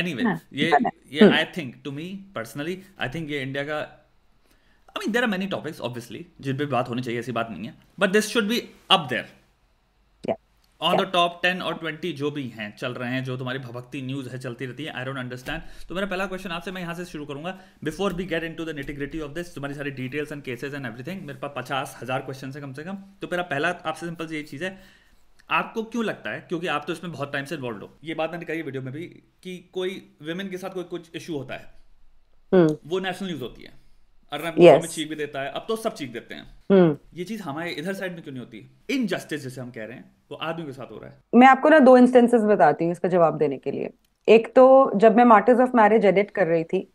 Any anyway, हाँ, ये ये I think to me personally I think ये इंडिया का I mean there are many topics obviously जिन पे बात होनी चाहिए ऐसी बात नहीं है but this should be up there on the top ten और ट्वेंटी जो भी हैं चल रहे हैं जो तुम्हारी भभक्ति न्यूज है चलती रहती है आई डोंट अंडरस्टैंड तो मेरा पहला क्वेश्चन आपसे मैं यहाँ से शुरू करूंगा before we get into the nitty gritty of this तुम्हारी सारी details and cases and everything मेरे पास पचास हजार क्वेश्चन है कम से कम तो मेरा पहला आपसे सिंपल यही चीज़ है आपको क्यों लगता है क्योंकि आप तो इसमें बहुत टाइम से इन्वॉल्व हो ये बात मैंने कही वीडियो में भी कि कोई वेमेन के साथ कोई कुछ इशू होता है hmm. वो नेशनल न्यूज होती है yes. चीख भी देता है अब तो सब चीख देते हैं hmm. ये चीज हमारे इधर साइड में क्यों नहीं होती इनजस्टिस जैसे हम कह रहे हैं वो आदमी के साथ हो रहा है मैं आपको ना दो इंस्टेंसेस बताती हूँ इसका जवाब देने के लिए एक तो जब मैं मार्टर्स ऑफ मैरिज एडिट कर रही थी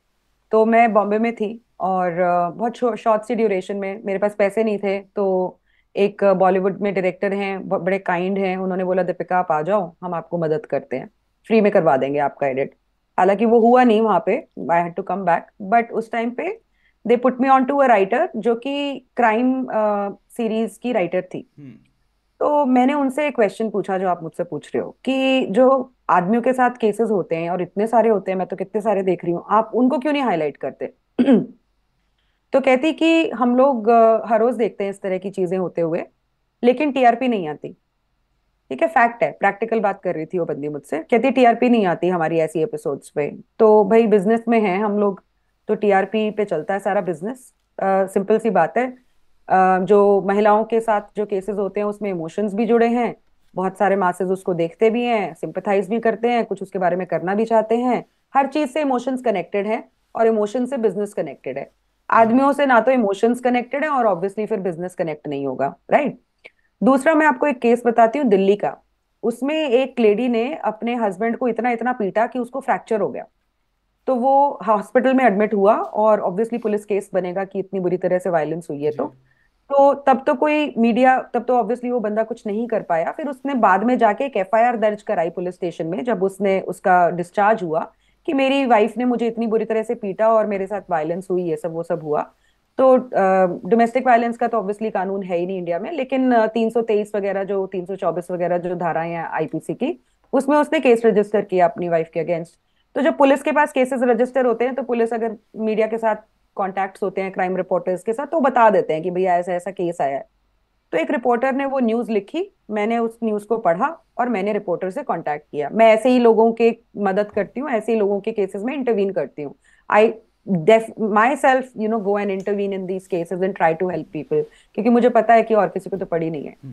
तो मैं बॉम्बे में थी और बहुत शॉर्ट सी ड्यूरेशन में मेरे पास पैसे नहीं थे तो एक बॉलीवुड में डायरेक्टर हैं बड़े काइंड हैं उन्होंने बोला दीपिका आप आ जाओ हम आपको मदद करते हैं फ्री में करवा देंगे आपका एडिट हालांकि वो हुआ नहीं वहां पे I had to come back but उस टाइम पे they put me on to a writer जो कि क्राइम सीरीज की राइटर थी hmm. तो मैंने उनसे एक क्वेश्चन पूछा जो आप मुझसे पूछ रहे हो कि जो आदमियों के साथ केसेस होते हैं और इतने सारे होते हैं मैं तो कितने सारे देख रही हूँ आप उनको क्यों नहीं हाईलाइट करते तो कहती कि हम लोग हर रोज देखते हैं इस तरह की चीजें होते हुए लेकिन टीआरपी नहीं आती ठीक है फैक्ट है प्रैक्टिकल बात कर रही थी वो बंदी मुझसे कहती टीआरपी नहीं आती हमारी ऐसी एपिसोड्स पे तो भाई बिजनेस में है हम लोग तो टीआरपी पे चलता है सारा बिजनेस सिंपल सी बात है uh, जो महिलाओं के साथ जो केसेस होते हैं उसमें इमोशंस भी जुड़े हैं बहुत सारे मासेज उसको देखते भी हैं सिंपथाइज भी करते हैं कुछ उसके बारे में करना भी चाहते हैं हर चीज से इमोशंस कनेक्टेड है और इमोशन से बिजनेस कनेक्टेड है आदमियों से ना तो इमोशंस कनेक्टेड है और ऑब्वियसली फिर बिजनेस कनेक्ट नहीं होगा राइट दूसरा मैं आपको एक केस बताती हूँ दिल्ली का उसमें एक लेडी ने अपने हस्बैंड को इतना इतना पीटा कि उसको फ्रैक्चर हो गया तो वो हॉस्पिटल में एडमिट हुआ और ऑब्वियसली पुलिस केस बनेगा कि इतनी बुरी तरह से वायलेंस हुई है तो तो तब तो कोई मीडिया तब तो ऑब्वियसली वो बंदा कुछ नहीं कर पाया फिर उसने बाद में जाके एक एफ दर्ज कराई पुलिस स्टेशन में जब उसने उसका डिस्चार्ज हुआ कि मेरी वाइफ ने मुझे इतनी बुरी तरह से पीटा और मेरे साथ वायलेंस हुई ये सब वो सब हुआ तो डोमेस्टिक वायलेंस का तो ऑब्वियसली कानून है ही नहीं इंडिया में लेकिन तीन वगैरह जो तीन वगैरह जो धाराएं हैं आईपीसी की उसमें उसने केस रजिस्टर किया अपनी वाइफ के अगेंस्ट तो जब पुलिस के पास केसेस रजिस्टर होते हैं तो पुलिस अगर मीडिया के साथ कॉन्टेक्ट होते हैं क्राइम रिपोर्टर्स के साथ तो बता देते हैं कि भैया ऐसा ऐसा केस आया है तो एक रिपोर्टर ने वो न्यूज़ लिखी मैंने उस न्यूज़ को पढ़ा और मैंने रिपोर्टर से कांटेक्ट किया मैं ऐसे ही लोगों के मदद करती हूँ ऐसे ही लोगों के केसेस में इंटरवीन करती हूँ I myself you know go and intervene in these cases and try to help people क्योंकि मुझे पता है कि और किसी को तो पड़ी नहीं है hmm.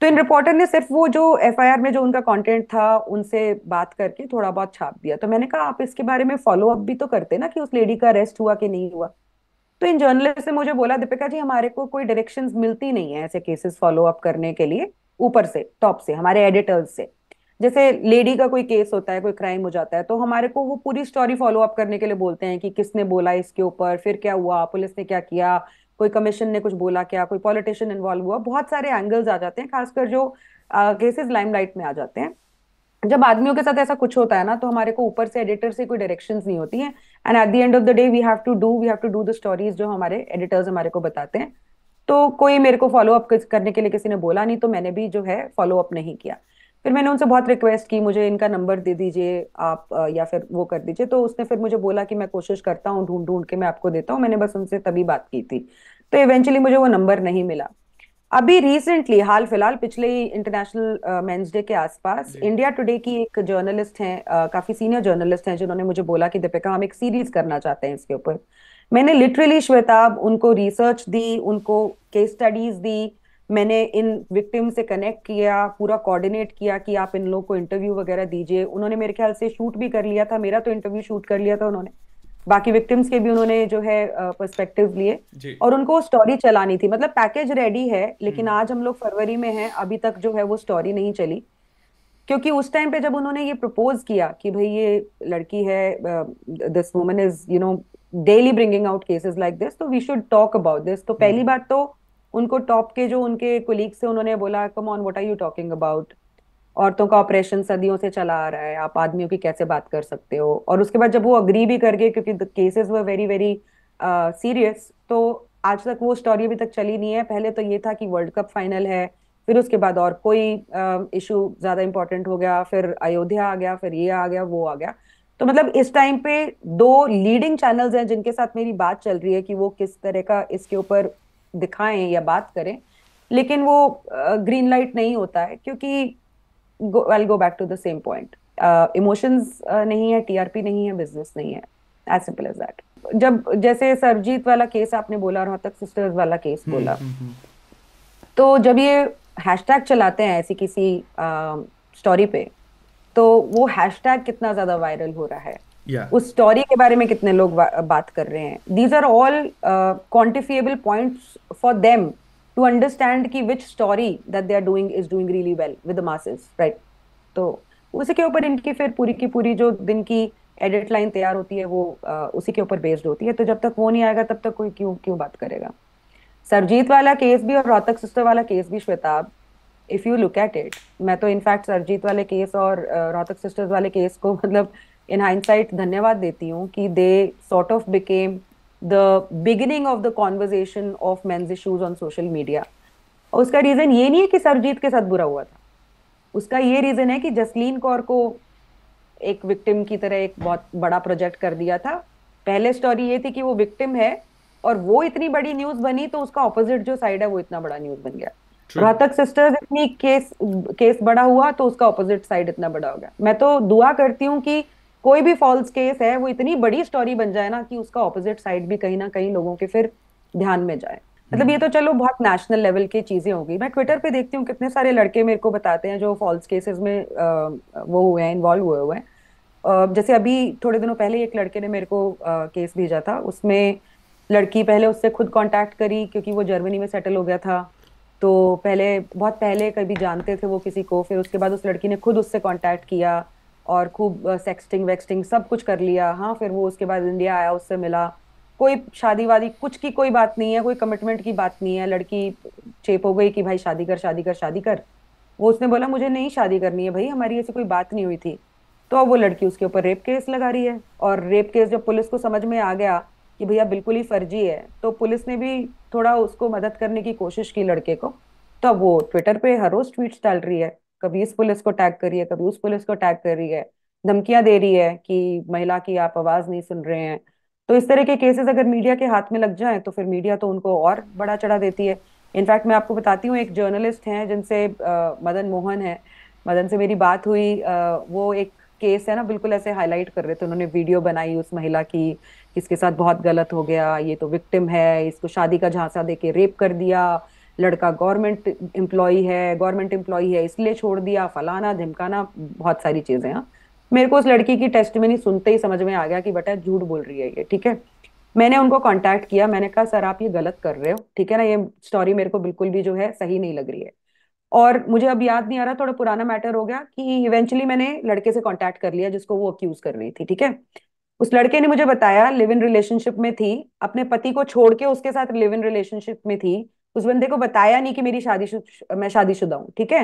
तो इन रिपोर्टर ने सिर्फ वो जो एफ में जो उनका कॉन्टेंट था उनसे बात करके थोड़ा बहुत छाप दिया तो मैंने कहा आप इसके बारे में फॉलो अप भी तो करते ना कि उस लेडी का अरेस्ट हुआ कि नहीं हुआ तो इन जर्नलिस्ट से मुझे बोला दीपिका जी हमारे को कोई डायरेक्शन मिलती नहीं है ऐसे केसेस फॉलो अप करने के लिए ऊपर से टॉप से हमारे एडिटर्स से जैसे लेडी का कोई केस होता है कोई क्राइम हो जाता है तो हमारे को वो पूरी स्टोरी फॉलो अप करने के लिए बोलते हैं कि किसने बोला इसके ऊपर फिर क्या हुआ पुलिस ने क्या किया कोई कमीशन ने कुछ बोला क्या कोई पॉलिटिशियन इन्वॉल्व हुआ बहुत सारे एंगल्स आ जाते हैं खासकर जो केसेस लाइमलाइट में आ जाते हैं जब आदमियों के साथ ऐसा कुछ होता है ना तो हमारे को ऊपर से एडिटर से कोई डायरेक्शन नहीं होती है and at the end of the day we have to do we have to do the stories जो हमारे एडिटर्स हमारे को बताते हैं तो कोई मेरे को फॉलो अप करने के लिए किसी ने बोला नहीं तो मैंने भी जो है फॉलो अप नहीं किया फिर मैंने उनसे बहुत रिक्वेस्ट की मुझे इनका नंबर दे दीजिए आप या फिर वो कर दीजिए तो उसने फिर मुझे बोला कि मैं कोशिश करता हूँ ढूंढ ढूंढ के मैं आपको देता हूँ मैंने बस उनसे तभी बात की थी तो इवेंचुअली मुझे वो नंबर नहीं मिला अभी रिसेंटली हाल फिलहाल पिछले ही इंटरनेशनल मेंस डे के आसपास इंडिया टुडे की एक जर्नलिस्ट हैं uh, काफी सीनियर जर्नलिस्ट हैं जिन्होंने मुझे बोला कि दीपिका हम एक सीरीज करना चाहते हैं इसके ऊपर मैंने लिटरली श्वेताब उनको रिसर्च दी उनको केस स्टडीज दी मैंने इन विक्टिम से कनेक्ट किया पूरा कोऑर्डिनेट किया कि आप इन लोग को इंटरव्यू वगैरह दीजिए उन्होंने मेरे ख्याल से शूट भी कर लिया था मेरा तो इंटरव्यू शूट कर लिया था उन्होंने बाकी विक्टिम्स के भी उन्होंने जो है पर्सपेक्टिव लिए और उनको स्टोरी चलानी थी मतलब पैकेज रेडी है लेकिन हम्म। आज हम लोग फरवरी में हैं अभी तक जो है वो स्टोरी नहीं चली क्योंकि उस टाइम पे जब उन्होंने ये प्रपोज किया कि भाई ये लड़की है this woman is you know daily bringing out cases like this तो we should talk about this तो हम्म। पहली बात तो उनको टॉप के जो उनके कोलीग से उन्होंने बोला come on what are you talking about औरतों का ऑपरेशन सदियों से चला आ रहा है आप आदमियों की कैसे बात कर सकते हो और उसके बाद जब वो अग्री भी कर गए क्योंकि cases were very very serious तो आज तक वो स्टोरी अभी तक चली नहीं है पहले तो ये था कि वर्ल्ड कप फाइनल है फिर उसके बाद और कोई इशू uh, ज्यादा इंपॉर्टेंट हो गया फिर अयोध्या आ गया फिर ये आ गया वो आ गया तो मतलब इस टाइम पे दो लीडिंग चैनल्स हैं जिनके साथ मेरी बात चल रही है कि वो किस तरह का इसके ऊपर दिखाएं या बात करें लेकिन वो ग्रीन uh, लाइट नहीं होता है क्योंकि go, I'll go back to the same point. Emotions uh, uh, नहीं है टीआरपी नहीं है बिजनेस नहीं है एज सिंपल एज दैट जब जैसे सरजीत वाला केस आपने बोला और तक सिस्टर्स वाला केस हम्म, बोला हम्म, हम्म. तो जब ये हैशटैग चलाते हैं ऐसी किसी स्टोरी um, पे तो वो हैशटैग कितना ज्यादा वायरल हो रहा है yeah. उस स्टोरी के बारे में कितने लोग बात कर रहे हैं these are all quantifiable points for them to understand की which story that they are doing is doing really well with masses right तो उसी के ऊपर इनकी फिर पूरी की पूरी जो दिन की एडिट लाइन तैयार होती है वो आ, उसी के ऊपर बेस्ड होती है तो जब तक वो नहीं आएगा तब तक कोई क्यों क्यों बात करेगा सरजीत वाला केस भी और रोहतक सिस्टर वाला केस भी श्वेताब if you look at it मैं तो इनफैक्ट सरजीत वाले केस और रोहतक सिस्टर्स वाले केस को मतलब इन हाइंड धन्यवाद देती हूँ कि they sort of became the beginning of the conversation of men's issues on social media और उसका रीजन ये नहीं है कि सरजीत के साथ बुरा हुआ था उसका ये रीजन है कि जसलीन कौर को एक विक्टिम की तरह एक बहुत बड़ा प्रोजेक्ट कर दिया था पहले स्टोरी ये थी कि वो विक्टिम है और वो इतनी बड़ी न्यूज बनी तो उसका ऑपोजिट जो साइड है वो इतना बड़ा न्यूज बन गया रोहतक सिस्टर्स इतनी केस केस बड़ा हुआ तो उसका ऑपोजिट साइड इतना बड़ा हो गया मैं तो दुआ करती हूँ कि कोई भी फॉल्स केस है वो इतनी बड़ी स्टोरी बन जाए ना कि उसका ऑपोजिट साइड भी कहीं ना कहीं लोगों के फिर ध्यान में जाए मतलब ये हम्म। तो चलो बहुत नेशनल लेवल की चीजें होगी मैं ट्विटर पे देखती हूँ कितने सारे लड़के मेरे को बताते हैं जो फॉल्स केसेस में वो हुए हैं इन्वॉल्व हुए हुए हैं जैसे अभी थोड़े दिनों पहले एक लड़के ने मेरे को केस भेजा था उसमें लड़की पहले उससे खुद कांटेक्ट करी क्योंकि वो जर्मनी में सेटल हो गया था तो पहले बहुत पहले कभी जानते थे वो किसी को फिर उसके बाद उस लड़की ने खुद उससे कॉन्टैक्ट किया और खूब सेक्सटिंग वेक्सटिंग सब कुछ कर लिया हाँ फिर वो उसके बाद इंडिया आया उससे मिला कोई शादी वादी कुछ की कोई बात नहीं है कोई कमिटमेंट की बात नहीं है लड़की चेप हो गई कि भाई शादी कर शादी कर शादी कर वो उसने बोला मुझे नहीं शादी करनी है भाई हमारी ऐसी कोई बात नहीं हुई थी तो अब वो लड़की उसके ऊपर रेप केस लगा रही है और रेप केस जब पुलिस को समझ में आ गया कि भैया बिल्कुल ही फर्जी है तो पुलिस ने भी थोड़ा उसको मदद करने की कोशिश की लड़के को तो अब वो ट्विटर पे हर रोज ट्वीट डाल रही है कभी इस पुलिस को टैग करी है कभी उस पुलिस को टैग कर रही है धमकियां दे रही है कि महिला की आप आवाज नहीं सुन रहे हैं तो इस तरह के केसेस अगर मीडिया के हाथ में लग जाए तो फिर मीडिया तो उनको और बड़ा चढ़ा देती है इनफैक्ट मैं आपको बताती हूँ एक जर्नलिस्ट हैं जिनसे मदन मोहन है मदन से मेरी बात हुई आ, वो एक केस है ना बिल्कुल ऐसे हाईलाइट कर रहे थे उन्होंने वीडियो बनाई उस महिला की इसके साथ बहुत गलत हो गया ये तो विक्टिम है इसको शादी का झांसा दे के रेप कर दिया लड़का गवर्नमेंट एम्प्लॉई है गवर्नमेंट एम्प्लॉई है इसलिए छोड़ दिया फलाना धमकाना बहुत सारी चीजें हैं हाँ। मेरे को उस लड़की की टेस्ट में नहीं सुनते ही समझ में आ गया कि बेटा झूठ बोल रही है ये ठीक है मैंने उनको कांटेक्ट किया मैंने कहा सर आप ये गलत कर रहे हो ठीक है ना ये स्टोरी मेरे को बिल्कुल भी जो है सही नहीं लग रही है और मुझे अब याद नहीं आ रहा थोड़ा पुराना मैटर हो गया कि इवेंचुअली मैंने लड़के से कांटेक्ट कर लिया जिसको वो अक्यूज कर रही थी ठीक है उस लड़के ने मुझे बताया लिव इन रिलेशनशिप में थी अपने पति को छोड़ के उसके साथ लिव इन रिलेशनशिप में थी उस बंदे को बताया नहीं कि मेरी शादी मैं शादीशुदा हूँ ठीक है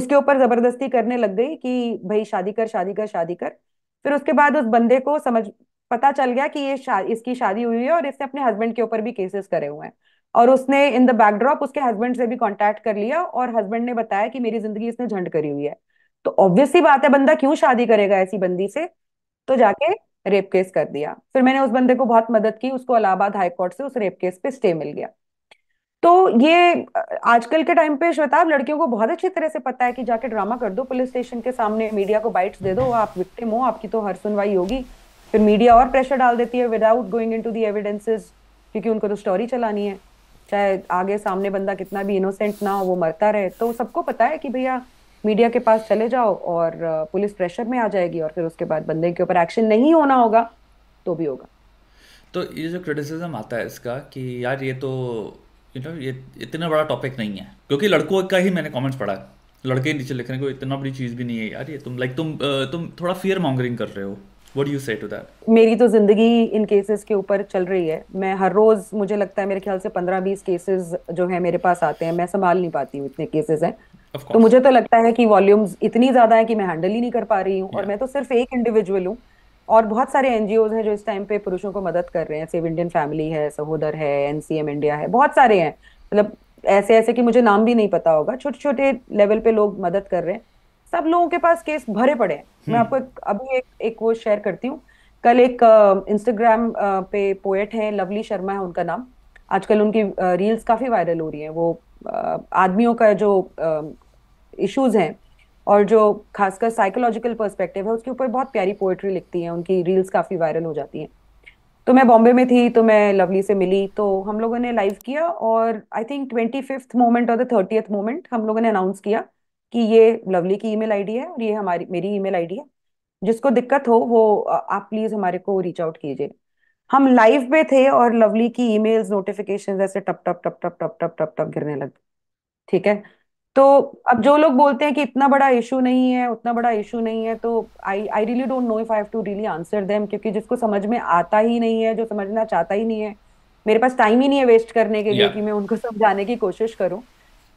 उसके ऊपर जबरदस्ती करने लग गई कि भाई शादी कर शादी कर शादी कर फिर उसके बाद उस बंदे को समझ पता चल गया कि ये शा, इसकी शादी हुई है और इसने अपने हस्बैंड के ऊपर भी केसेस करे हुए हैं और उसने इन द बैकड्रॉप उसके हस्बैंड से भी कांटेक्ट कर लिया और हस्बैंड ने बताया कि मेरी जिंदगी इसने झंड करी हुई है तो ऑब्वियसली बात है बंदा क्यों शादी करेगा ऐसी बंदी से तो जाके रेप केस कर दिया फिर मैंने उस बंदे को बहुत मदद की उसको इलाहाबाद हाईकोर्ट से उस रेप केस पे स्टे मिल गया तो ये आजकल के टाइम पे श्वेताब लड़कियों को बहुत अच्छी तरह से पता है कि जाके ड्रामा कर दो पुलिस स्टेशन के सामने मीडिया को बाइट्स दे दो आप विक्टिम हो आपकी तो हर सुनवाई होगी फिर मीडिया और प्रेशर डाल देती है without going into the evidences क्योंकि उनको तो स्टोरी चलानी है चाहे आगे सामने बंदा कितना भी इनोसेंट ना हो वो मरता रहे तो सबको पता है कि भैया मीडिया के पास चले जाओ और पुलिस प्रेशर में आ जाएगी और फिर उसके बाद बंदे के ऊपर एक्शन नहीं होना होगा तो भी होगा तो ये जो क्रिटिसिज्म आता है इसका कि यार ये तो यू नो ये इतना बड़ा टॉपिक नहीं है क्योंकि लड़कों का ही मैंने कमेंट्स पढ़ा है लड़के नीचे लिख लिखने को इतना बड़ी चीज़ भी नहीं है यार ये तुम लाइक तुम तुम थोड़ा फियर मॉन्गरिंग कर रहे हो What do you say to that? मेरी तो जिंदगी इन केसेस के ऊपर चल रही है मैं हर रोज मुझे लगता है मेरे ख्याल से पंद्रह बीस केसेस जो है मेरे पास आते हैं मैं संभाल नहीं पाती हूँ इतने केसेस हैं तो मुझे तो लगता है कि वॉल्यूम्स इतनी ज्यादा है कि मैं हैंडल ही नहीं कर पा रही हूँ yeah. और मैं तो सिर्फ एक इंडिविजुअल हूँ और बहुत सारे एन हैं जो इस टाइम पे पुरुषों को मदद कर रहे हैं सेव इंडियन फैमिली है सहोदर है एन इंडिया है बहुत सारे हैं मतलब ऐसे ऐसे कि मुझे नाम भी नहीं पता होगा छोटे छोटे लेवल पे लोग मदद कर रहे हैं सब लोगों के पास केस भरे पड़े हैं मैं हम्म। आपको एक, अभी एक एक वो शेयर करती हूँ कल एक इंस्टाग्राम पे पोएट है लवली शर्मा है उनका नाम आजकल उनकी रील्स काफी वायरल हो रही है वो आदमियों का जो इश्यूज हैं और जो खासकर साइकोलॉजिकल पर्सपेक्टिव है उसके ऊपर बहुत प्यारी पोएट्री लिखती हैं उनकी रील्स काफ़ी वायरल हो जाती हैं तो मैं बॉम्बे में थी तो मैं लवली से मिली तो हम लोगों ने लाइव किया और I think twenty fifth moment और द थर्टियथ मोमेंट हम लोगों ने अनाउंस किया कि ये लवली की ईमेल आईडी है और ये हमारी मेरी ईमेल आईडी है जिसको दिक्कत हो वो आप प्लीज़ हमारे को रीच आउट कीजिए हम लाइव पे थे और लवली की ईमेल्स नोटिफिकेशंस ऐसे टप टप टप टप टप टप टप टप गिरने लग ठीक है तो अब जो लोग बोलते हैं कि इतना बड़ा इशू नहीं है उतना बड़ा इशू नहीं है तो I I really don't know if I have to really answer them क्योंकि जिसको समझ में आता ही नहीं है जो समझना चाहता ही नहीं है मेरे पास टाइम ही नहीं है वेस्ट करने के yeah. लिए कि मैं उनको समझाने की कोशिश करूं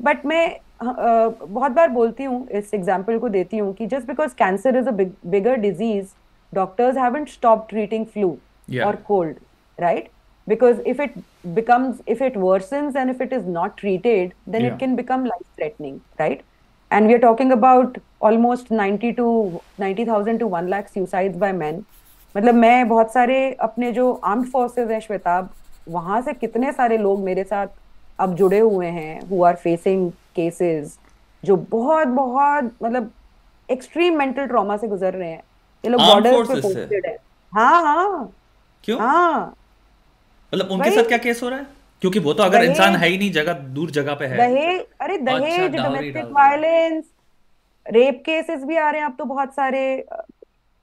बट मैं uh, बहुत बार बोलती हूँ इस एग्जाम्पल को देती हूँ कि just because cancer is a bigger disease doctors haven't stop treating flu और cold right because if it becomes if it worsens and if it is not treated then yeah. it can become life threatening right and we are talking about almost 90 to 90000 to 1 lakh suicides by men मतलब मैं बहुत सारे अपने जो arm forces हैं श्वेताब वहाँ से कितने सारे लोग मेरे साथ अब जुड़े हुए हैं हु आर फेसिंग केसेस जो बहुत बहुत मतलब एक्सट्रीम मेंटल ट्रॉमा से गुजर रहे हैं ये लोग बॉर्डर पे पोस्टेड है हाँ हाँ क्यों हाँ मतलब उनके साथ क्या केस हो रहा है क्योंकि वो तो अगर इंसान है ही नहीं जगह दूर जगह पे है दहेज अरे अच्छा, दहेज डोमेस्टिक वायलेंस रेप केसेस भी आ रहे हैं अब तो बहुत सारे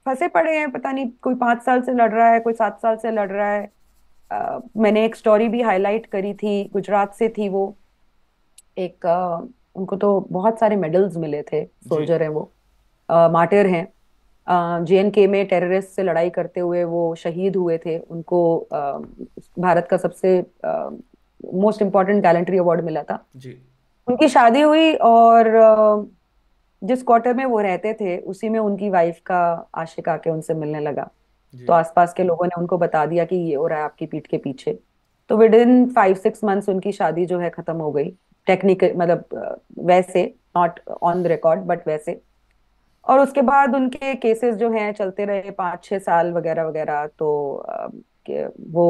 फंसे पड़े हैं पता नहीं कोई पांच साल से लड़ रहा है कोई सात साल से लड़ रहा है आ, मैंने एक स्टोरी भी हाईलाइट करी थी गुजरात से थी वो एक आ, उनको तो बहुत सारे मेडल्स मिले थे सोल्जर हैं वो मार्टिर हैं जे में टेररिस्ट से लड़ाई करते हुए वो शहीद हुए थे उनको भारत का सबसे मोस्ट इम्पोर्टेंट टैलेंट्री अवार्ड मिला था जी उनकी शादी हुई और जिस क्वार्टर में वो रहते थे उसी में उनकी वाइफ का आशिक आके उनसे मिलने लगा तो आसपास के लोगों ने उनको बता दिया कि ये हो रहा है आपकी पीठ के पीछे तो within five six months उनकी शादी जो है खत्म हो गई टेक्निकल मतलब वैसे not on the record but वैसे और उसके बाद उनके केसेस जो हैं चलते रहे पाँच छह साल वगैरह वगैरह तो वो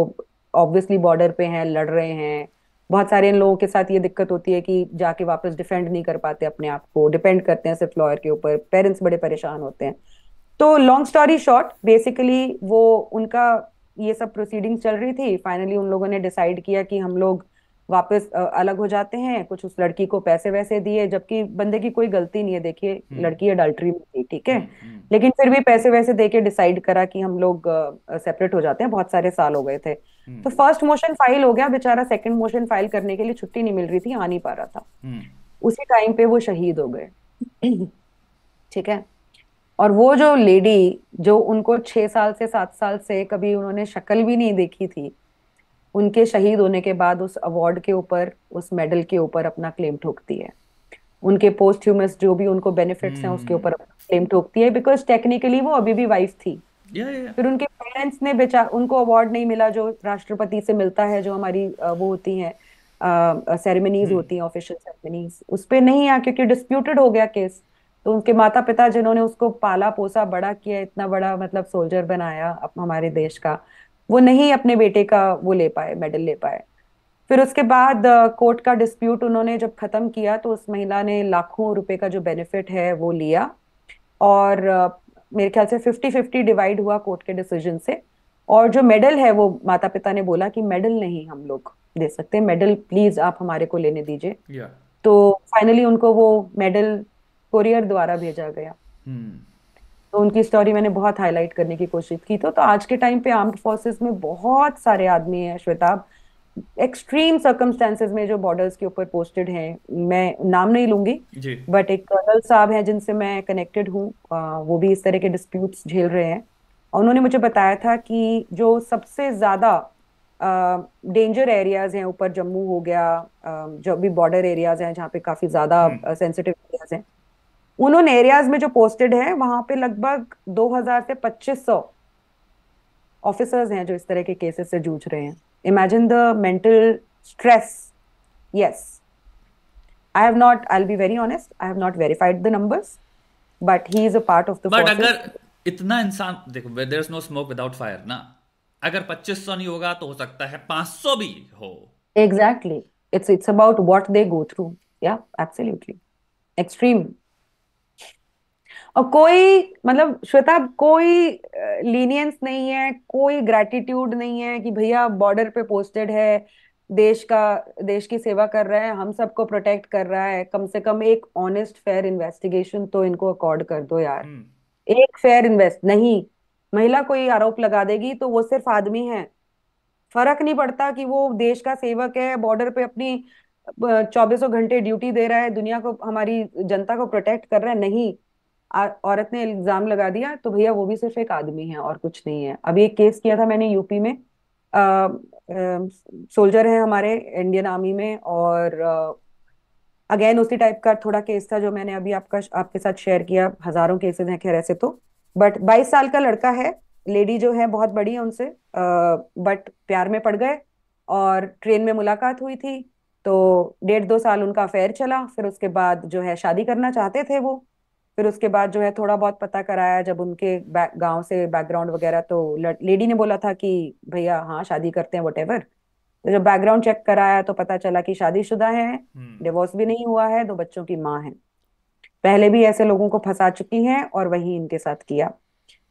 ऑब्वियसली बॉर्डर पे हैं लड़ रहे हैं बहुत सारे इन लोगों के साथ ये दिक्कत होती है कि जाके वापस डिफेंड नहीं कर पाते अपने आप को डिपेंड करते हैं सिर्फ लॉयर के ऊपर पेरेंट्स बड़े परेशान होते हैं तो लॉन्ग स्टोरी शॉर्ट बेसिकली वो उनका ये सब प्रोसीडिंग चल रही थी फाइनली उन लोगों ने डिसाइड किया कि हम लोग वापस अलग हो जाते हैं कुछ उस लड़की को पैसे वैसे दिए जबकि बंदे की कोई गलती नहीं है देखिए हम्म। लड़की अडल्ट्री में थी ठीक है हम्म, हम्म। लेकिन फिर भी पैसे वैसे दे के डिसाइड करा कि हम लोग सेपरेट हो जाते हैं बहुत सारे साल हो गए थे तो फर्स्ट मोशन फाइल हो गया बेचारा सेकंड मोशन फाइल करने के लिए छुट्टी नहीं मिल रही थी आ नहीं पा रहा था उसी टाइम पे वो शहीद हो गए ठीक है और वो जो लेडी जो उनको छह साल से सात साल से कभी उन्होंने शक्ल भी नहीं देखी थी उनके शहीद होने के बाद उस अवार्ड के ऊपर उस मेडल के ऊपर अपना क्लेम ठोकती है उनके पोस्ट ह्यूमस जो भी उनको बेनिफिट्स hmm. हैं उसके ऊपर क्लेम हम्म। ठोकती है बिकॉज टेक्निकली वो अभी भी वाइफ थी yeah, yeah. फिर उनके पेरेंट्स ने बेचा उनको अवार्ड नहीं मिला जो राष्ट्रपति से मिलता है जो हमारी वो होती है सेरेमनीज uh, hmm. होती है ऑफिशियल सेरेमनीज उस पर नहीं आया क्योंकि डिस्प्यूटेड हो गया केस तो उनके माता पिता जिन्होंने उसको पाला पोसा बड़ा किया इतना बड़ा मतलब सोल्जर बनाया हमारे देश का वो नहीं अपने बेटे का वो ले पाए मेडल ले पाए फिर उसके बाद कोर्ट uh, का डिस्प्यूट उन्होंने जब खत्म किया तो उस महिला ने लाखों रुपए का जो बेनिफिट है वो लिया और uh, मेरे ख्याल से फिफ्टी फिफ्टी डिवाइड हुआ कोर्ट के डिसीजन से और जो मेडल है वो माता पिता ने बोला कि मेडल नहीं हम लोग दे सकते मेडल प्लीज आप हमारे को लेने दीजिए yeah. तो फाइनली उनको वो मेडल कोरियर द्वारा भेजा गया hmm. तो उनकी स्टोरी मैंने बहुत हाईलाइट करने की कोशिश की तो, तो आज के टाइम पे आर्म फोर्सेस में बहुत सारे आदमी हैं श्वेताब एक्सट्रीम सर्कमस्टेंसेज में जो बॉर्डर्स के ऊपर पोस्टेड हैं मैं नाम नहीं लूंगी बट एक कर्नल साहब हैं जिनसे मैं कनेक्टेड हूँ वो भी इस तरह के डिस्प्यूट्स झेल रहे हैं और उन्होंने मुझे बताया था कि जो सबसे ज़्यादा डेंजर एरियाज हैं ऊपर जम्मू हो गया जो भी बॉर्डर एरियाज हैं जहाँ पे काफ़ी ज़्यादा सेंसिटिव एरियाज हैं उन उन एरियाज में जो पोस्टेड है वहां पे लगभग 2000 से 2500 ऑफिसर्स हैं जो इस तरह के केसेस से जूझ रहे हैं imagine the mental stress yes I have not I be very honest I have not verified the numbers but he is a part of the but अगर इतना इंसान देखो there is no smoke without fire ना अगर 2500 नहीं होगा तो हो सकता है 500 भी हो exactly it's it's about what they go through या एब्सोल्युटली एक्सट्रीम और कोई मतलब श्वेता कोई लीनियंस नहीं है कोई ग्रेटिट्यूड नहीं है कि भैया बॉर्डर पे पोस्टेड है देश का देश की सेवा कर रहा है हम सबको प्रोटेक्ट कर रहा है कम से कम एक ऑनेस्ट फेयर इन्वेस्टिगेशन तो इनको अकॉर्ड कर दो यार hmm. एक फेयर इन्वेस्ट नहीं महिला कोई आरोप लगा देगी तो वो सिर्फ आदमी है फर्क नहीं पड़ता कि वो देश का सेवक है बॉर्डर पे अपनी चौबीसों घंटे ड्यूटी दे रहा है दुनिया को हमारी जनता को प्रोटेक्ट कर रहा है नहीं औरत ने इल्जाम लगा दिया तो भैया वो भी सिर्फ एक आदमी है और कुछ नहीं है अभी एक केस किया था मैंने यूपी में सोल्जर है हमारे इंडियन आर्मी में और अगेन उसी टाइप का थोड़ा केस था जो मैंने अभी आपका आपके साथ शेयर किया हजारों केसेस हैं खैर ऐसे तो बट 22 साल का लड़का है लेडी जो है बहुत बड़ी है उनसे बट प्यार में पड़ गए और ट्रेन में मुलाकात हुई थी तो डेढ़ दो साल उनका अफेयर चला फिर उसके बाद जो है शादी करना चाहते थे वो फिर उसके बाद जो है थोड़ा बहुत पता कराया जब उनके गांव से बैकग्राउंड वगैरह तो लेडी ने बोला था कि भैया हाँ शादी करते हैं वट तो जब बैकग्राउंड चेक कराया तो पता चला कि शादीशुदा है डिवोर्स हम्म। भी नहीं हुआ है दो बच्चों की माँ है पहले भी ऐसे लोगों को फंसा चुकी हैं और वही इनके साथ किया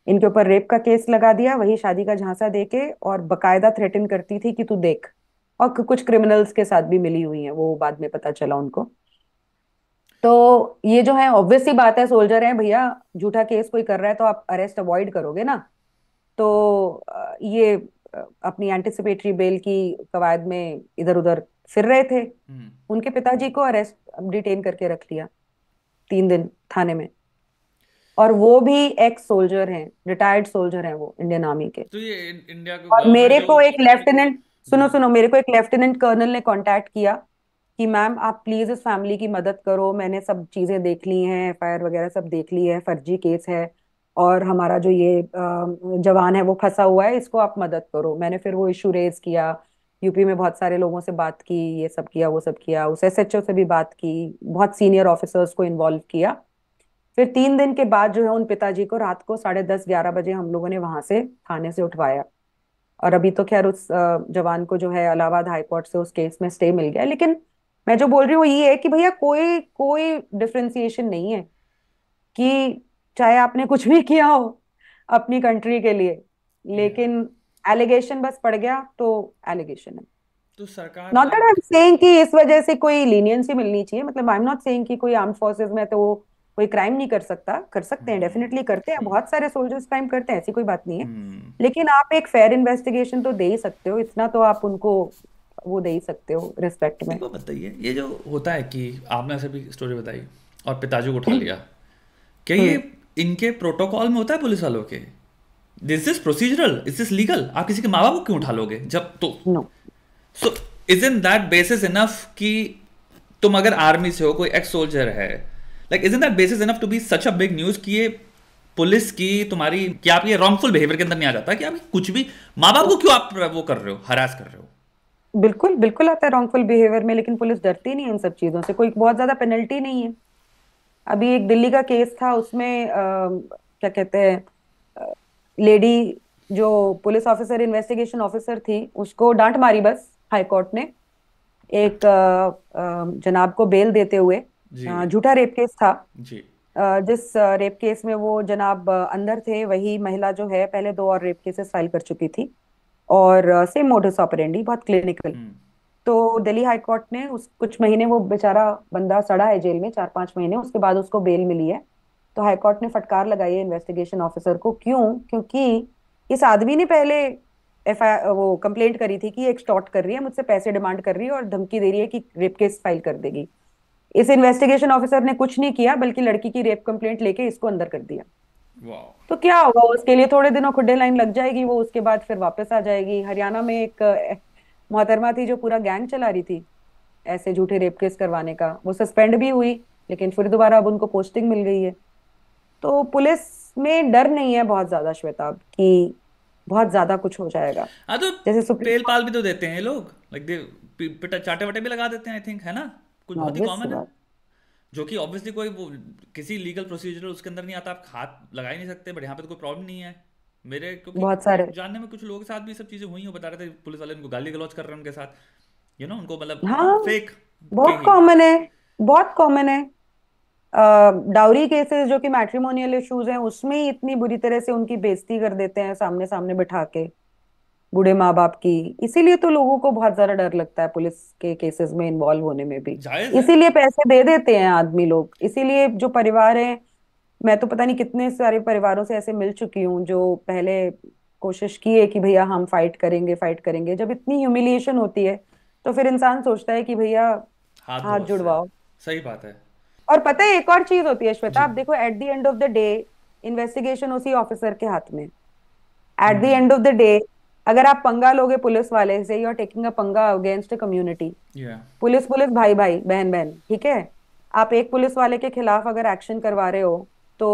इनके ऊपर रेप का केस लगा दिया वही शादी का झांसा देके और बकायदा थ्रेटन करती थी कि तू देख और कुछ क्रिमिनल्स के साथ भी मिली हुई है वो बाद में पता चला उनको तो ये जो है ऑब्वियसली बात है सोल्जर है भैया झूठा केस कोई कर रहा है तो आप अरेस्ट अवॉइड करोगे ना तो ये अपनी एंटिसिपेटरी बेल की कवायद में इधर उधर फिर रहे थे हम्म। उनके पिताजी को अरेस्ट डिटेन करके रख लिया तीन दिन थाने में और वो भी एक्स सोल्जर हैं रिटायर्ड सोल्जर हैं वो इंडियन आर्मी के तो ये इंडिया के और मेरे को एक लेफ्टिनेंट सुनो हम्म। सुनो मेरे को एक लेफ्टिनेंट कर्नल ने कांटेक्ट किया कि मैम आप प्लीज इस फैमिली की मदद करो मैंने सब चीजें देख ली हैं एफ वगैरह सब देख ली है फर्जी केस है और हमारा जो ये जवान है वो फंसा हुआ है इसको आप मदद करो मैंने फिर वो इशू रेज किया यूपी में बहुत सारे लोगों से बात की ये सब किया वो सब किया उस ओ से भी बात की बहुत सीनियर ऑफिसर्स को इन्वॉल्व किया फिर तीन दिन के बाद जो है उन पिताजी को रात को साढ़े दस ग्यारह बजे हम लोगों ने वहां से थाने से उठवाया और अभी तो खैर उस जवान को जो है इलाहाबाद हाईकोर्ट से उस केस में स्टे मिल गया लेकिन मैं जो बोल रही हूँ वो ये है कि भैया कोई कोई डिफ्रेंसिएशन नहीं है कि चाहे आपने कुछ भी किया हो अपनी कंट्री के लिए लेकिन एलिगेशन बस पड़ गया तो एलिगेशन है तो सरकार not that I am saying कि इस वजह से कोई लीनियंसी मिलनी चाहिए मतलब आई एम नॉट सेइंग कि कोई आर्म फोर्सेस में तो वो कोई क्राइम नहीं कर सकता कर सकते हैं डेफिनेटली hmm. करते हैं बहुत सारे सोल्जर्स क्राइम करते हैं ऐसी कोई बात नहीं है hmm. लेकिन आप एक फेयर इन्वेस्टिगेशन तो दे ही सकते हो इतना तो आप उनको वो दे ही सकते हो रिस्पेक्ट में बताइए ये जो होता है कि आपने ऐसे भी स्टोरी बताई और पिताजी को उठा लिया क्या ये हम्म। इनके प्रोटोकॉल में होता है पुलिस वालों के this is procedural is is legal आप किसी के माँ बाप को क्यों उठा लोगे जब तो so is in that basis enough कि तुम अगर आर्मी से हो कोई एक्स सोल्जर है like is in that basis enough to be such a big news कि ये पुलिस की तुम्हारी कि आप ये रॉन्गफुल बिहेवियर के अंदर नहीं आ जाता कि आप कुछ भी माँ बाप को क्यों आप वो कर रहे हो हरास कर रहे हो बिल्कुल बिल्कुल आता है रॉन्गफुल बिहेवियर में लेकिन पुलिस डरती नहीं है इन सब चीजों से कोई बहुत ज्यादा पेनल्टी नहीं है अभी एक दिल्ली का केस था उसमें आ, क्या कहते हैं लेडी जो पुलिस ऑफिसर इन्वेस्टिगेशन ऑफिसर थी उसको डांट मारी बस हाईकोर्ट ने एक आ, आ, जनाब को बेल देते हुए झूठा रेप केस था जी जिस रेप केस में वो जनाब अंदर थे वही महिला जो है पहले दो और रेप केसेस फाइल कर चुकी थी और सेम मोडस ऑपरेंडी बहुत क्लिनिकल हम्म। तो दिल्ली हाई कोर्ट ने उस कुछ महीने वो बेचारा बंदा सड़ा है जेल में चार पांच महीने उसके बाद उसको बेल मिली है तो हाई कोर्ट ने फटकार लगाई है इन्वेस्टिगेशन ऑफिसर को क्यों क्योंकि इस आदमी ने पहले एफ वो कंप्लेंट करी थी कि एक्सटॉर्ट कर रही है मुझसे पैसे डिमांड कर रही है और धमकी दे रही है कि रेप केस फाइल कर देगी इस इन्वेस्टिगेशन ऑफिसर ने कुछ नहीं किया बल्कि लड़की की रेप कंप्लेंट लेके इसको अंदर कर दिया तो क्या होगा उसके लिए थोड़े दिनों खुडे लाइन लग जाएगी वो उसके बाद फिर वापस आ जाएगी हरियाणा में एक मोहतरमा थी जो पूरा गैंग चला रही थी ऐसे झूठे रेप केस करवाने का वो सस्पेंड भी हुई लेकिन फिर दोबारा अब उनको पोस्टिंग मिल गई है तो पुलिस में डर नहीं है बहुत ज्यादा श्वेता कि बहुत ज्यादा कुछ हो जाएगा हाँ, तो जैसे पेल पाल भी तो देते हैं लोग लाइक दे चाटे वटे भी लगा देते हैं आई थिंक है ना कुछ हाँ, बहुत ही कॉमन है जो कि ऑब्वियसली कोई वो किसी लीगल प्रोसीजर उसके अंदर नहीं आता आप हाथ लगा ही नहीं सकते बट यहाँ पे तो कोई प्रॉब्लम नहीं है मेरे क्योंकि बहुत सारे जानने में कुछ लोगों के साथ भी सब चीजें हुई हो बता रहे थे पुलिस वाले उनको गाली गलौज कर रहे हैं उनके साथ यू नो उनको मतलब हाँ, फेक बहुत कॉमन है बहुत कॉमन है डाउरी केसेस जो कि मैट्रिमोनियल इश्यूज हैं उसमें ही इतनी बुरी तरह से उनकी बेइज्जती कर देते हैं सामने सामने बिठा के बूढ़े माँ बाप की इसीलिए तो लोगों को बहुत ज्यादा डर लगता है पुलिस के केसेस में इन्वॉल्व होने में भी इसीलिए पैसे दे देते हैं आदमी लोग इसीलिए जो परिवार है मैं तो पता नहीं कितने सारे परिवारों से ऐसे मिल चुकी हूँ जो पहले कोशिश की है कि भैया हम फाइट करेंगे फाइट करेंगे जब इतनी ह्यूमिलिएशन होती है तो फिर इंसान सोचता है कि भैया हाथ, हाथ जुड़वाओ सही बात है और पता है एक और चीज होती है श्वेता आप देखो at the end of the day investigation उसी ऑफिसर के हाथ में at the end of the day अगर आप पंगा लोगे पुलिस वाले से यू आर टेकिंग अ पंगा against a community police police भाई भाई बहन बहन ठीक है आप एक पुलिस वाले के खिलाफ अगर एक्शन करवा रहे हो तो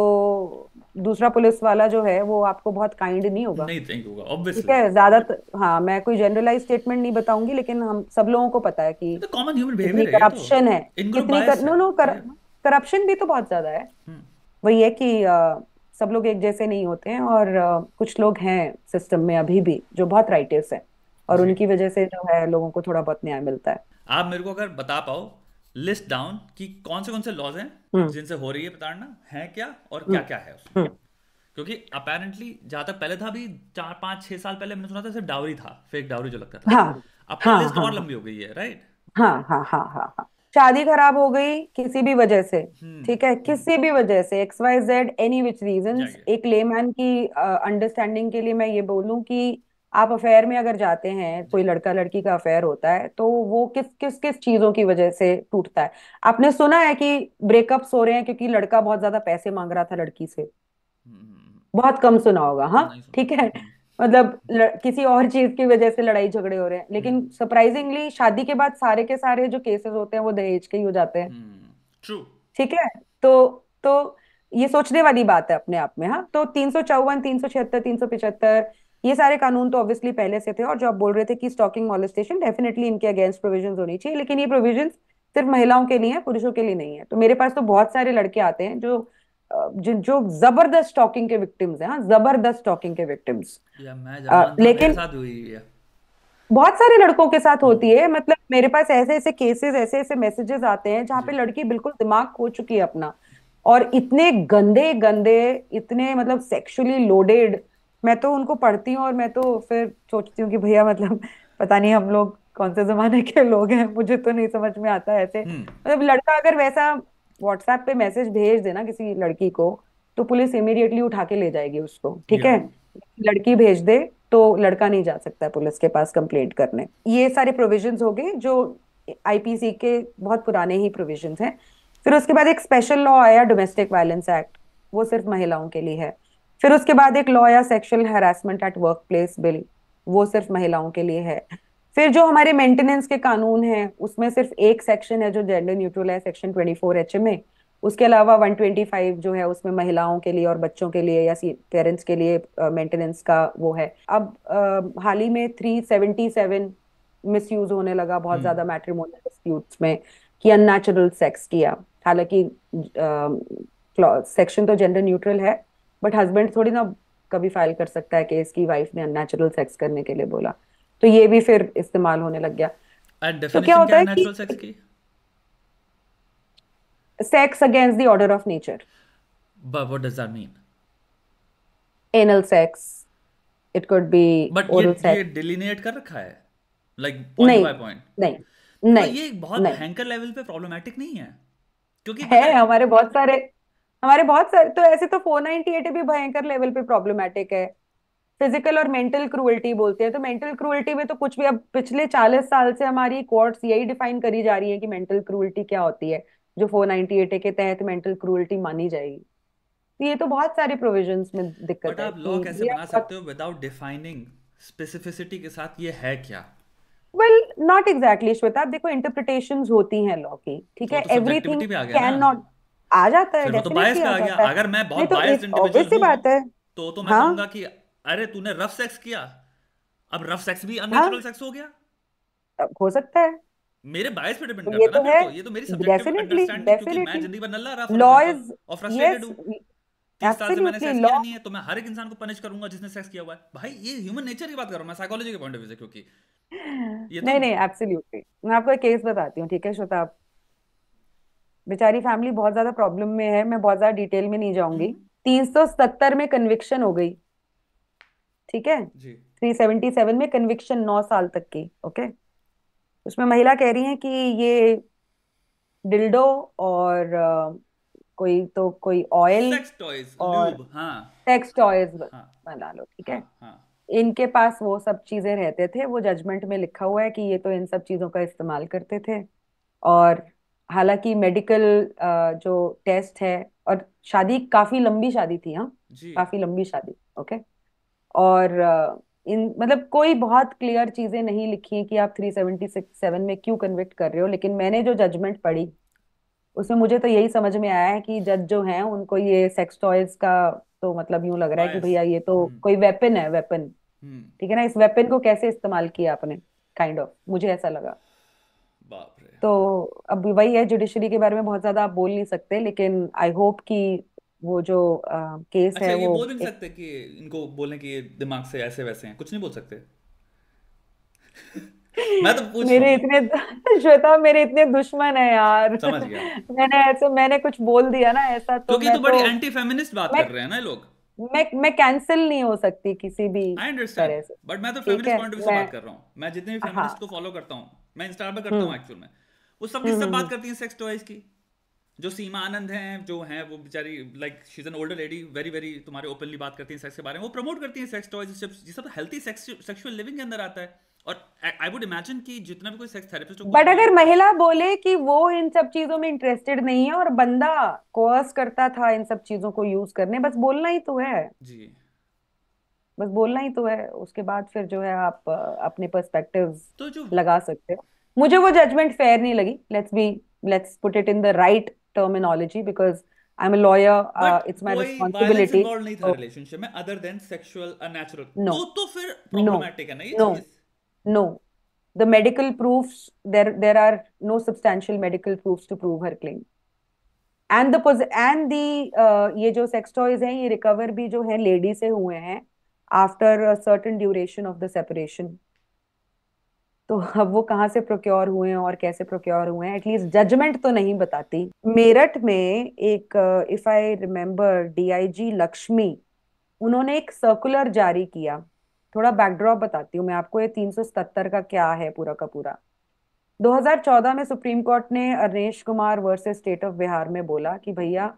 दूसरा पुलिस वाला जो है वो आपको बहुत काइंड नहीं होगा नहीं थैंक यू ऑब्वियसली ठीक है ज्यादा तो, हाँ मैं कोई जनरलाइज स्टेटमेंट नहीं बताऊंगी लेकिन हम सब लोगों को पता है कि कॉमन ह्यूमन बिहेवियर है करप्शन तो है इतनी नो नो करप्शन भी तो बहुत ज्यादा है hmm. वही है कि सब लोग एक जैसे नहीं होते हैं और कुछ लोग हैं सिस्टम में अभी भी जो बहुत राइटर्स हैं और उनकी वजह से जो है लोगों को थोड़ा बहुत न्याय मिलता है आप मेरे को अगर बता पाओ लिस्ट डाउन कि कौन से कौन से लॉज हैं हम्म। जिनसे हो रही है प्रताड़ना है क्या और हम्म। क्या क्या है हम्म। क्योंकि अपेरेंटली जहां तक पहले था भी चार पांच छह साल पहले मैंने सुना था सिर्फ डावरी था फेक डावरी जो लगता था हाँ, अब तो हाँ, लिस्ट हाँ, और लंबी हो गई है राइट हाँ हाँ हाँ हाँ, हाँ। शादी खराब हो गई किसी भी वजह से हम्म, ठीक है हम्म। किसी भी वजह से X Y Z any which reason एक लेमैन की अंडरस्टैंडिंग uh, के लिए मैं ये बोलूं कि आप अफेयर में अगर जाते हैं कोई लड़का लड़की का अफेयर होता है तो वो किस किस किस चीजों की वजह से टूटता है आपने सुना है कि ब्रेकअप्स हो रहे हैं क्योंकि लड़का बहुत ज्यादा पैसे मांग रहा था लड़की से हम्म, बहुत कम सुना होगा हाँ ठीक है मतलब किसी और चीज की वजह से लड़ाई झगड़े हो रहे हैं लेकिन सरप्राइजिंगली हम्म। शादी के बाद सारे के सारे जो केसेस होते हैं वो दहेज के ही हो जाते हैं ट्रू हम्म, ठीक है तो तो ये सोचने वाली बात है अपने आप में हाँ तो तीन सौ चौवन तीन सौ छिहत्तर तीन सौ पिछहत्तर ये सारे कानून तो ऑब्वियसली पहले से थे और जो आप बोल रहे थे कि स्टॉकिंग मॉलिस्टेशन डेफिनेटली इनके अगेंस्ट प्रोविजन होनी चाहिए लेकिन ये प्रोविजन सिर्फ महिलाओं के लिए है पुरुषों के लिए नहीं है तो मेरे पास तो बहुत सारे लड़के आते हैं जो जिन जो जबरदस्त टॉकिंग के विक्टिम्स हैं हाँ, जबरदस्त टॉकिंग के विक्टिम्स या, मैं तो लेकिन बहुत सारे लड़कों के साथ हम्म। होती है मतलब मेरे पास ऐसे ऐसे केसेस ऐसे ऐसे मैसेजेस आते हैं जहाँ पे लड़की बिल्कुल दिमाग खो चुकी है अपना और इतने गंदे गंदे इतने मतलब सेक्सुअली लोडेड मैं तो उनको पढ़ती हूँ और मैं तो फिर सोचती हूँ कि भैया मतलब पता नहीं हम लोग कौन से जमाने के लोग हैं मुझे तो नहीं समझ में आता ऐसे हम्म। मतलब लड़का अगर वैसा व्हाट्सएप पे मैसेज भेज देना किसी लड़की को तो पुलिस इमीडिएटली उठा के ले जाएगी उसको ठीक है लड़की भेज दे तो लड़का नहीं जा सकता पुलिस के पास कंप्लेंट करने ये सारे प्रोविजन हो गए जो आईपीसी के बहुत पुराने ही प्रोविजन हैं फिर उसके बाद एक स्पेशल लॉ आया डोमेस्टिक वायलेंस एक्ट वो सिर्फ महिलाओं के लिए है फिर उसके बाद एक लॉ आया sexual harassment at work place bill वो सिर्फ महिलाओं के लिए है फिर जो हमारे मेंटेनेंस के कानून हैं उसमें सिर्फ एक सेक्शन है जो जेंडर न्यूट्रल है सेक्शन फोर एच में उसके अलावा 125 जो है उसमें महिलाओं के लिए और बच्चों के लिए या पेरेंट्स के लिए मेंटेनेंस का वो है अब हाल ही में 377 मिसयूज होने लगा बहुत हम्म। ज्यादा मैट्रिमोनियल डिस्प्यूट्स में कि अननेचुरल सेक्स किया हालांकि सेक्शन तो जेंडर न्यूट्रल है बट हस्बैंड थोड़ी ना कभी फाइल कर सकता है कि इसकी वाइफ ने अननेचुरल सेक्स करने के लिए बोला तो ये भी फिर इस्तेमाल होने लग गया तो क्या होता है कि sex against the order of nature But does that mean anal sex it could be but ये, डिलिनेट कर रखा है लाइक पॉइंट बाय पॉइंट नहीं तो नहीं ये बहुत भयंकर लेवल पे प्रॉब्लमेटिक नहीं है क्योंकि है हमारे बहुत सारे हमारे बहुत सारे तो ऐसे तो 498 भी भयंकर लेवल पे प्रॉब्लमेटिक है फिजिकल और मेंटल क्रुअल्टी बोलते हैं तो मेंटल क्रुअल्टी में तो कुछ भी अब पिछले चालीस साल से हमारी कोर्ट्स यही e डिफाइन करी जा रही है कि मेंटल क्रुअल्टी क्या होती है जो फोर नाइनटी एट के तहत मेंटल क्रुअल्टी मानी जाएगी तो ये तो बहुत सारे प्रोविजन में दिक्कत But है आप लॉ कैसे बना सकते हो विदाउट डिफाइनिंग स्पेसिफिसिटी के साथ ये है क्या वेल नॉट एग्जैक्टली श्वेता देखो इंटरप्रिटेशन होती हैं लॉ की ठीक तो है एवरीथिंग कैन नॉट आ जाता है तो बायस आ गया अगर मैं बहुत बायस्ड इंडिविजुअल हूं बात है तो तो मैं हाँ। कहूंगा कि अरे तूने रफ सेक्स किया अब रफ सेक्स भी अननेचुरल सेक्स हाँ। हो गया अब हो सकता है मेरे बायस पे डिपेंड तो करता तो है तो है ये तो मेरी सब्जेक्टिव अंडरस्टैंडिंग क्योंकि मैं जिंदगी भर नल्ला रहा लॉ इज और फ्रस्ट्रेटेड हूं तीस साल से मैंने सेक्स किया नहीं है तो मैं हर एक इंसान को पनिश करूंगा जिसने सेक्स किया हुआ है भाई ये ह्यूमन नेचर की बात कर रहा हूं मैं साइकोलॉजी के पॉइंट ऑफ व्यू से क्योंकि ये तो नहीं नहीं एब्सोल्युटली मैं आपको एक केस बताती हूँ ठीक है श्वेता आप बेचारी फैमिली बहुत ज्यादा प्रॉब्लम में है मैं बहुत ज्यादा डिटेल में नहीं जाऊंगी हम्म। तीन सौ सत्तर में कन्विक्शन हो गई ठीक है थ्री सेवेंटी सेवन में कन्विक्शन नौ साल तक की ओके उसमें महिला कह रही है कि ये डिल्डो और कोई तो कोई ऑयल और टेक्स हाँ। हाँ। टॉयज बना लो ठीक है हाँ, इनके पास वो सब चीजें रहते थे वो जजमेंट में लिखा हुआ है कि ये तो इन सब चीजों का इस्तेमाल करते थे और हालांकि मेडिकल जो टेस्ट है और शादी काफी लंबी शादी थी हाँ काफी लंबी शादी ओके okay? और इन मतलब कोई बहुत क्लियर चीजें नहीं लिखी है कि आप थ्री सेवेंटी सेवन में क्यों कन्विक्ट कर रहे हो लेकिन मैंने जो जजमेंट पढ़ी उसमें मुझे तो यही समझ में आया है कि जज जो हैं उनको ये सेक्स टॉयज का तो मतलब यूं लग रहा है कि भैया ये तो हम्म। कोई वेपन है वेपन हम्म। ठीक है ना इस वेपन को कैसे इस्तेमाल किया आपने काइंड ऑफ मुझे ऐसा लगा बाप रे तो अब वही है जुडिशरी के बारे में बहुत ज्यादा आप बोल नहीं सकते लेकिन आई होप कि वो जो आ, केस अच्छा है ये वो बोल भी नहीं एक... सकते कि इनको बोलने की दिमाग से ऐसे वैसे हैं कुछ नहीं बोल सकते मैं तो पूछ रहा मेरे हूं इतने श्वेता मेरे इतने दुश्मन है यार समझ गया मैंने ऐसे मैंने कुछ बोल दिया ना ऐसा तो क्योंकि तो बड़ी एंटी तो फेमिनिस्ट बात कर रहे हैं ना लोग मैं मैं मैं कैंसिल नहीं हो सकती किसी भी आई अंडरस्टैंड तरह से बट मैं तो फेमिनिस्ट पॉइंट ऑफ व्यू से बात कर रहा हूं मैं जितने भी फेमिनिस्ट हाँ। को फॉलो करता हूं मैं इंस्टाग्राम पर करता हूँ एक्चुअल हम्म। में वो सब किस सब हम्म, हम्म, बात करती है सेक्स टॉयज की जो सीमा आनंद हैं जो हैं वो बेचारी like she is an older lady very very तुम्हारे ओपनली बात करती हैं सेक्स के बारे में वो प्रमोट करती हैं सेक्स टॉयज ये सब हेल्थी सेक्सुअल लिविंग के अंदर आता है और आई वुड इमेजिन कि जितना भी कोई सेक्स थेरेपिस्ट बट अगर महिला बोले कि वो इन सब चीजों में इंटरेस्टेड नहीं है और बंदा कोर्स करता था इन सब चीजों को यूज करने बस बोलना ही तो है जी बस बोलना ही तो है उसके बाद फिर जो है आप अपने पर्सपेक्टिव्स तो जो लगा सकते हो मुझे वो जजमेंट फेयर नहीं लगी let's be let's put it in the right terminology because I'm a lawyer. Uh, it's my responsibility. involved नहीं relationship में other than sexual unnatural. No. तो तो फिर problematic है ना ये No. No. The medical proofs there there are no substantial medical proofs to prove her claim. And the and the uh, ये जो sex toys हैं ये recover भी जो है lady से हुए हैं after a certain duration of the separation. तो अब वो कहाँ से प्रोक्योर हुए हैं और कैसे प्रोक्योर हुए हैं एटलीस्ट जजमेंट तो नहीं बताती मेरठ में एक if I remember DIG Lakshmi उन्होंने एक सर्कुलर जारी किया थोड़ा बैकड्रॉप बताती हूँ मैं आपको ये 377 का क्या है पूरा का पूरा 2014 में सुप्रीम कोर्ट ने Arnesh Kumar versus state of Bihar में बोला कि भैया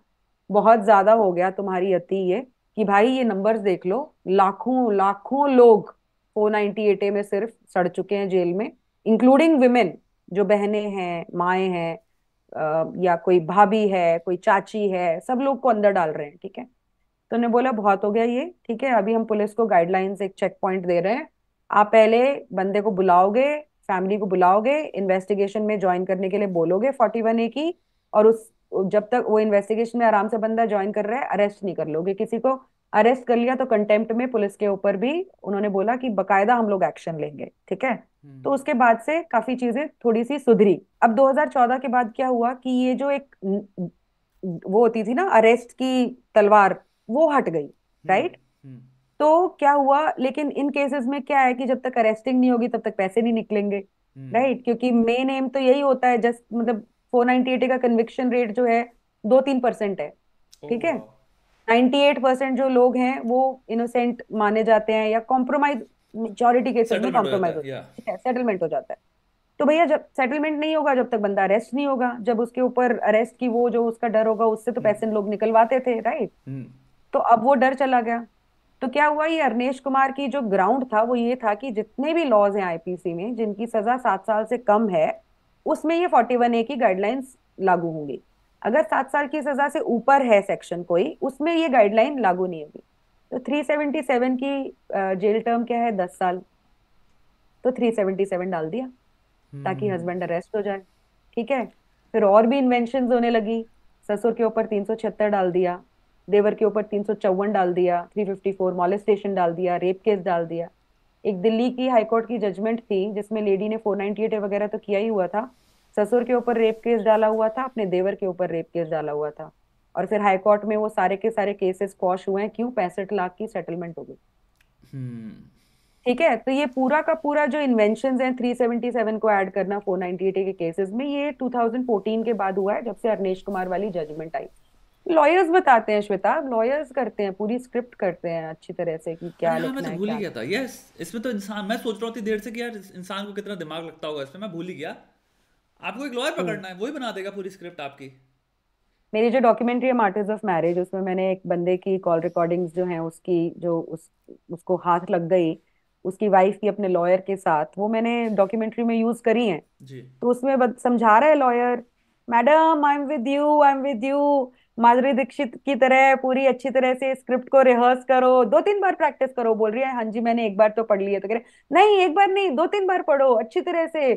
बहुत ज्यादा हो गया तुम्हारी अति ये कि भाई ये नंबर्स देख लो लाखों लाखों लोग फोर नाइनटी एट ए में सिर्फ सड़ चुके हैं जेल में इंक्लूडिंग विमेन जो बहनें हैं माए हैं या कोई भाभी है कोई चाची है सब लोग को अंदर डाल रहे हैं ठीक है तो उन्हें बोला बहुत हो गया ये ठीक है अभी हम पुलिस को गाइडलाइंस एक चेक पॉइंट दे रहे हैं आप पहले बंदे को बुलाओगे फैमिली को बुलाओगे इन्वेस्टिगेशन में ज्वाइन करने के लिए बोलोगे फोर्टी वन ए की और उस जब तक वो इन्वेस्टिगेशन में आराम से बंदा ज्वाइन कर रहा है अरेस्ट नहीं कर लोगे किसी को अरेस्ट कर लिया तो कंटेम्प्ट में पुलिस के ऊपर भी उन्होंने बोला कि बकायदा हम लोग एक्शन लेंगे ठीक है हम्म। तो उसके बाद से काफी चीजें थोड़ी सी सुधरी अब 2014 के बाद क्या हुआ कि ये जो एक वो होती थी ना अरेस्ट की तलवार वो हट गई राइट हम्म, हम्म। तो क्या हुआ लेकिन इन केसेस में क्या है कि जब तक अरेस्टिंग नहीं होगी तब तक पैसे नहीं निकलेंगे राइट क्योंकि मेन एम तो यही होता है जस्ट मतलब फोर नाइनटी का कन्विक्शन रेट जो है दो तीन परसेंट है ठीक है oh, 98 जो लोग हैं वो इनोसेंट माने जाते हैं या कॉम्प्रोमाइज मेजोरिटी केसेस में कॉम्प्रोमाइज हो जाता है सेटलमेंट हो जाता है तो भैया जब सेटलमेंट नहीं होगा जब तक बंदा अरेस्ट नहीं होगा जब उसके ऊपर अरेस्ट की वो जो उसका डर होगा उससे तो हम्म। पैसे लोग निकलवाते थे राइट हम्म। तो अब वो डर चला गया तो क्या हुआ ये अरनेश कुमार की जो ग्राउंड था वो ये था कि जितने भी लॉज हैं आईपीसी में जिनकी सजा सात साल से कम है उसमें ये फोर्टी वन ए की गाइडलाइंस लागू होंगी अगर सात साल की सजा से ऊपर है सेक्शन कोई उसमें ये गाइडलाइन लागू नहीं होगी तो 377 की जेल टर्म क्या है दस साल तो 377 डाल दिया हम्म। ताकि हस्बैंड अरेस्ट हो जाए ठीक है फिर और भी इन्वेंशन होने लगी ससुर के ऊपर तीन डाल दिया देवर के ऊपर तीन डाल दिया 354 मॉलेस्टेशन डाल दिया रेप केस डाल दिया एक दिल्ली की हाईकोर्ट की जजमेंट थी जिसमें लेडी ने 498 वगैरह तो किया ही हुआ था ससुर के ऊपर रेप केस डाला हुआ था अपने देवर के ऊपर रेप केस डाला हुआ था और फिर हाई कोर्ट में वो सारे के सारे केसेस पॉश हुए हैं क्यों पैंसठ लाख की सेटलमेंट हो गई हम्म। ठीक है तो ये पूरा का पूरा जो इन्वेंशन है 377 को ऐड करना 498 के केसेस में ये 2014 के बाद हुआ है जब से अरनेश कुमार वाली जजमेंट आई लॉयर्स बताते हैं श्वेता लॉयर्स करते हैं पूरी स्क्रिप्ट करते हैं अच्छी तरह से कि क्या हाँ, लिखना मैं तो भूल ही गया था यस इसमें तो इंसान मैं सोच रहा हूँ देर से कि यार इंसान को कितना दिमाग लगता होगा इसमें मैं भूल ही गया आपको एक लॉयर hmm. पकड़ना है वही बना देगा पूरी स्क्रिप्ट आपकी मेरी जो डॉक्यूमेंट्री है मार्टर्स ऑफ मैरिज उसमें मैंने एक बंदे की कॉल रिकॉर्डिंग्स जो हैं उसकी जो उस उसको हाथ लग गई उसकी वाइफ की अपने लॉयर के साथ वो मैंने डॉक्यूमेंट्री में यूज करी है जी. तो उसमें समझा रहा है lawyer madam I am with you I am with you Madhuri Dixit की तरह पूरी अच्छी तरह से स्क्रिप्ट को रिहर्स करो दो तीन बार प्रैक्टिस करो बोल रही है हाँ जी मैंने एक बार तो पढ़ लिया तो कह रहे नहीं एक बार नहीं दो तीन बार पढ़ो अच्छी तरह से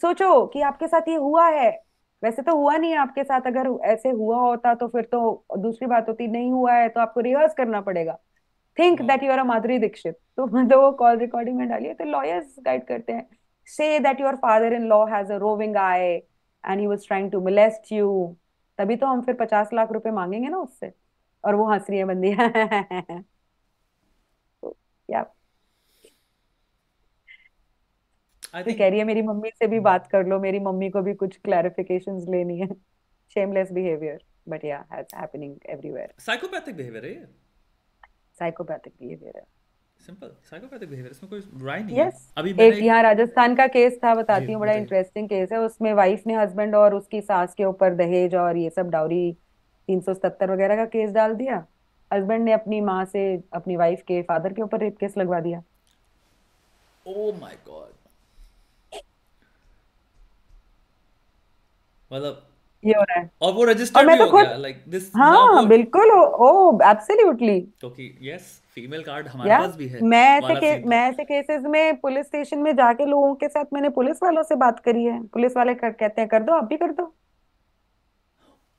सोचो कि आपके साथ ये हुआ है वैसे तो हुआ नहीं है आपके साथ अगर ऐसे हुआ होता तो फिर तो दूसरी बात होती नहीं हुआ है तो आपको रिहर्स करना पड़ेगा think that you are a Madhuri Dixit तो मतलब वो कॉल रिकॉर्डिंग में डालिए तो लॉयर्स गाइड करते हैं say that your father in law has a roving eye and he was trying to molest you तभी तो हम फिर पचास लाख रुपए मांगेंगे ना उससे और वो हंस रही है बंदी तो, या तो कह रही है मेरी मम्मी से भी hmm. बात कर लो मेरी मम्मी को भी कुछ क्लैरिफिकेशन लेनी है shameless behaviour but yeah it's happening everywhere psychopathic behaviour है ये साइकोपैथिक बिहेवियर है सिंपल साइकोपैथिक बिहेवियर इसमें कोई राय नहीं yes. अभी मैंने एक यहाँ राजस्थान का केस था बताती हूँ बड़ा इंटरेस्टिंग केस है उसमें वाइफ ने हस्बैंड और उसकी सास के ऊपर दहेज और ये सब डाउरी 370 वगैरह का केस डाल दिया हस्बैंड ने अपनी माँ से अपनी वाइफ के फादर के ऊपर रेप केस लगवा दिया ओह माय गॉड मतलब ये हो रहा है और वो रजिस्टर भी तो हो गया लाइक दिस हां बिल्कुल ओ एब्सोल्युटली क्योंकि यस फीमेल कार्ड हमारे yeah. पास भी है मैं ऐसे के, मैं ऐसे केसेस में पुलिस स्टेशन में जाके लोगों के साथ मैंने पुलिस वालों से बात करी है पुलिस वाले कर, कहते हैं कर दो आप भी कर दो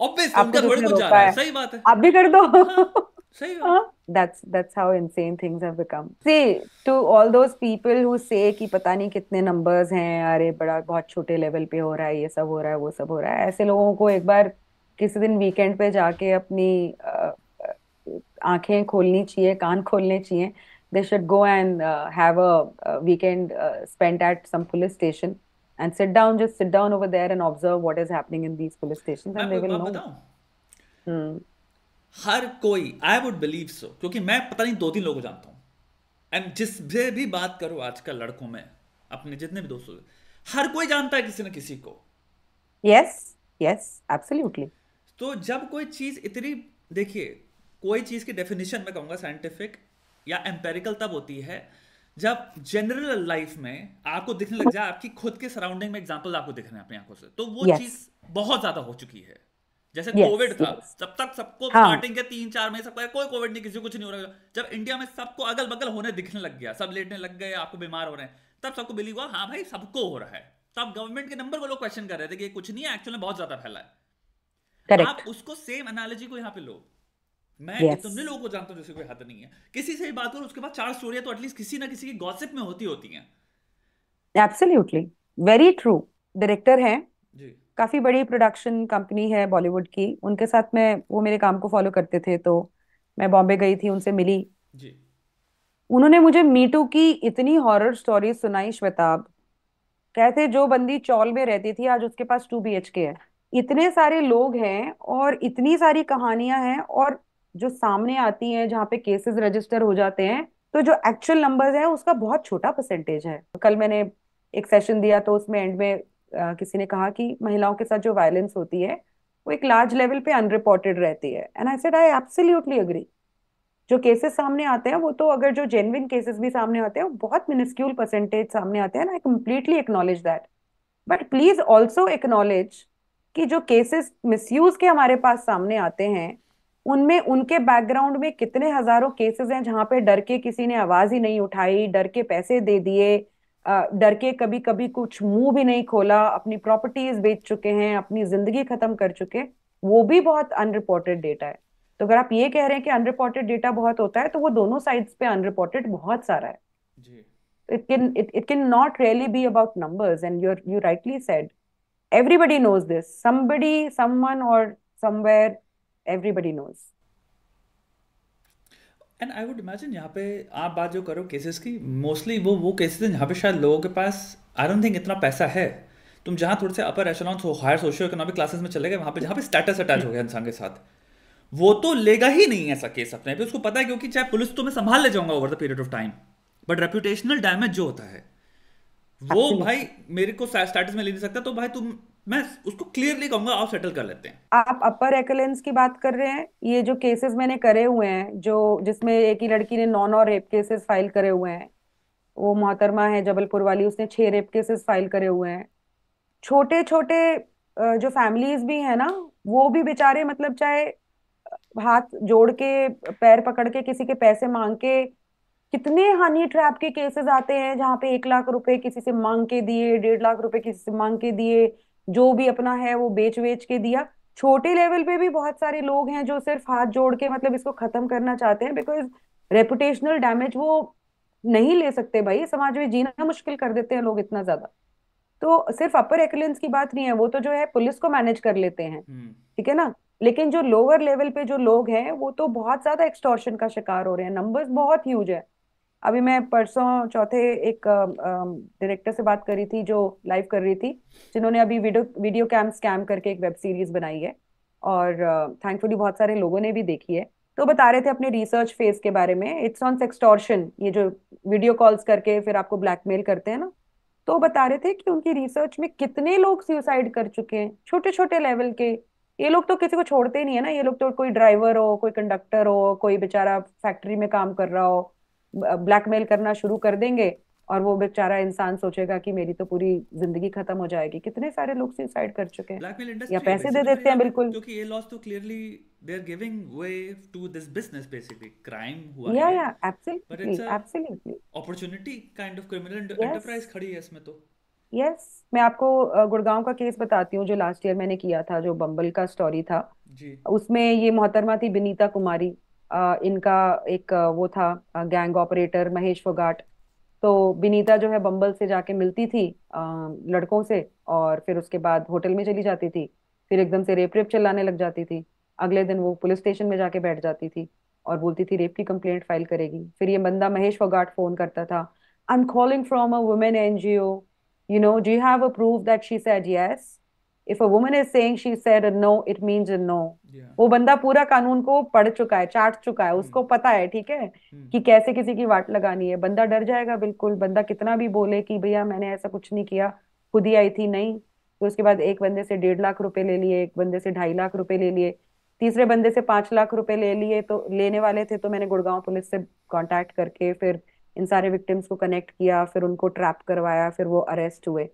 ऑब्वियसली उनका थोड़ी कुछ जा रहा है सही बात है आप भी कर दो हाँ। Uh, that's that's how insane things have become. See, to all those people who say कि पता नहीं कितने numbers हैं अरे बड़ा बहुत छोटे level पे हो रहा है ये सब हो रहा है वो सब हो रहा है ऐसे लोगों को एक बार किसी दिन वीकेंड पे जाके अपनी आंखें खोलनी चाहिए कान खोलने चाहिए they should go and uh, have a, a weekend uh, spent at some police station and sit down just sit down over there and observe what is happening in these police stations and they will know hmm. हर कोई I would believe so क्योंकि मैं पता नहीं दो तीन लोगों को जानता हूं एंड जिससे भी बात करो आजकल लड़कों में अपने जितने भी दोस्तों हर कोई जानता है किसी न किसी को यस यस एब्सोल्युटली तो जब कोई चीज इतनी देखिए कोई चीज की डेफिनेशन मैं कहूंगा साइंटिफिक या एम्पेरिकल तब होती है जब जनरल लाइफ में आपको दिखने लग जाए आपकी खुद के सराउंडिंग में एग्जाम्पल आपको दिख रहे हैं अपनी आंखों से तो वो yes. चीज बहुत ज्यादा हो चुकी है जैसे कोविड yes, था yes. जब तक सबको हाँ. स्टार्टिंग के तीन चार महीने सबको कोई कोविड नहीं किसी कुछ नहीं हो रहा जब इंडिया में सबको अगल बगल होने दिखने लग गया सब लेटने लग गए आपको बीमार हो रहे हैं तब सबको बिलीव हुआ हाँ भाई सबको हो रहा है तब गवर्नमेंट के नंबर को लोग क्वेश्चन कर रहे थे कि कुछ नहीं है एक्चुअल में बहुत ज्यादा फैला है Correct. आप उसको सेम एनालॉजी को यहाँ पे लो मैं yes. इतने तो लोगों को जानता हूँ जिससे कोई हद नहीं है किसी से भी बात करो उसके बाद चार स्टोरियां तो एटलीस्ट किसी ना किसी की गॉसिप में होती होती हैं एब्सोल्युटली वेरी ट्रू डायरेक्टर हैं जी काफ़ी बड़ी प्रोडक्शन कंपनी है बॉलीवुड की उनके साथ मैं वो मेरे काम को फॉलो करते थे तो मैं बॉम्बे गई थी उनसे मिली जी उन्होंने मुझे मीटू की इतनी हॉरर स्टोरी सुनाई श्वेताब कहते जो बंदी चौल में रहती थी आज उसके पास टू बी एच के है इतने सारे लोग हैं और इतनी सारी कहानियां हैं और जो सामने आती हैं जहाँ पे केसेस रजिस्टर हो जाते हैं तो जो एक्चुअल नंबर्स है उसका बहुत छोटा परसेंटेज है कल मैंने एक सेशन दिया तो उसमें एंड में किसी ने कहा कि महिलाओं के साथ जो वायलेंस होती है वो एक लार्ज लेवल पे अनरिपोर्टेड रहती है and I said I absolutely agree जो केसेस सामने आते हैं वो तो अगर जो जेनविन केसेस भी सामने आते हैं वो बहुत मिनिस्क्यूल परसेंटेज सामने आते हैं I completely acknowledge that but please also acknowledge कि जो केसेस मिस के हमारे पास सामने आते हैं उनमें उनके बैकग्राउंड में कितने हजारों केसेस हैं जहां पे डर के किसी ने आवाज ही नहीं उठाई डर के पैसे दे दिए डर के कभी कभी कुछ मुंह भी नहीं खोला अपनी प्रॉपर्टीज बेच चुके हैं अपनी जिंदगी खत्म कर चुके वो भी बहुत अनरिपोर्टेड डेटा है तो अगर आप ये कह रहे हैं कि अनरिपोर्टेड डेटा बहुत होता है तो वो दोनों साइड्स पे अनरिपोर्टेड बहुत सारा है it can it can not really be about numbers and your you rightly said everybody knows this somebody someone or somewhere everybody knows and I would imagine यहाँ पे आप बात जो करो केसेस की मोस्टली वो वो केसेस हैं जहाँ पे शायद लोगों के पास आई डोंट थिंक इतना पैसा है तुम जहाँ थोड़े से अपर एशन हो हायर सोशो इकोनॉमिक क्लासेस में चले गए वहाँ पे जहाँ पे स्टेटस अटैच हो गया इंसान के साथ वो तो लेगा ही नहीं ऐसा केस अपने पे उसको पता है क्योंकि चाहे पुलिस तो मैं संभाल ले जाऊंगा over the period of time but reputational damage जो होता है वो भाई मेरे को स्टेटस में ले नहीं सकता तो भाई तुम मैं उसको क्लियरली कहूंगा आप सेटल कर लेते हैं आप अपर एक्लेंस की बात कर रहे हैं ये जो केसेस मैंने करे हुए हैं जो जिसमें एक ही लड़की ने नॉन और रेप केसेस फाइल करे हुए हैं वो मोहतरमा है जबलपुर वाली उसने छह रेप केसेस फाइल करे हुए हैं छोटे छोटे जो फैमिलीज भी है ना वो भी बेचारे मतलब चाहे हाथ जोड़ के पैर पकड़ के किसी के पैसे मांग के कितने हनी ट्रैप के केसेस आते हैं जहां पे एक लाख रुपए किसी से मांग के दिए डेढ़ लाख रुपए किसी से मांग के दिए जो भी अपना है वो बेच बेच के दिया छोटे लेवल पे भी बहुत सारे लोग हैं जो सिर्फ हाथ जोड़ के मतलब इसको खत्म करना चाहते हैं बिकॉज रेपुटेशनल डैमेज वो नहीं ले सकते भाई समाज में जीना मुश्किल कर देते हैं लोग इतना ज्यादा तो सिर्फ अपर एक्लेंस की बात नहीं है वो तो जो है पुलिस को मैनेज कर लेते हैं हम्म। ठीक है ना लेकिन जो लोअर लेवल पे जो लोग हैं वो तो बहुत ज्यादा एक्सटॉर्शन का शिकार हो रहे हैं नंबर्स बहुत ह्यूज है अभी मैं परसों चौथे एक डायरेक्टर से बात कर रही थी जो लाइव कर रही थी जिन्होंने अभी वीडियो वीडियो कैम स्कैम करके एक वेब सीरीज बनाई है और थैंकफुली uh, बहुत सारे लोगों ने भी देखी है तो बता रहे थे अपने रिसर्च फेज के बारे में इट्स ऑन सेक्सटॉर्शन ये जो वीडियो कॉल्स करके फिर आपको ब्लैकमेल करते हैं ना तो बता रहे थे कि उनकी रिसर्च में कितने लोग सुसाइड कर चुके हैं छोटे छोटे लेवल के ये लोग तो किसी को छोड़ते ही नहीं है ना ये लोग तो कोई ड्राइवर हो कोई कंडक्टर हो कोई बेचारा फैक्ट्री में काम कर रहा हो ब्लैकमेल करना शुरू कर देंगे और वो बेचारा इंसान सोचेगा कि मेरी तो पूरी जिंदगी खत्म हो जाएगी कितने सारे लोग सुसाइड कर चुके हैं या पैसे दे देते हैं बिल्कुल क्योंकि ये लॉस तो clearly they are giving way to this business basically crime हुआ yeah yeah absolutely absolutely opportunity kind of criminal enterprise खड़ी है इसमें तो यस yes, मैं आपको गुड़गांव का केस बताती हूँ जो लास्ट ईयर मैंने किया था जो बम्बल का स्टोरी था जी उसमें ये मोहतरमा थी बिनीता कुमारी इनका एक वो था गैंग ऑपरेटर महेश फोगाट तो बिनीता जो है बम्बल से जाके मिलती थी लड़कों से और फिर उसके बाद होटल में चली जाती थी फिर एकदम से रेप रेप चिल्लाने लग जाती थी अगले दिन वो पुलिस स्टेशन में जाके बैठ जाती थी और बोलती थी रेप की कंप्लेंट फाइल करेगी फिर ये बंदा महेश फोगाट फोन करता था I am calling from a women NGO you know do have a proof that she said yes if a woman is saying she said no it means a no वो बंदा पूरा कानून को पढ़ चुका है चाट चुका है उसको हम्म। पता है ठीक है हम्म। कि कैसे किसी की वाट लगानी है बंदा डर जाएगा बिल्कुल बंदा कितना भी बोले कि भैया मैंने ऐसा कुछ नहीं किया खुद ही आई थी नहीं तो उसके बाद एक बंदे से डेढ़ लाख रुपए ले लिए एक बंदे से ढाई लाख रुपए ले लिए तीसरे बंदे से पांच लाख रुपए ले लिए तो लेने वाले थे तो मैंने गुड़गांव पुलिस से कांटेक्ट करके फिर इन सारे विक्टिम्स को कनेक्ट किया फिर उनको ट्रैप करवाया फिर वो अरेस्ट हुए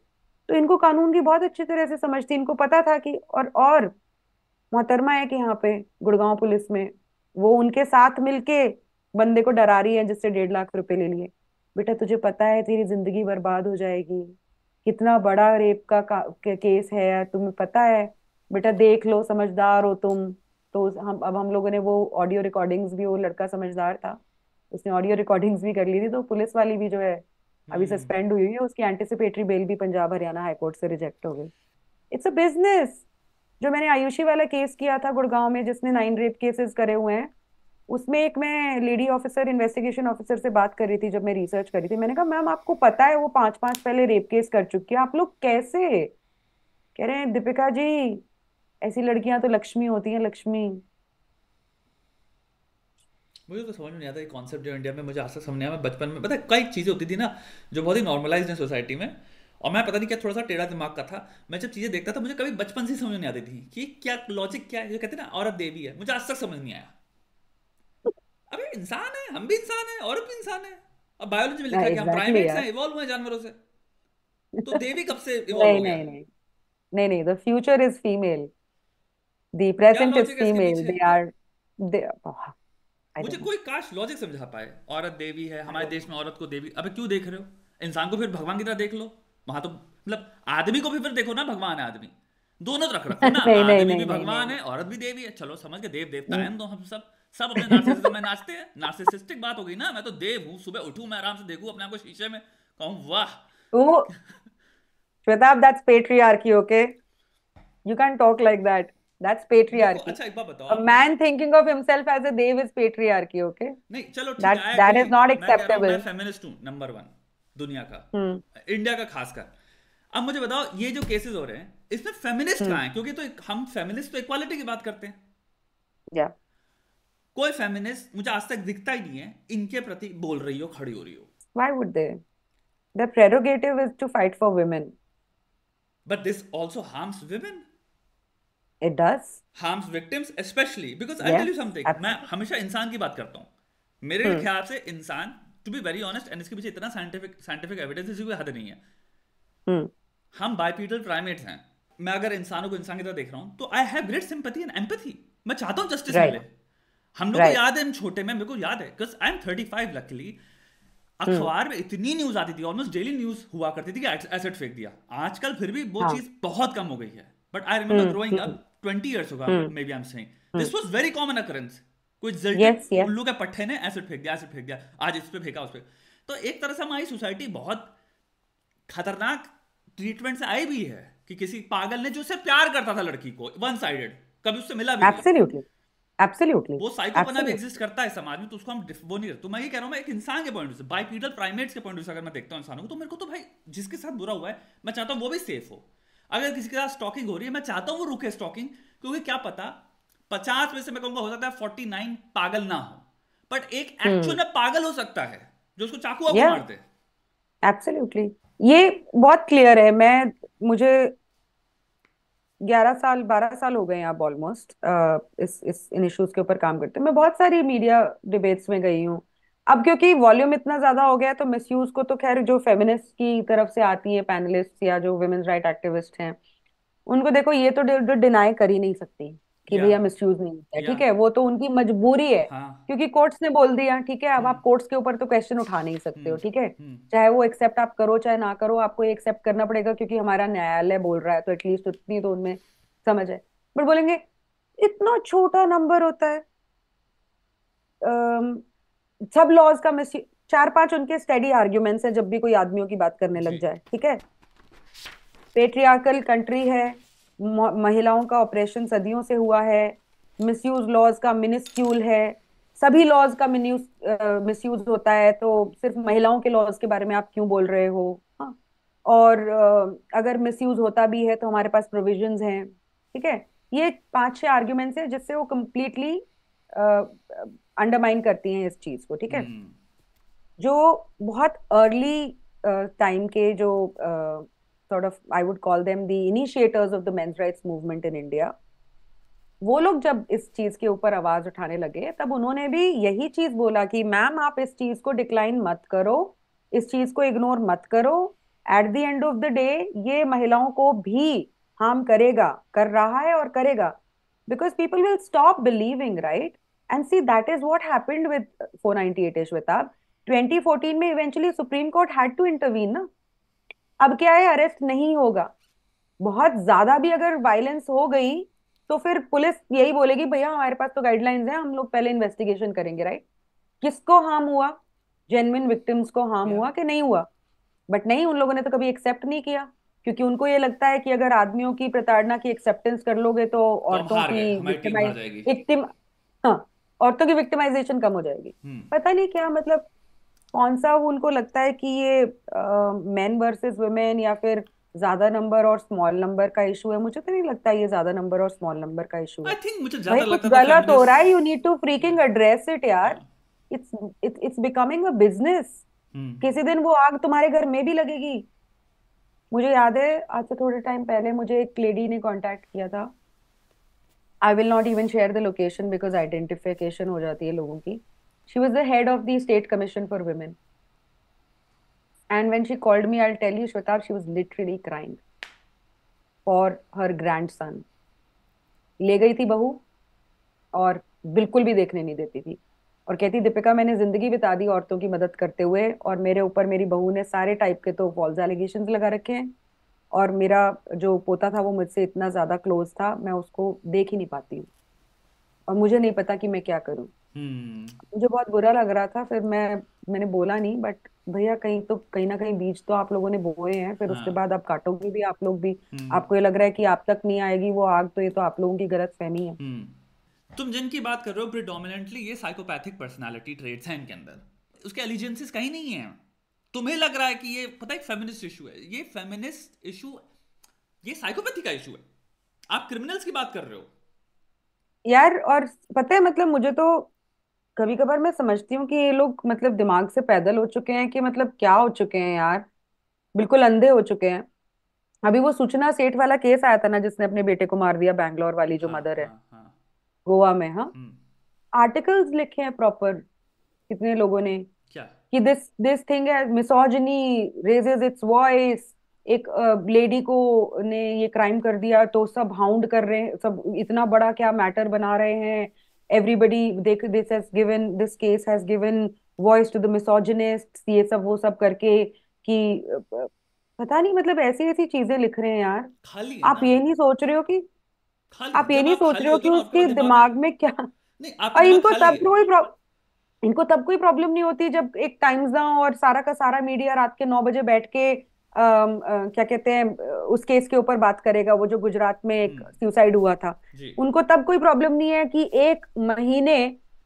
तो इनको कानून की बहुत अच्छी तरह से समझ थी इनको पता था कि और और मोहतरमा है कि यहाँ पे गुड़गांव पुलिस में वो उनके साथ मिलके बंदे को डरा रही है जिससे डेढ़ लाख रुपए ले लिए बेटा तुझे पता है तेरी जिंदगी बर्बाद हो जाएगी कितना बड़ा रेप का, का, का केस है तुम्हें पता है बेटा देख लो समझदार हो तुम तो हम अब हम लोगों ने वो ऑडियो रिकॉर्डिंग्स भी वो लड़का समझदार था उसने ऑडियो रिकॉर्डिंग्स भी कर ली थी तो पुलिस वाली भी जो है अभी सस्पेंड हम्म। हुई है उसकी एंटिसिपेटरी बेल भी पंजाब हरियाणा हाईकोर्ट से रिजेक्ट हो गई इट्स अ बिजनेस जो मैंने आयुषी वाला केस किया था गुड़गांव में जिसने नाइन रेप केसेस करे हुए हैं उसमें एक मैं लेडी ऑफिसर इन्वेस्टिगेशन ऑफिसर से बात कर रही थी जब मैं रिसर्च कर रही थी मैंने कहा मैम आपको पता है वो पांच पांच पहले रेप केस कर चुकी है आप लोग कैसे कह रहे हैं दीपिका जी ऐसी लड़कियां तो लक्ष्मी होती हैं लक्ष्मी मुझे तो समझ में नहीं आता ये कॉन्सेप्ट जो इंडिया में मुझे आज तक समझ नहीं आया मैं बचपन में पता कई चीज़ें होती थी ना जो बहुत ही नॉर्मलाइज है सोसाइटी में और मैं पता नहीं क्या थोड़ा सा टेढ़ा दिमाग का था मैं जब चीज़ें देखता था मुझे कभी बचपन से समझ नहीं आती थी कि क्या लॉजिक क्या है जो कहते हैं ना औरत देवी है मुझे आज तक समझ नहीं आया अबे इंसान है हम भी इंसान है औरत भी इंसान है अब बायोलॉजी में लिखा है कि हम प्राइमेट्स हैं इवॉल्व हुए जानवरों से तो देवी कब से इवॉल्व हो गया नहीं नहीं नहीं the future is female the present is female they are they मुझे कोई काश लॉजिक समझा पाए औरत देवी है हमारे देश में औरत को देवी अबे क्यों देख रहे हो इंसान को फिर भगवान की तरह देख लो वहां तो मतलब आदमी को भी फिर देखो ना भगवान है आदमी दोनों रख रखो ना आदमी भी भगवान है औरत भी देवी है चलो समझ के देव देवता है तो हम सब सब अपने नार्सिसिज्म में नाचते हैं नार्सिसिस्टिक बात हो गई ना मैं तो देव हूँ सुबह उठू मैं आराम से देखू अपने आप को शीशे में कहूँ वाह Shweta that's patriarchy okay you can talk like that that's patriarchy अच्छा एक बार बताओ a man thinking of himself as a dev is patriarchy okay नहीं चलो ठीक that, है that is not acceptable मैं फेमिनिस्ट हूं number one. दुनिया का इंडिया hmm. का खासकर अब मुझे बताओ ये जो केसेस हो रहे हैं इसमें फेमिनिस्ट कहां है क्योंकि तो हम फेमिनिस्ट तो इक्वालिटी की बात करते हैं yeah. कोई फेमिनिस्ट मुझे आज तक दिखता ही नहीं है इनके प्रति बोल रही हो खड़ी हो रही हो why would they the prerogative is to fight for women but this also harms women it does harms victims especially because yeah, I tell you something मैं हमेशा इंसान की बात करता हूँ मेरे hmm. ख्याल से इंसान to be very honest and इसके पीछे इतना साइंटिफिक साइंटिफिक एविडेंस इसकी कोई हद नहीं है hmm. हम बाइपीडल प्राइमेट्स हैं मैं अगर इंसानों को इंसान की तरह देख रहा हूँ तो I have great sympathy and empathy मैं चाहता हूँ जस्टिस right. मिले हम लोग right. याद है हम छोटे में मेरे को याद है because I am thirty five luckily अखबार में इतनी न्यूज आती थी ऑलमोस्ट डेली न्यूज हुआ करती थी कि एसेट फेंक दिया आजकल फिर भी वो हाँ. चीज बहुत कम हो गई है but I remember growing up twenty years होगा मे हम्म। Be I'm saying. Hmm. This was very common occurrence. कोई जल्दी yes, yes. उल्लू के पट्टे ने एसिड फेंक दिया एसिड फेंक दिया आज इस पे फेंका उस पे तो एक तरह से हमारी सोसाइटी बहुत खतरनाक ट्रीटमेंट से आई भी है कि किसी पागल ने जो उसे प्यार करता था लड़की को वन साइडेड कभी उससे मिला भी एब्सोल्युटली एब्सोल्युटली वो साइकोपना भी एग्जिस्ट करता है समाज में तो उसको हम वो नहीं रहते तो मैं ये कह रहा हूँ मैं एक इंसान के पॉइंट से बाइपीडल प्राइमेट्स के पॉइंट से अगर मैं देखता हूँ इंसानों को तो मेरे को तो भाई जिसके साथ बुरा हुआ है मैं चाहता हूँ वो भी सेफ हो अगर किसी के साथ स्टॉकिंग हो रही है मैं चाहता हूं वो रुके स्टॉकिंग क्योंकि क्या पता पचास में से मैं कहूंगा हो सकता है फोर्टी नाइन पागल ना हो बट एक एक्चुअल हम्म। में पागल हो सकता है जो उसको चाकू आपको yeah. मार दे एब्सोल्युटली ये बहुत क्लियर है मैं मुझे ग्यारह साल बारह साल हो गए आप ऑलमोस्ट इस इस इन इश्यूज के ऊपर काम करते मैं बहुत सारी मीडिया डिबेट्स में गई हूँ अब क्योंकि वॉल्यूम इतना ज्यादा हो गया है तो यूज को तो खैर जो फेमिनिस्ट की तरफ से आती है पैनलिस्ट या जो वुमेन्स राइट एक्टिविस्ट हैं उनको देखो ये तो डिनाई कर ही नहीं सकती कि भैया यूज नहीं होता है ठीक है वो तो उनकी मजबूरी है हाँ. क्योंकि कोर्ट्स ने बोल दिया ठीक है अब hmm. आप कोर्ट्स के ऊपर तो क्वेश्चन उठा नहीं सकते हो hmm. ठीक है hmm. चाहे वो एक्सेप्ट आप करो चाहे ना करो आपको ये एक्सेप्ट करना पड़ेगा क्योंकि हमारा न्यायालय बोल रहा है तो एटलीस्ट उतनी तो उनमें समझ है बट बोलेंगे इतना छोटा नंबर होता है सब लॉज का मिस चार पांच उनके स्टडी आर्ग्यूमेंट्स हैं जब भी कोई आदमियों की बात करने लग जाए ठीक है पेट्रियाकल कंट्री है महिलाओं का ऑपरेशन सदियों से हुआ है मिसयूज लॉज का मिनिस्क्यूल है सभी लॉज का मिस यूज होता है तो सिर्फ महिलाओं के लॉज के बारे में आप क्यों बोल रहे हो हाँ और अगर मिस यूज होता भी है तो हमारे पास प्रोविजन हैं ठीक है ये पांच छह आर्ग्यूमेंट्स है जिससे वो कम्प्लीटली अंडरमाइन करती हैं इस चीज को ठीक है mm. जो बहुत अर्ली टाइम के जो sort of I would call them the initiators of the men's rights movement in India वो लोग जब इस चीज के ऊपर आवाज उठाने लगे तब उन्होंने भी यही चीज बोला कि मैम आप इस चीज को डिक्लाइन मत करो इस चीज को इग्नोर मत करो at the end of the day ये महिलाओं को भी हार्म करेगा कर रहा है और करेगा because people will stop believing right And see, that is what happened with 498A Shwetab. 2014 में eventually supreme court had to intervene ना अब क्या है अरेस्ट नहीं होगा बहुत ज्यादा भी अगर वायलेंस हो गई तो फिर पुलिस यही बोलेगी भैया हमारे पास तो गाइडलाइंस है हम लोग पहले इन्वेस्टिगेशन करेंगे राइट किसको हार्म हुआ जेनविन विक्टिम्स को हार्म हुआ कि नहीं हुआ बट नहीं उन लोगों ने तो कभी एक्सेप्ट नहीं किया क्योंकि उनको ये लगता है कि अगर आदमियों की प्रताड़ना की एक्सेप्टेंस कर लोगे तो, तो औरतों की हाँ औरतों की विक्टिमाइजेशन कम हो जाएगी हम्म। पता नहीं क्या मतलब कौन सा उनको लगता है कि ये मैन वर्सेस वुमेन या फिर ज्यादा नंबर और स्मॉल नंबर का इशू है मुझे तो नहीं लगता ये ज्यादा नंबर और स्मॉल नंबर का इशू है मुझे ज्यादा लगता तो गलत हो रहा है you need to freaking address it यार it's it's becoming a business किसी दिन वो आग तुम्हारे घर में भी लगेगी मुझे याद है आज से थोड़े टाइम पहले मुझे एक लेडी ने कांटेक्ट किया था I will not even share the location because identification हो जाती है लोगों की she was the head of the state commission for women and when she called me I tell you Shwetabh she was literally crying for her grandson ले गई थी बहू और बिल्कुल भी देखने नहीं देती थी और कहती दीपिका मैंने जिंदगी बिता दी औरतों की मदद करते हुए और मेरे ऊपर मेरी बहू ने सारे टाइप के तो फॉल्स एलिगेशन लगा रखे हैं और मेरा जो पोता था वो मुझसे इतना ज्यादा क्लोज था मैं उसको देख ही नहीं पाती हूँ और मुझे नहीं पता कि मैं क्या करूँ hmm. मुझे बहुत बुरा लग रहा था फिर मैं मैंने बोला नहीं बट भैया कहीं तो कहीं ना कहीं बीज तो आप लोगों ने बोए हैं फिर हाँ. उसके बाद आप काटोगे भी आप लोग भी hmm. आपको ये लग रहा है कि आप तक नहीं आएगी वो आग तो ये तो आप लोगों की गलत फहमी है hmm. तुम जिनकी बात कर रहे हो प्रिडोमिनेंटली ये साइकोपैथिक पर्सनालिटी ट्रेट्स हैं इनके अंदर उसके एलिजेंसीज कहीं नहीं है तुम्हें लग रहा है कि ये पता है फेमिनिस्ट इशू है ये फेमिनिस्ट इशू ये साइकोपैथी का इशू है आप क्रिमिनल्स की बात कर रहे हो यार और पता है मतलब मुझे तो कभी कभार मैं समझती हूँ कि ये लोग मतलब दिमाग से पैदल हो चुके हैं कि मतलब क्या हो चुके हैं यार बिल्कुल अंधे हो चुके हैं अभी वो सूचना सेठ वाला केस आया था ना जिसने अपने बेटे को मार दिया बैंगलोर वाली जो हाँ, मदर है हाँ, हाँ। गोवा में हाँ हम्म। आर्टिकल्स लिखे हैं प्रॉपर कितने लोगों ने क्या कि दिस दिस थिंग है मिसोजनी रेजेज इट्स वॉइस एक लेडी को ने ये क्राइम कर दिया तो सब हाउंड कर रहे हैं सब इतना बड़ा क्या मैटर बना रहे हैं एवरीबडी देख this has given this case has given voice to the misogynist ये सब वो सब करके कि पता नहीं मतलब ऐसी ऐसी चीजें लिख रहे हैं यार खाली आप ये नहीं सोच रहे हो कि आप ये नहीं सोच रहे हो कि तो उसके दिमाग में क्या नहीं, और इनको सब प्रॉब्लम इनको तब कोई प्रॉब्लम नहीं होती जब एक टाइम्स नाउ और सारा का सारा मीडिया रात के नौ बजे बैठ के आ, आ, क्या कहते हैं उस केस के ऊपर बात करेगा वो जो गुजरात में एक सुसाइड हम्म। हुआ था उनको तब कोई प्रॉब्लम नहीं है कि एक महीने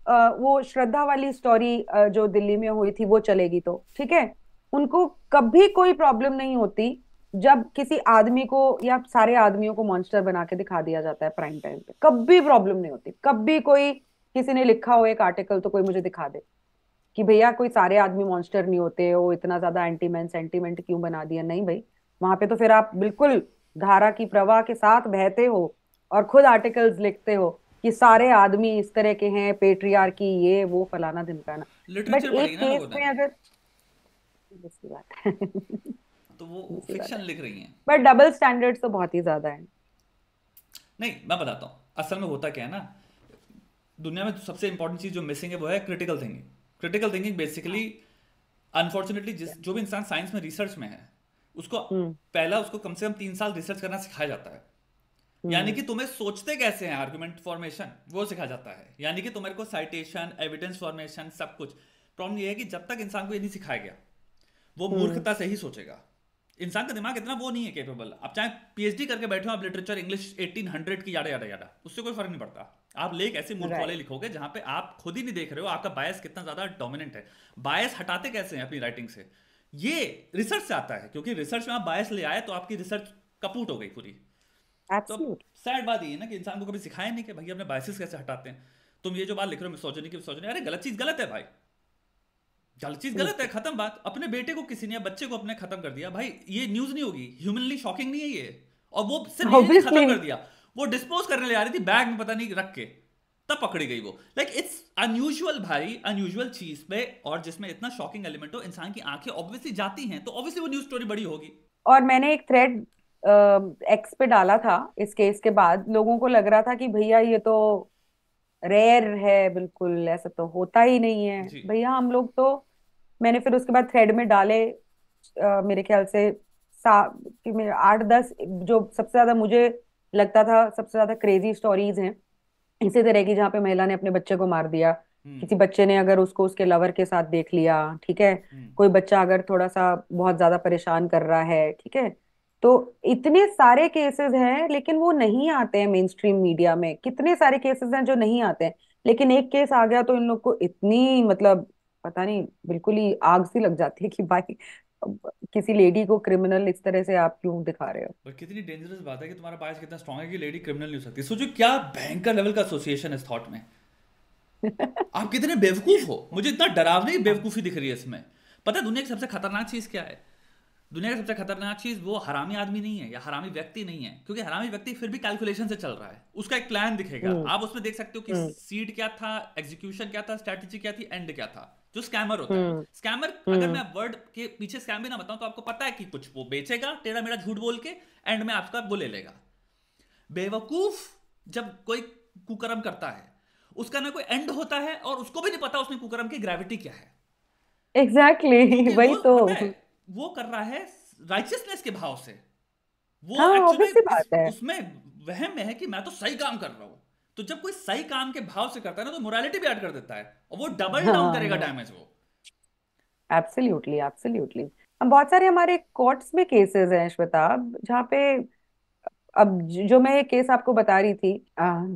आ, वो श्रद्धा वाली स्टोरी जो दिल्ली में हुई थी वो चलेगी तो ठीक है उनको कभी कोई प्रॉब्लम नहीं होती जब किसी आदमी को या सारे आदमियों को मॉन्स्टर बना के दिखा दिया जाता है प्राइम टाइम पे कभी प्रॉब्लम नहीं होती कभी कोई किसी ने लिखा हो एक आर्टिकल तो कोई मुझे दिखा दे कि भैया कोई सारे आदमी मॉन्स्टर नहीं होते वो इतना ज्यादा एंटीमैन सेंटीमेंट क्यों बना दिया नहीं भाई वहां पे तो फिर आप बिल्कुल धारा की प्रवाह के साथ बहते हो और खुद आर्टिकल्स लिखते हो कि सारे आदमी इस तरह के हैं पेट्रियार की ये वो फलाना धमकाना बट एक केस में अगर दूसरी बात तो वो फिक्शन लिख रही हैं बट डबल स्टैंडर्ड्स तो बहुत ही ज्यादा हैं नहीं मैं बताता हूँ असल में होता क्या है ना दुनिया में सबसे इंपॉर्टेंट चीज़ जो मिसिंग है वो है critical thinking critical thinking basically unfortunately जिस जो भी इंसान साइंस में रिसर्च में है उसको हम्म। पहला उसको कम से कम तीन साल रिसर्च करना सिखाया जाता है हम्म। यानी कि तुम्हें सोचते कैसे हैं आर्गुमेंट फॉर्मेशन वो सिखा जाता है यानी कि तुम्हारे को साइटेशन एविडेंस फॉर्मेशन सब कुछ प्रॉब्लम ये है कि जब तक इंसान को ये नहीं सिखाया गया वो हम्म। मूर्खता से ही सोचेगा इंसान का दिमाग इतना वो नहीं है केपेबल आप चाहे पीएचडी करके बैठे हो आप लिटरेचर इंग्लिश एटीन की यादा यादा यादा उससे कोई फर्क नहीं पड़ता आप लेख ऐसे मूर्ख वाले लिखोगे जहां पे आप खुद ही नहीं देख रहे हो आपका बायस कितना ज्यादा डोमिनेंट है बायस हटाते कैसे हैं अपनी राइटिंग से ये रिसर्च से आता है क्योंकि रिसर्च में आप बायस ले आए तो आपकी रिसर्च कपूट हो गई पूरी तो सैड बात ये ना कि इंसान को कभी सिखाया नहीं कि भाई अपने बायसेस कैसे हटाते हैं तुम ये जो बात लिख रहे हो मैं सोचने की सोचने अरे गलत चीज गलत है भाई गलत चीज गलत है खत्म बात अपने बेटे को किसी ने बच्चे को अपने खत्म कर दिया भाई ये न्यूज नहीं होगी ह्यूमनली शॉकिंग नहीं है ये और वो सिर्फ खत्म कर दिया वो डिस्पोज करने ले जा रही थी बैग में पता नहीं रख के तब पकड़ी गई वो लाइक इट्स अनयूजल भाई अनयूजल चीज पे और जिसमें इतना शॉकिंग एलिमेंट हो इंसान की आंखें ऑब्वियसली जाती हैं तो ऑब्वियसली वो न्यूज स्टोरी बड़ी होगी और मैंने एक थ्रेड एक्स पे डाला था इस केस के बाद लोगों को लग रहा था कि भैया ये तो रेयर है बिल्कुल ऐसा तो होता ही नहीं है भैया हम लोग तो मैंने फिर उसके बाद थ्रेड में डाले आ, मेरे ख्याल से आठ दस जो सबसे ज्यादा मुझे लगता था सबसे ज्यादा क्रेजी स्टोरीज हैं इसी तरह की जहाँ पे महिला ने अपने बच्चे को मार दिया हम्म। किसी बच्चे ने अगर उसको उसके लवर के साथ देख लिया ठीक है हम्म। कोई बच्चा अगर थोड़ा सा बहुत ज्यादा परेशान कर रहा है ठीक है तो इतने सारे केसेस हैं लेकिन वो नहीं आते हैं मेन स्ट्रीम मीडिया में कितने सारे केसेस हैं जो नहीं आते हैं लेकिन एक केस आ गया तो इन लोग को इतनी मतलब पता नहीं बिल्कुल ही आग सी लग जाती है कि भाई किसी लेडी को क्रिमिनल इस तरह से आप क्यों दिखा रहे हो बट कितनी डेंजरस बात है कि तुम्हारा बायस कितना स्ट्रांग है कि लेडी क्रिमिनल नहीं हो सकती सोचो क्या भयंकर लेवल का एसोसिएशन है इस थॉट में आप कितने बेवकूफ हो मुझे इतना डरावनी बेवकूफी दिख रही है इसमें पता है दुनिया की सबसे खतरनाक चीज क्या है दुनिया की सबसे खतरनाक चीज वो हरामी आदमी नहीं है या हरामी व्यक्ति नहीं है क्योंकि हरामी व्यक्ति फिर भी कैलकुलेशन से चल रहा है उसका एक प्लान दिखेगा हम्म। आप उसमें देख सकते हो कि सीड हम्म। क्या था एग्जीक्यूशन क्या था स्ट्रैटेजी क्या थी एंड क्या था जो स्कैमर होता है स्कैमर हम्म। हम्म। अगर मैं वर्ड के पीछे स्कैम भी ना बताऊं तो आपको पता है कि कुछ वो बेचेगा टेढ़ा मेरा झूठ बोल के एंड में आपका वो ले लेगा बेवकूफ जब कोई कुकरम करता है उसका ना कोई एंड होता है और उसको भी नहीं पता उसने कुकरम की ग्रेविटी क्या है एग्जैक्टली exactly, वही तो वो कर रहा है राइचियसनेस के भाव से वो हाँ, एक्चुअली उसमें वहम में है कि मैं तो सही काम कर रहा हूँ तो जब कोई सही काम के भाव से करता है ना तो मोरालिटी भी ऐड कर देता है और वो डबल हाँ, डाउन करेगा डैमेज हाँ। वो एब्सोल्युटली एब्सोल्युटली हम बहुत सारे हमारे कोर्ट्स में केसेस हैं श्वेता जहाँ पे अब जो मैं ये केस आपको बता रही थी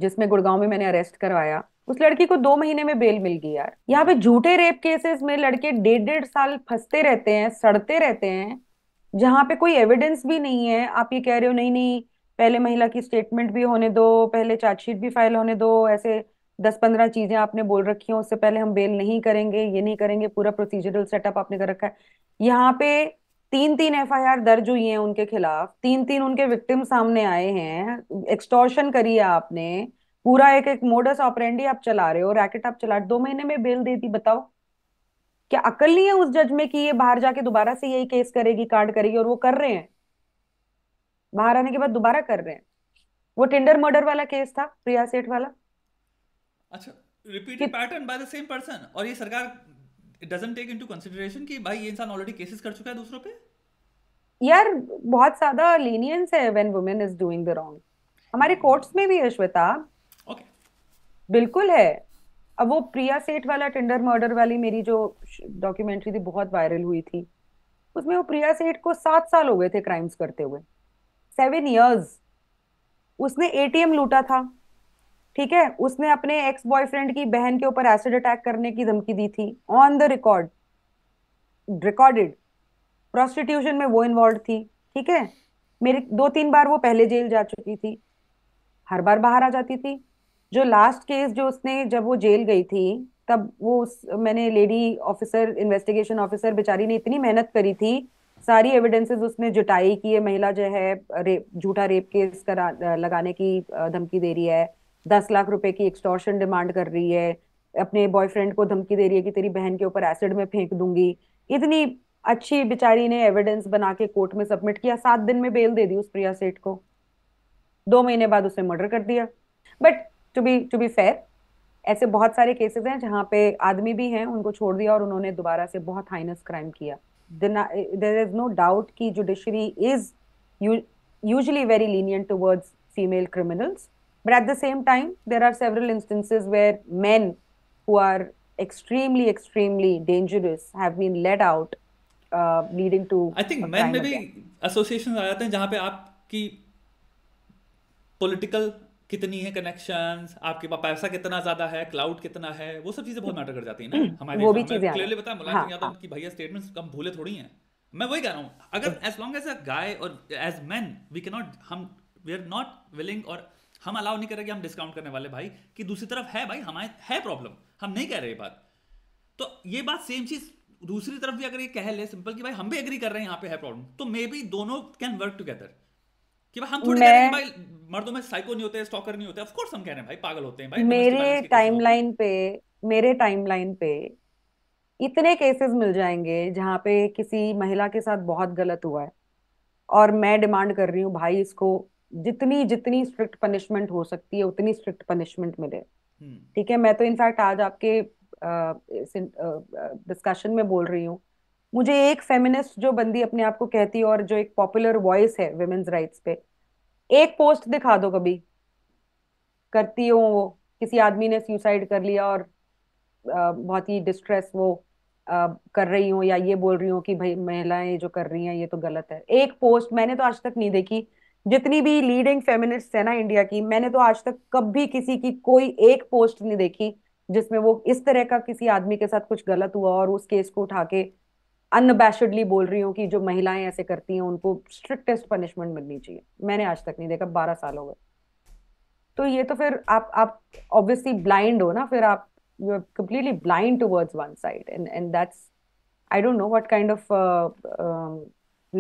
जिसमें गुड़गांव में मैंने अरेस्ट करवाया उस लड़की को दो महीने में बेल मिल गई यार यहाँ पे झूठे रेप केसेस में लड़के डेढ़ डेढ़ साल फंसते रहते हैं सड़ते रहते हैं जहाँ पे कोई एविडेंस भी नहीं है आप ये कह रहे हो नहीं नहीं पहले महिला की स्टेटमेंट भी होने दो पहले चार्जशीट भी फाइल होने दो ऐसे दस पंद्रह चीजें आपने बोल रखी हैं उससे पहले हम बेल नहीं करेंगे ये नहीं करेंगे पूरा प्रोसीजरल सेटअप आपने कर रखा है यहाँ पे तीन तीन एफ दर्ज हुई है उनके खिलाफ तीन तीन उनके विक्टिम सामने आए हैं एक्सटॉर्शन करी है आपने पूरा एक एक मोडस ऑपरेंडी आप चला रहे हो रैकेट आप चला दो महीने में बेल दे दी बताओ क्या अकल नहीं है उस जज में कि ये बाहर जाके दोबारा से यही केस करेगी कार्ड करेगी और वो कर रहे हैं बाहर आने के बाद दोबारा कर रहे हैं वो टेंडर मर्डर वाला केस था प्रिया सेठ वाला अच्छा repeated pattern by the same person और ये सरकार डजंट टेक इनटू कंसीडरेशन कि भाई ये इंसान ऑलरेडी केसेस कर चुका है दूसरों पे यार बहुत ज्यादा लीनियंस है when women is doing the wrong हमारे कोर्ट्स में भी है श्वेता ओके बिल्कुल है अब वो प्रिया सेठ वाला टेंडर मर्डर वाली मेरी जो डॉक्यूमेंट्री थी बहुत वायरल हुई थी उसमें वो प्रिया सेठ को सात साल हो गए थे क्राइम्स करते हुए सेवन ईयर्स उसने एटीएम लूटा था ठीक है उसने अपने एक्स बॉयफ्रेंड की बहन के ऊपर एसिड अटैक करने की धमकी दी थी on the record recorded prostitution में वो इन्वॉल्व थी ठीक है मेरे दो तीन बार वो पहले जेल जा चुकी थी हर बार बाहर आ जाती थी जो लास्ट केस जो उसने जब वो जेल गई थी तब वो उस मैंने लेडी ऑफिसर इन्वेस्टिगेशन ऑफिसर बेचारी ने इतनी मेहनत करी थी सारी एविडेंसेस उसने जुटाई कि ये महिला जो है रेप झूठा रेप केस करा लगाने की धमकी दे रही है दस लाख रुपए की एक्सटॉर्शन डिमांड कर रही है अपने बॉयफ्रेंड को धमकी दे रही है कि तेरी बहन के ऊपर एसिड में फेंक दूंगी इतनी अच्छी बेचारी ने एविडेंस बना के कोर्ट में सबमिट किया सात दिन में बेल दे दी उस प्रिया सेठ को दो महीने बाद उसने मर्डर कर दिया but to be to be fair ऐसे बहुत सारे केसेस हैं जहाँ पे आदमी भी हैं उनको छोड़ दिया और उन्होंने दोबारा से बहुत हाइनस क्राइम किया there is no doubt that judiciary is usually very lenient towards female criminals. But at the same time, there are several instances where men who are extremely, extremely dangerous have been let out, uh, leading to. I think men may be associations आ जाते हैं जहाँ political कितनी है connection आपके पास पैसा कितना ज्यादा है क्लाउड कितना है वो सब चीजें बहुत मैटर कर जाती है ना हम्म, हमारे वो भी चीजें क्लियरली बताया मुलायम सिंह यादव की भैया स्टेटमेंट कम भूले थोड़ी हैं मैं वही कह रहा हूँ अगर as long as a guy और as man we can not हम वी आर नॉट विलिंग और हम अलाउ नहीं करेंगे हम डिस्काउंट करने वाले भाई कि दूसरी तरफ है भाई हमारे है प्रॉब्लम हम नहीं कह रहे ये बात तो ये बात सेम चीज दूसरी तरफ भी अगर ये कह ले सिंपल कि भाई हम भी एग्री कर रहे हैं यहाँ पे है प्रॉब्लम तो मे बी दोनों कैन वर्क टुगेदर कि हम थोड़ी मैं, भाई मर्दों में साइको नहीं होते स्टॉकर नहीं होते ऑफ कोर्स हम कह रहे हैं भाई पागल होते हैं भाई मेरे टाइमलाइन पे मेरे टाइमलाइन पे इतने केसेस मिल जाएंगे जहाँ पे किसी महिला के साथ बहुत गलत हुआ है और मैं डिमांड कर रही हूँ भाई इसको जितनी जितनी स्ट्रिक्ट पनिशमेंट हो सकती है उतनी स्ट्रिक्ट पनिशमेंट मिले हम्म। ठीक है मैं तो इनफैक्ट आज आपके डिस्कशन में बोल रही हूँ मुझे एक फेमिनिस्ट जो बंदी अपने आप को कहती है और जो एक पॉपुलर वॉइस है वेमेन्स राइट्स पे एक पोस्ट दिखा दो कभी करती हो वो किसी आदमी ने सुसाइड कर लिया और बहुत ही डिस्ट्रेस वो आ, कर रही हूँ या ये बोल रही हूँ कि भाई महिलाएं जो कर रही हैं ये तो गलत है एक पोस्ट मैंने तो आज तक नहीं देखी जितनी भी लीडिंग फेमिनिस्ट है ना इंडिया की मैंने तो आज तक कभी किसी की कोई एक पोस्ट नहीं देखी जिसमें वो इस तरह का किसी आदमी के साथ कुछ गलत हुआ और उस केस को उठा के अनबैशडली बोल रही हूँ कि जो महिलाएं ऐसे करती हैं उनको स्ट्रिक्टेस्ट पनिशमेंट मिलनी चाहिए मैंने आज तक नहीं देखा बारह साल हो गए तो ये तो फिर आप आप ऑब्वियसली ब्लाइंड हो ना फिर आप you are completely blind towards one side and and that's I don't know what kind of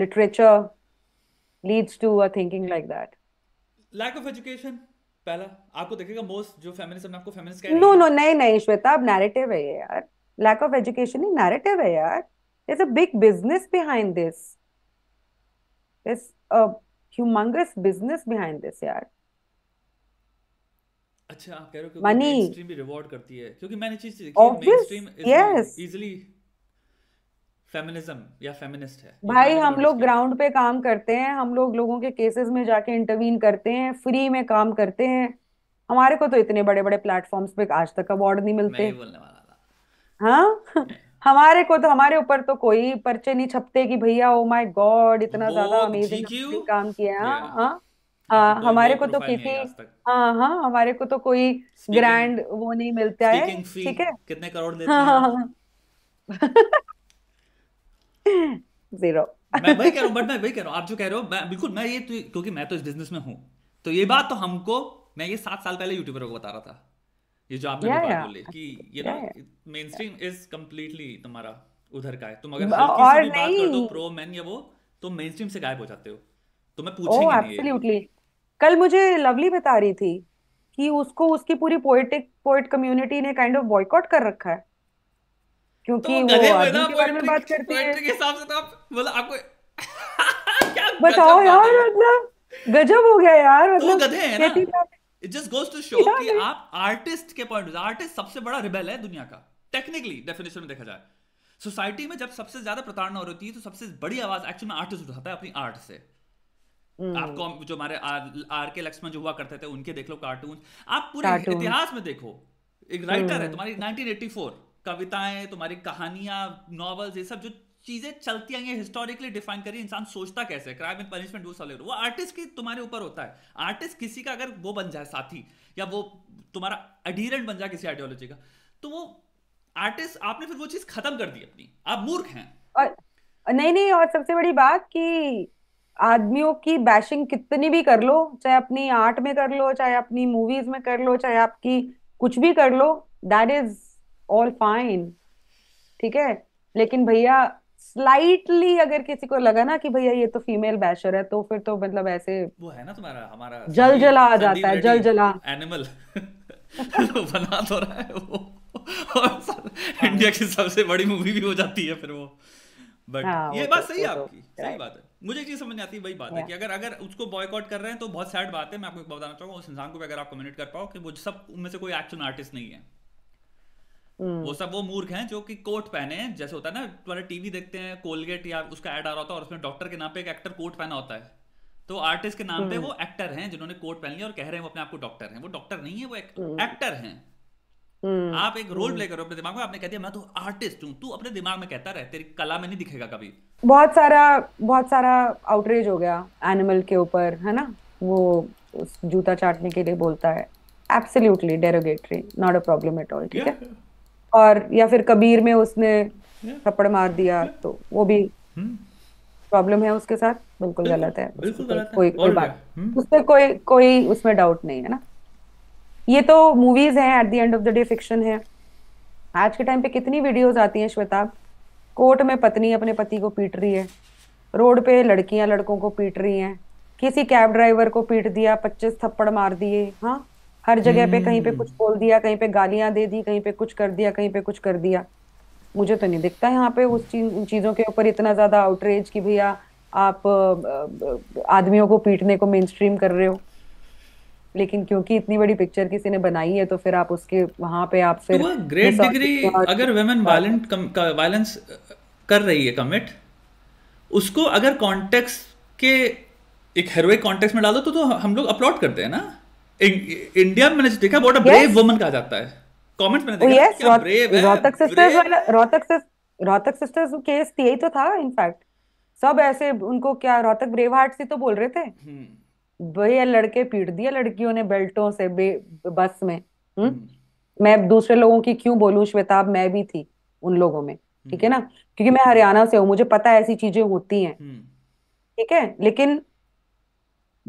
literature leads to a thinking like that lack of education पहला आपको देखेगा मोस्ट जो फेमिनिस्ट आपको फेमिनिस्ट कह नो नो नहीं नहीं श्वेता अब narrative है यार लैक ऑफ एजुकेशन ही नैरेटिव है यार there's a big business behind this there's a humongous business behind this yaar अच्छा आप कह रहे हो क्योंकि Money. भी करती है क्योंकि मैंने चीज देखी है फेमिनिज्म या फेमिनिस्ट है भाई हम लोग ग्राउंड पे काम करते हैं हम लोग लोगों के केसेस में जाके इंटरवीन करते हैं फ्री में काम करते हैं हमारे को तो इतने बड़े बड़े प्लेटफॉर्म्स पे आज तक अवार्ड नहीं मिलते मैं ही बोलने वाला था हाँ हमारे को तो हमारे ऊपर तो कोई पर्चे नहीं छपते कि भैया ओ माय गॉड इतना ज्यादा अमेजिंग काम किया हाँ हाँ हमारे को तो किसी हाँ हाँ हमारे को तो कोई ग्रैंड वो नहीं मिलता है ठीक है कितने करोड़ देते हैं जीरो मैं वही कह रहा हूँ बट मैं वही कह रहा हूँ आप जो कह रहे हो मैं बिल्कुल मैं ये तो, क्योंकि मैं तो इस बिजनेस में हूँ तो ये बात तो हमको मैं ये सात साल पहले यूट्यूबर को बता रहा था ये जो आपने yeah, yeah. बोली कि ये ना मेन स्ट्रीम इज कम्प्लीटली तुम्हारा उधर का है तुम अगर हल्की सी भी बात कर दो प्रो मैन या वो तो मेन स्ट्रीम से गायब हो जाते हो तो मैं oh, पूछेंगे oh, नहीं एब्सोल्युटली कल मुझे लवली बता रही थी कि उसको उसकी पूरी पोएटिक पोएट कम्युनिटी ने काइंड ऑफ बॉयकॉट कर रखा है क्योंकि तो वो आदमी के बारे में बात करती है के हिसाब से तो आप मतलब आपको क्या बताओ यार मतलब गजब हो गया यार तो मतलब तो गधे ना it just goes to show कि आप आर्टिस्ट के पॉइंट ऑफ आर्टिस्ट सबसे बड़ा रिबेल है दुनिया का टेक्निकली डेफिनेशन में देखा जाए सोसाइटी में जब सबसे ज्यादा प्रताड़ना हो रही है तो सबसे बड़ी आवाज एक्चुअल में आर्टिस्ट उठाता है अपनी आर्ट से Hmm. आपको जो हमारे आर के लक्ष्मण जो हुआ करते थे उनके देख लो कार्टून आप पूरे इतिहास में देखो एक राइटर hmm. है तुम्हारी 1984 कविताएं तुम्हारी कहानियां नॉवेल्स ये सब जो चीजें चलती आई हैं हिस्टोरिकली डिफाइन करिए इंसान सोचता कैसे क्राइम एंड पनिशमेंट वो सब वो आर्टिस्ट की तुम्हारे ऊपर होता है आर्टिस्ट किसी का अगर वो बन जाए साथी या वो तुम्हारा अडीरेंट बन जाए किसी आइडियोलॉजी का तो वो आर्टिस्ट आपने फिर वो चीज खत्म कर दी अपनी आप मूर्ख हैं और नहीं नहीं और सबसे बड़ी बात कि आदमियों की बैशिंग कितनी भी कर लो चाहे अपनी आर्ट में कर लो चाहे अपनी मूवीज में कर लो चाहे आपकी कुछ भी कर लो दैट इज ऑल फाइन ठीक है लेकिन भैया स्लाइटली अगर किसी को लगा ना कि भैया ये तो फीमेल बैशर है तो फिर तो मतलब ऐसे वो है ना तुम्हारा हमारा जल जला आ जाता है जल जला एनिमल बना तो रहा है वो और इंडिया की सबसे बड़ी मूवी भी हो जाती है फिर वो बट हाँ, ये बात तो- सही है तो आपकी सही बात है मुझे एक चीज समझ आती है वही बात है कि अगर अगर उसको बॉयकॉट कर रहे हैं तो बहुत सैड बात है मैं आपको एक बताना चाहूंगा उस इंसान को भी अगर आप कम्युनिट कर पाओ कि वो सब उनमें से कोई एक्शन आर्टिस्ट नहीं है वो हम्म। सब वो मूर्ख हैं जो कि कोट पहने हैं जैसे होता है ना तुम्हारा टीवी देखते हैं कोलगेट या उसका एड आ रहा होता है और उसमें डॉक्टर के नाम पे एक एक्टर कोट पहना होता है तो आर्टिस्ट के नाम पे वो हम्म। एक्टर हैं जिन्होंने कोट पहन लिया और कह रहे हैं वो अपने आप को डॉक्टर हैं वो डॉक्टर नहीं है वो एक, हम्म। एक्टर हैं आप एक रोल प्ले करो अपने दिमाग में आपने कह दिया मैं तो आर्टिस्ट हूँ तू अपने दिमाग में कहता रहे तेरी कला में नहीं दिखेगा कभी बहुत सारा बहुत सारा आउटरेज हो गया एनिमल के ऊपर है ना वो जूता चाटने के लिए बोलता है absolutely derogatory not a problem at all ठीक है और या फिर कबीर में उसने थप्पड़ मार दिया तो वो भी hmm. प्रॉब्लम है उसके साथ बिल्कुल गलत है कोई कोई बात hmm. उसमें कोई कोई उसमें डाउट नहीं है ना ये तो मूवीज हैं at the end of the day fiction है आज के टाइम पे कितनी वीडियोस आती हैं श्वेता कोर्ट में पत्नी अपने पति को पीट रही है रोड पे लड़कियां लड़कों को पीट रही हैं किसी कैब ड्राइवर को पीट दिया पच्चीस थप्पड़ मार दिए हाँ हर जगह पे कहीं पे हम्म। कुछ बोल दिया कहीं पे गालियां दे दी कहीं पे कुछ कर दिया कहीं पे कुछ कर दिया मुझे तो नहीं दिखता यहाँ पे उस चीज चीजों के ऊपर इतना ज्यादा आउटरेज कि भैया आप आदमियों को पीटने को मेन स्ट्रीम कर रहे हो लेकिन क्योंकि इतनी बड़ी पिक्चर किसी ने बनाई है तो फिर आप उसके वहां पे आप फिर ग्रेट तो डिग्री अगर वेमेन वायलेंट वायलेंस कर रही है कमिट उसको अगर कॉन्टेक्स्ट के एक हेरोइक कॉन्टेक्स्ट में डालो तो, तो हम लोग अपलोड करते हैं ना इंडिया में मैंने देखा बहुत ब्रेव वुमन कहा जाता है कमेंट्स में देखा yes, क्या ब्रेव है रोहतक सिस्टर्स वाला Rohtak sisters Rohtak sisters case यही तो था इनफैक्ट सब ऐसे उनको क्या रोहतक ब्रेव हार्ट से तो बोल रहे थे हम्म। भैया लड़के पीट दिया लड़कियों ने बेल्टों से बे, बस में हुँ? हम्म। हम्म। मैं दूसरे लोगों की क्यों बोलूं श्वेताब मैं भी थी उन लोगों में ठीक है ना क्योंकि मैं हरियाणा से हूं मुझे पता है ऐसी चीजें होती हैं ठीक है लेकिन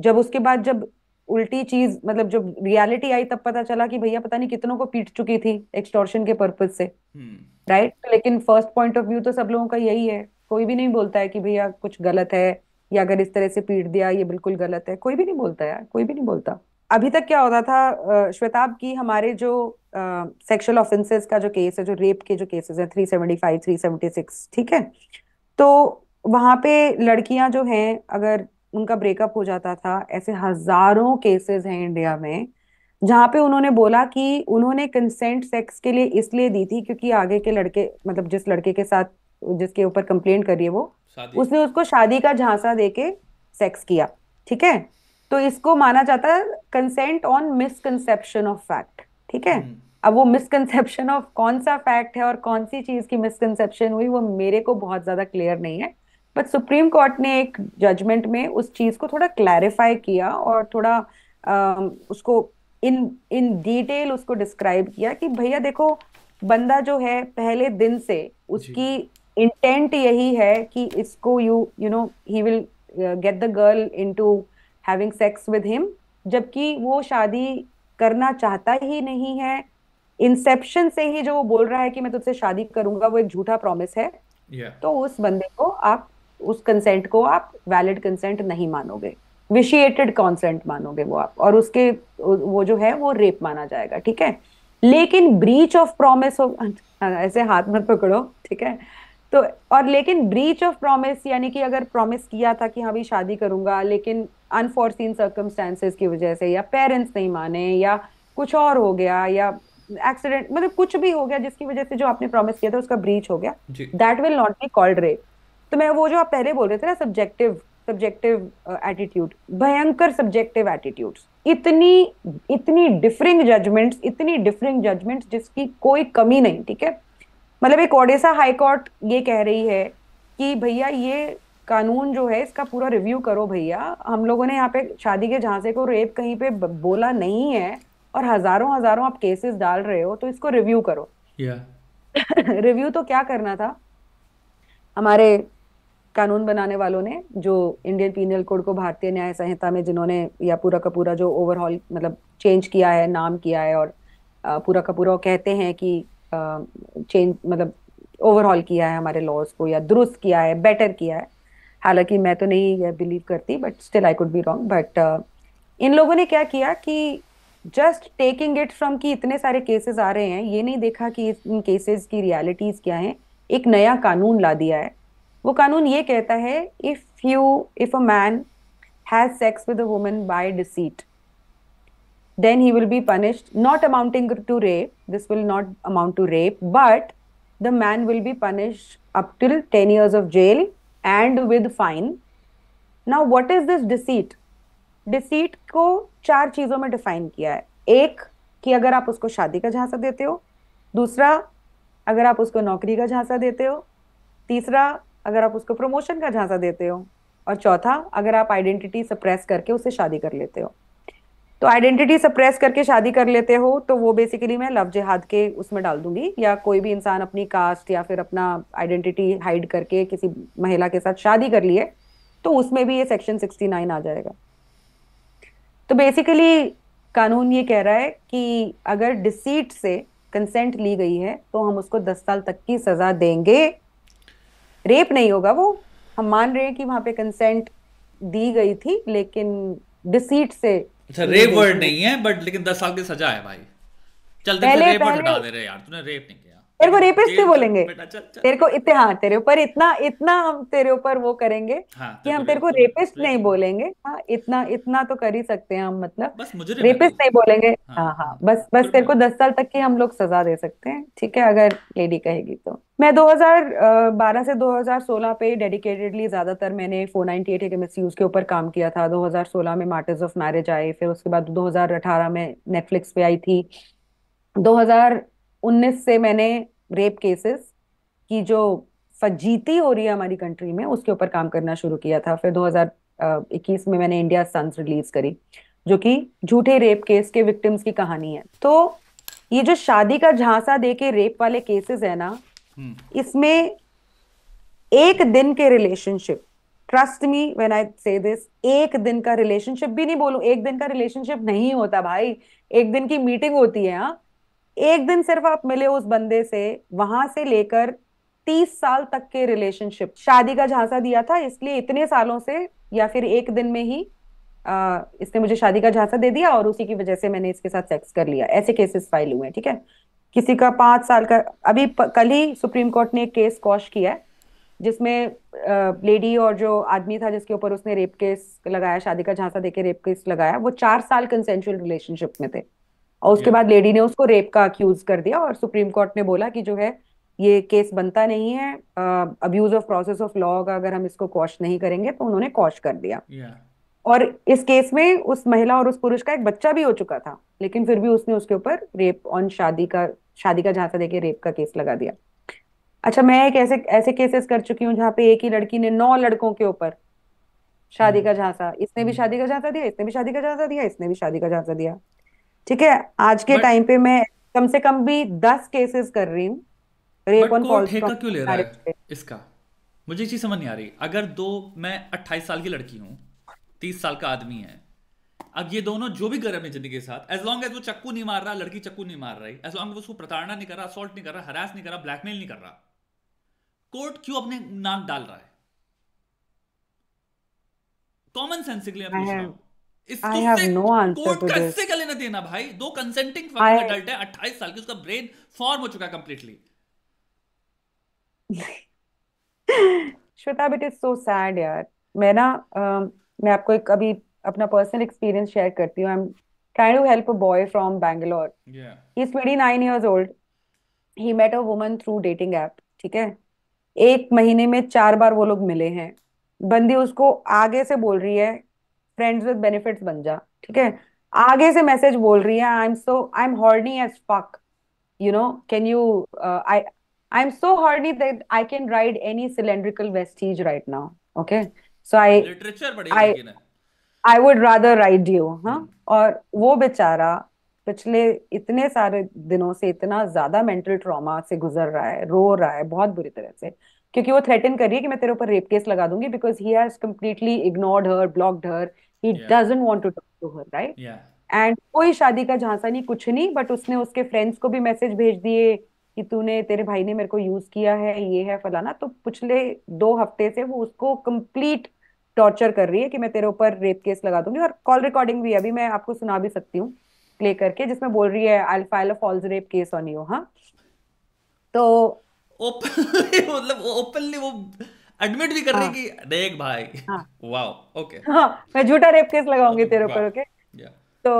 जब उसके बाद जब उल्टी चीज मतलब जब रियलिटी आई तब पता चला कि भैया पता नहीं कितनों को पीट चुकी थी एक्सटोर्शन के पर्पज से राइट हम्म। right? लेकिन फर्स्ट पॉइंट ऑफ व्यू तो सब लोगों का यही है कोई भी नहीं बोलता है कि भैया कुछ गलत है या अगर इस तरह से पीट दिया ये बिल्कुल गलत है कोई भी नहीं बोलता यार कोई भी नहीं बोलता अभी तक क्या होता था श्वेताब की हमारे जो सेक्सुअल ऑफेंसेस का जो केस है जो रेप के जो केसेस है three three seventy five seventy six ठीक है तो वहां पे लड़कियां जो हैं अगर उनका ब्रेकअप हो जाता था ऐसे हजारों केसेस हैं इंडिया में जहां पे उन्होंने बोला कि उन्होंने कंसेंट सेक्स के लिए इसलिए दी थी क्योंकि आगे के लड़के मतलब जिस लड़के के साथ जिसके ऊपर कंप्लेंट करी है वो उसने उसको शादी का झांसा देके सेक्स किया ठीक है तो इसको माना जाता है consent on misconception of fact ठीक है हम्म। अब वो मिसकंसेप्शन ऑफ कौन सा फैक्ट है और कौन सी चीज की मिसकंसेप्शन हुई वो मेरे को बहुत ज्यादा क्लियर नहीं है बट सुप्रीम कोर्ट ने एक जजमेंट में उस चीज को थोड़ा क्लैरिफाई किया और थोड़ा uh, उसको इन इन डिटेल उसको डिस्क्राइब किया कि भैया देखो बंदा जो है पहले दिन से उसकी इंटेंट यही है कि इसको you you know he will get the girl into having sex with him जबकि वो शादी करना चाहता ही नहीं है इंसेप्शन से ही जो वो बोल रहा है कि मैं तुझसे शादी करूंगा वो एक झूठा प्रॉमिस है yeah. तो उस बंदे को आप उस कंसेंट को आप वैलिड कंसेंट नहीं मानोगे विशिएटेड कंसेंट मानोगे वो आप और उसके वो जो है वो रेप माना जाएगा ठीक है लेकिन ब्रीच ऑफ प्रॉमिस ऐसे हाथ मत पकड़ो ठीक है तो और लेकिन ब्रीच ऑफ प्रॉमिस यानी कि अगर प्रॉमिस किया था कि हाँ भाई शादी करूंगा लेकिन अनफॉर्सिन सर्कमस्टांसेस की वजह से या पेरेंट्स नहीं माने या कुछ और हो गया या एक्सीडेंट मतलब कुछ भी हो गया जिसकी वजह से जो आपने प्रॉमिस किया था उसका ब्रीच हो गया that will not be called rape तो मैं वो जो आप पहले बोल रहे थे ना सब्जेक्टिव सब्जेक्टिव एटीट्यूड भयंकर सब्जेक्टिव एटीट्यूड्स इतनी इतनी डिफरिंग जजमेंट्स इतनी डिफरिंग जजमेंट्स जिसकी कोई कमी नहीं ठीक है मतलब एक ओडिशा हाई कोर्ट ये कह रही है कि भैया ये कानून जो है इसका पूरा रिव्यू करो भैया हम लोगों ने यहाँ पे शादी के झांसे को रेप कहीं पे बोला नहीं है और हजारों हजारों आप केसेस डाल रहे हो तो इसको रिव्यू करो yeah. रिव्यू तो क्या करना था हमारे कानून बनाने वालों ने जो इंडियन पीनियल कोड को भारतीय न्याय संहिता में जिन्होंने या पूरा का पूरा जो ओवरऑल मतलब चेंज किया है नाम किया है और पूरा का पूरा कहते हैं कि चेंज मतलब ओवरऑल किया है हमारे लॉज को या दुरुस्त किया है बेटर किया है हालांकि मैं तो नहीं यह बिलीव करती but still I could be wrong but इन लोगों ने क्या किया कि जस्ट टेकिंग इट फ्रॉम कि इतने सारे केसेस आ रहे हैं ये नहीं देखा कि इन केसेस की रियलिटीज़ क्या हैं एक नया कानून ला दिया है वो कानून ये कहता है if you if a man has sex with a woman by deceit then he will be punished not amounting to rape this will not amount to rape but the man will be punished up till ten years of jail and with fine now what is this deceit deceit को चार चीजों में define किया है एक कि अगर आप उसको शादी का झांसा देते हो दूसरा अगर आप उसको नौकरी का झांसा देते हो तीसरा अगर आप उसको प्रमोशन का झांसा देते हो और चौथा अगर आप आइडेंटिटी सप्रेस करके उसे शादी कर लेते हो तो आइडेंटिटी सप्रेस करके शादी कर लेते हो तो वो बेसिकली मैं लव जिहाद के उसमें डाल दूंगी या कोई भी इंसान अपनी कास्ट या फिर अपना आइडेंटिटी हाइड करके किसी महिला के साथ शादी कर लिए तो उसमें भी ये सेक्शन 69 आ जाएगा तो बेसिकली कानून ये कह रहा है कि अगर डिसीट से कंसेंट ली गई है तो हम उसको दस साल तक की सजा देंगे रेप नहीं होगा वो हम मान रहे हैं कि वहां पे कंसेंट दी गई थी लेकिन डिसीट से अच्छा रेप वर्ड नहीं है बट लेकिन दस साल की सजा है भाई चलते पहले, रेप पहले, यार तूने रेप नहीं तेरे को रेपिस्ट भी बोलेंगे तेरे को इतने हाँ तेरे ऊपर इतना इतना हम तेरे ऊपर वो करेंगे हाँ, कि हम तेरे को रेपिस्ट नहीं बोलेंगे हाँ इतना इतना तो कर ही सकते हैं हम मतलब बस मुझे रेपिस्ट नहीं बोलेंगे हाँ हाँ, हाँ बस बस तेरे को दस साल तक की हम लोग सजा दे सकते हैं ठीक है अगर लेडी कहेगी तो मैं 2012 से 2016 पे डेडिकेटेडली ज्यादातर मैंने 498 एक एमएसयूज के ऊपर काम किया था 2016 में मार्टर्स ऑफ मैरिज आई फिर उसके बाद 2018 में नेटफ्लिक्स पे आई थी 2000 उन्नीस से मैंने रेप केसेस की जो फजीती हो रही है हमारी कंट्री में उसके ऊपर काम करना शुरू किया था फिर 2021 में मैंने इंडिया सन्स रिलीज करी जो कि झूठे रेप केस के विक्टिम्स की कहानी है तो ये जो शादी का झांसा दे के रेप वाले केसेस है ना हम्म। इसमें एक दिन के relationship trust me when I say this एक दिन का रिलेशनशिप भी नहीं बोलू एक दिन का रिलेशनशिप नहीं होता भाई एक दिन की मीटिंग होती है हाँ एक दिन सिर्फ आप मिले उस बंदे से वहां से लेकर तीस साल तक के रिलेशनशिप शादी का झांसा दिया था इसलिए इतने सालों से या फिर एक दिन में ही आ, इसने मुझे शादी का झांसा दे दिया और उसी की वजह से मैंने इसके साथ सेक्स कर लिया ऐसे केसेस फाइल हुए ठीक है किसी का पांच साल का अभी प, कल ही सुप्रीम कोर्ट ने एक केस कॉश किया है जिसमें लेडी और जो आदमी था जिसके ऊपर उसने रेप केस लगाया शादी का झांसा देके रेप केस लगाया वो चार साल कंसेंशुअल रिलेशनशिप में थे और उसके बाद लेडी ने उसको रेप का अक्यूज कर दिया और सुप्रीम कोर्ट ने बोला कि जो है ये केस बनता नहीं है abuse of process of law का अगर हम इसको कॉश नहीं करेंगे तो उन्होंने कॉश कर दिया और इस केस में उस महिला और उस पुरुष का एक बच्चा भी हो चुका था लेकिन फिर भी उसने उसके ऊपर रेप ऑन शादी का शादी का झांसा देके रेप का केस लगा दिया अच्छा मैं एक ऐसे ऐसे केसेस कर चुकी हूँ जहाँ पे एक ही लड़की ने नौ लड़कों के ऊपर शादी hmm. का झांसा इसने भी hmm. शादी का झांसा दिया इसने भी शादी का झांसा दिया इसने भी शादी का झांसा दिया ठीक है आज के टाइम पे मैं कम से कम भी दस केसेस कर रही हूँ रेप ऑन फॉल्स क्यों ले रहा है इसका मुझे चीज समझ नहीं आ रही अगर दो मैं अट्ठाईस साल की लड़की हूँ तीस साल का आदमी है अब ये दोनों जो भी कर रहे अपनी जिंदगी के साथ एज लॉन्ग एज वो चक्कू नहीं मार रहा लड़की चक्कू नहीं मार रही एज लॉन्ग उसको प्रताड़ना नहीं कर रहा असोल्ट नहीं कर रहा हरास नहीं कर रहा ब्लैकमेल नहीं कर रहा कोर्ट क्यों अपने नाक डाल रहा है कॉमन सेंसिकली मैं पूछ I have no answer to this कर लेना देना भाई दो कंसेंटिंग फकिंग एडल्ट है 28 साल की उसका ब्रेन फॉर्म हो चुका है completely Shweta it is so sad यार मैं ना मैं आपको एक अभी अपना पर्सनल एक्सपीरियंस शेयर करती हूँ I am trying to help a boy from Bangalore he is 29 years old he met a woman through dating app ठीक है एक महीने में चार बार वो लोग मिले हैं बंदी उसको आगे से बोल रही है फ्रेंड्स विद बेनिफिट्स बन जा ठीक है आगे से मैसेज बोल रही है I am so I am horny as fuck you know can you I I am so horny that I can ride any cylindrical vestiges right now okay so I literature I I would rather ride you हाँ हम्म। और वो बेचारा पिछले इतने सारे दिनों से इतना ज्यादा मेंटल ट्रॉमा से गुजर रहा है रो रहा है बहुत बुरी तरह से क्योंकि वो थ्रेटन कर रही है कि मैं तेरे ऊपर रेप केस लगा दूंगी because he has completely ignored her blocked her he doesn't want to talk to her right and कोई शादी का झांसा नहीं कुछ नहीं बट उसने उसके फ्रेंड्स को भी मैसेज भेज दिए कि तूने तेरे भाई ने मेरे को यूज किया है ये है फलाना तो पिछले दो हफ्ते से वो उसको कंप्लीट टॉर्चर कर रही है कि मैं तेरे ऊपर रेप केस लगा दूंगी और कॉल रिकॉर्डिंग भी अभी मैं आपको सुना भी सकती हूँ प्ले करके जिसमें बोल रही है I file a false rape case on you हाँ तो ओपनली मतलब ओपनली वो एडमिट भी कर रही हाँ। कि देख भाई वाओ हाँ। ओके हाँ मैं झूठा रेप केस लगाऊंगी तेरे ऊपर ओके तो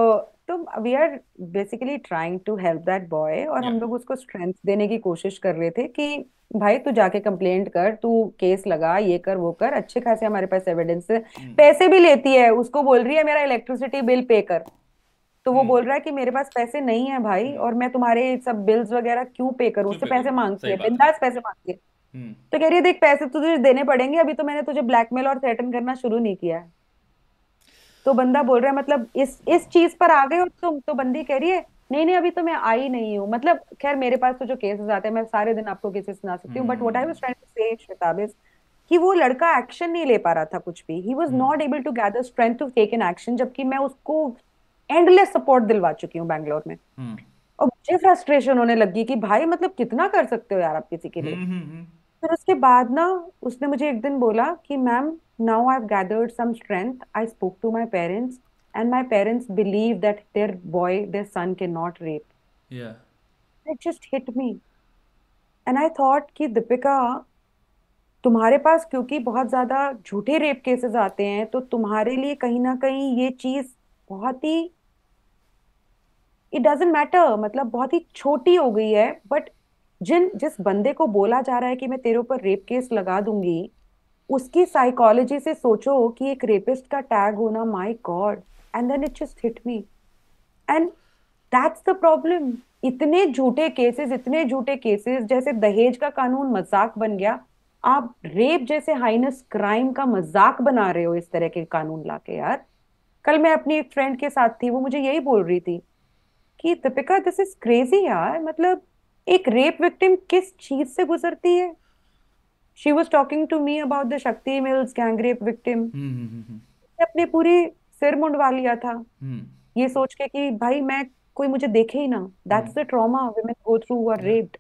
तो we are basically trying to help that boy और हम लोग उसको स्ट्रेंथ देने की कोशिश कर रहे थे कि भाई तू जाके कंप्लेंट कर तू केस लगा ये कर वो कर अच्छे खासे हमारे पास एविडेंस है hmm। पैसे भी लेती है उसको बोल रही है मेरा इलेक्ट्रिसिटी बिल पे कर तो वो hmm। बोल रहा है कि मेरे पास पैसे नहीं है भाई hmm। और मैं तुम्हारे सब बिल्स वगैरह क्यों पे करूं उससे पैसे मांगती है बिंदास पैसे मांगती है हम्म। तो कह रही है देख पैसे तो तुझे देने पड़ेंगे अभी तो मैंने तुझे ब्लैकमेल और थ्रेटन करना शुरू नहीं किया है तो बंदा बोल रहा है मतलब इस इस चीज पर आ गए हो तुम तो बंदी कह रही है नहीं नहीं अभी तो मैं आई नहीं हूँ मतलब खैर मेरे पास तो जो केसेस आते हैं मैं सारे दिन आपको केसेस सुना सकती हूँ but what I was trying to say Shwetabh is कि वो लड़का एक्शन नहीं ले पा रहा था कुछ भी he was not able to gather strength to take an action जबकि मैं उसको एंडलेस सपोर्ट दिलवा चुकी हूँ बैंगलोर में हम्म। और मुझे फ्रस्ट्रेशन होने लगी कि भाई मतलब कितना कर सकते हो यार आप किसी के लिए हम्म, फिर उसके बाद ना उसने मुझे एक दिन बोला कि ma'am now I have gathered some strength I spoke to my parents and my parents believe that their boy their son can not rape या it just hit me and I thought कि दीपिका तुम्हारे पास क्योंकि बहुत ज्यादा झूठे rape cases आते हैं तो तुम्हारे लिए कहीं ना कहीं ये चीज बहुत ही इट डजेंट मैटर मतलब बहुत ही छोटी हो गई है बट जिन जिस बंदे को बोला जा रहा है कि मैं तेरे ऊपर रेप केस लगा दूंगी उसकी साइकोलॉजी से सोचो कि एक रेपिस्ट का टैग होना my god and then it just hit me and that's the problem इतने झूठे केसेस इतने झूठे केसेस जैसे दहेज का कानून मजाक बन गया आप रेप जैसे हाइनस क्राइम का मजाक बना रहे हो इस तरह के कानून लाके यार कल मैं अपनी एक फ्रेंड के साथ थी वो मुझे यही बोल रही थी कि दीपिका दिस इज क्रेजी यार मतलब एक रेप विक्टिम किस चीज से गुजरती है she was talking to me about the Shakti Mills gang rape victim अपने पूरे सिर मुंडवा लिया था हम्म। ये सोच के कि भाई मैं कोई मुझे देखे ही ना that's the trauma women go through are raped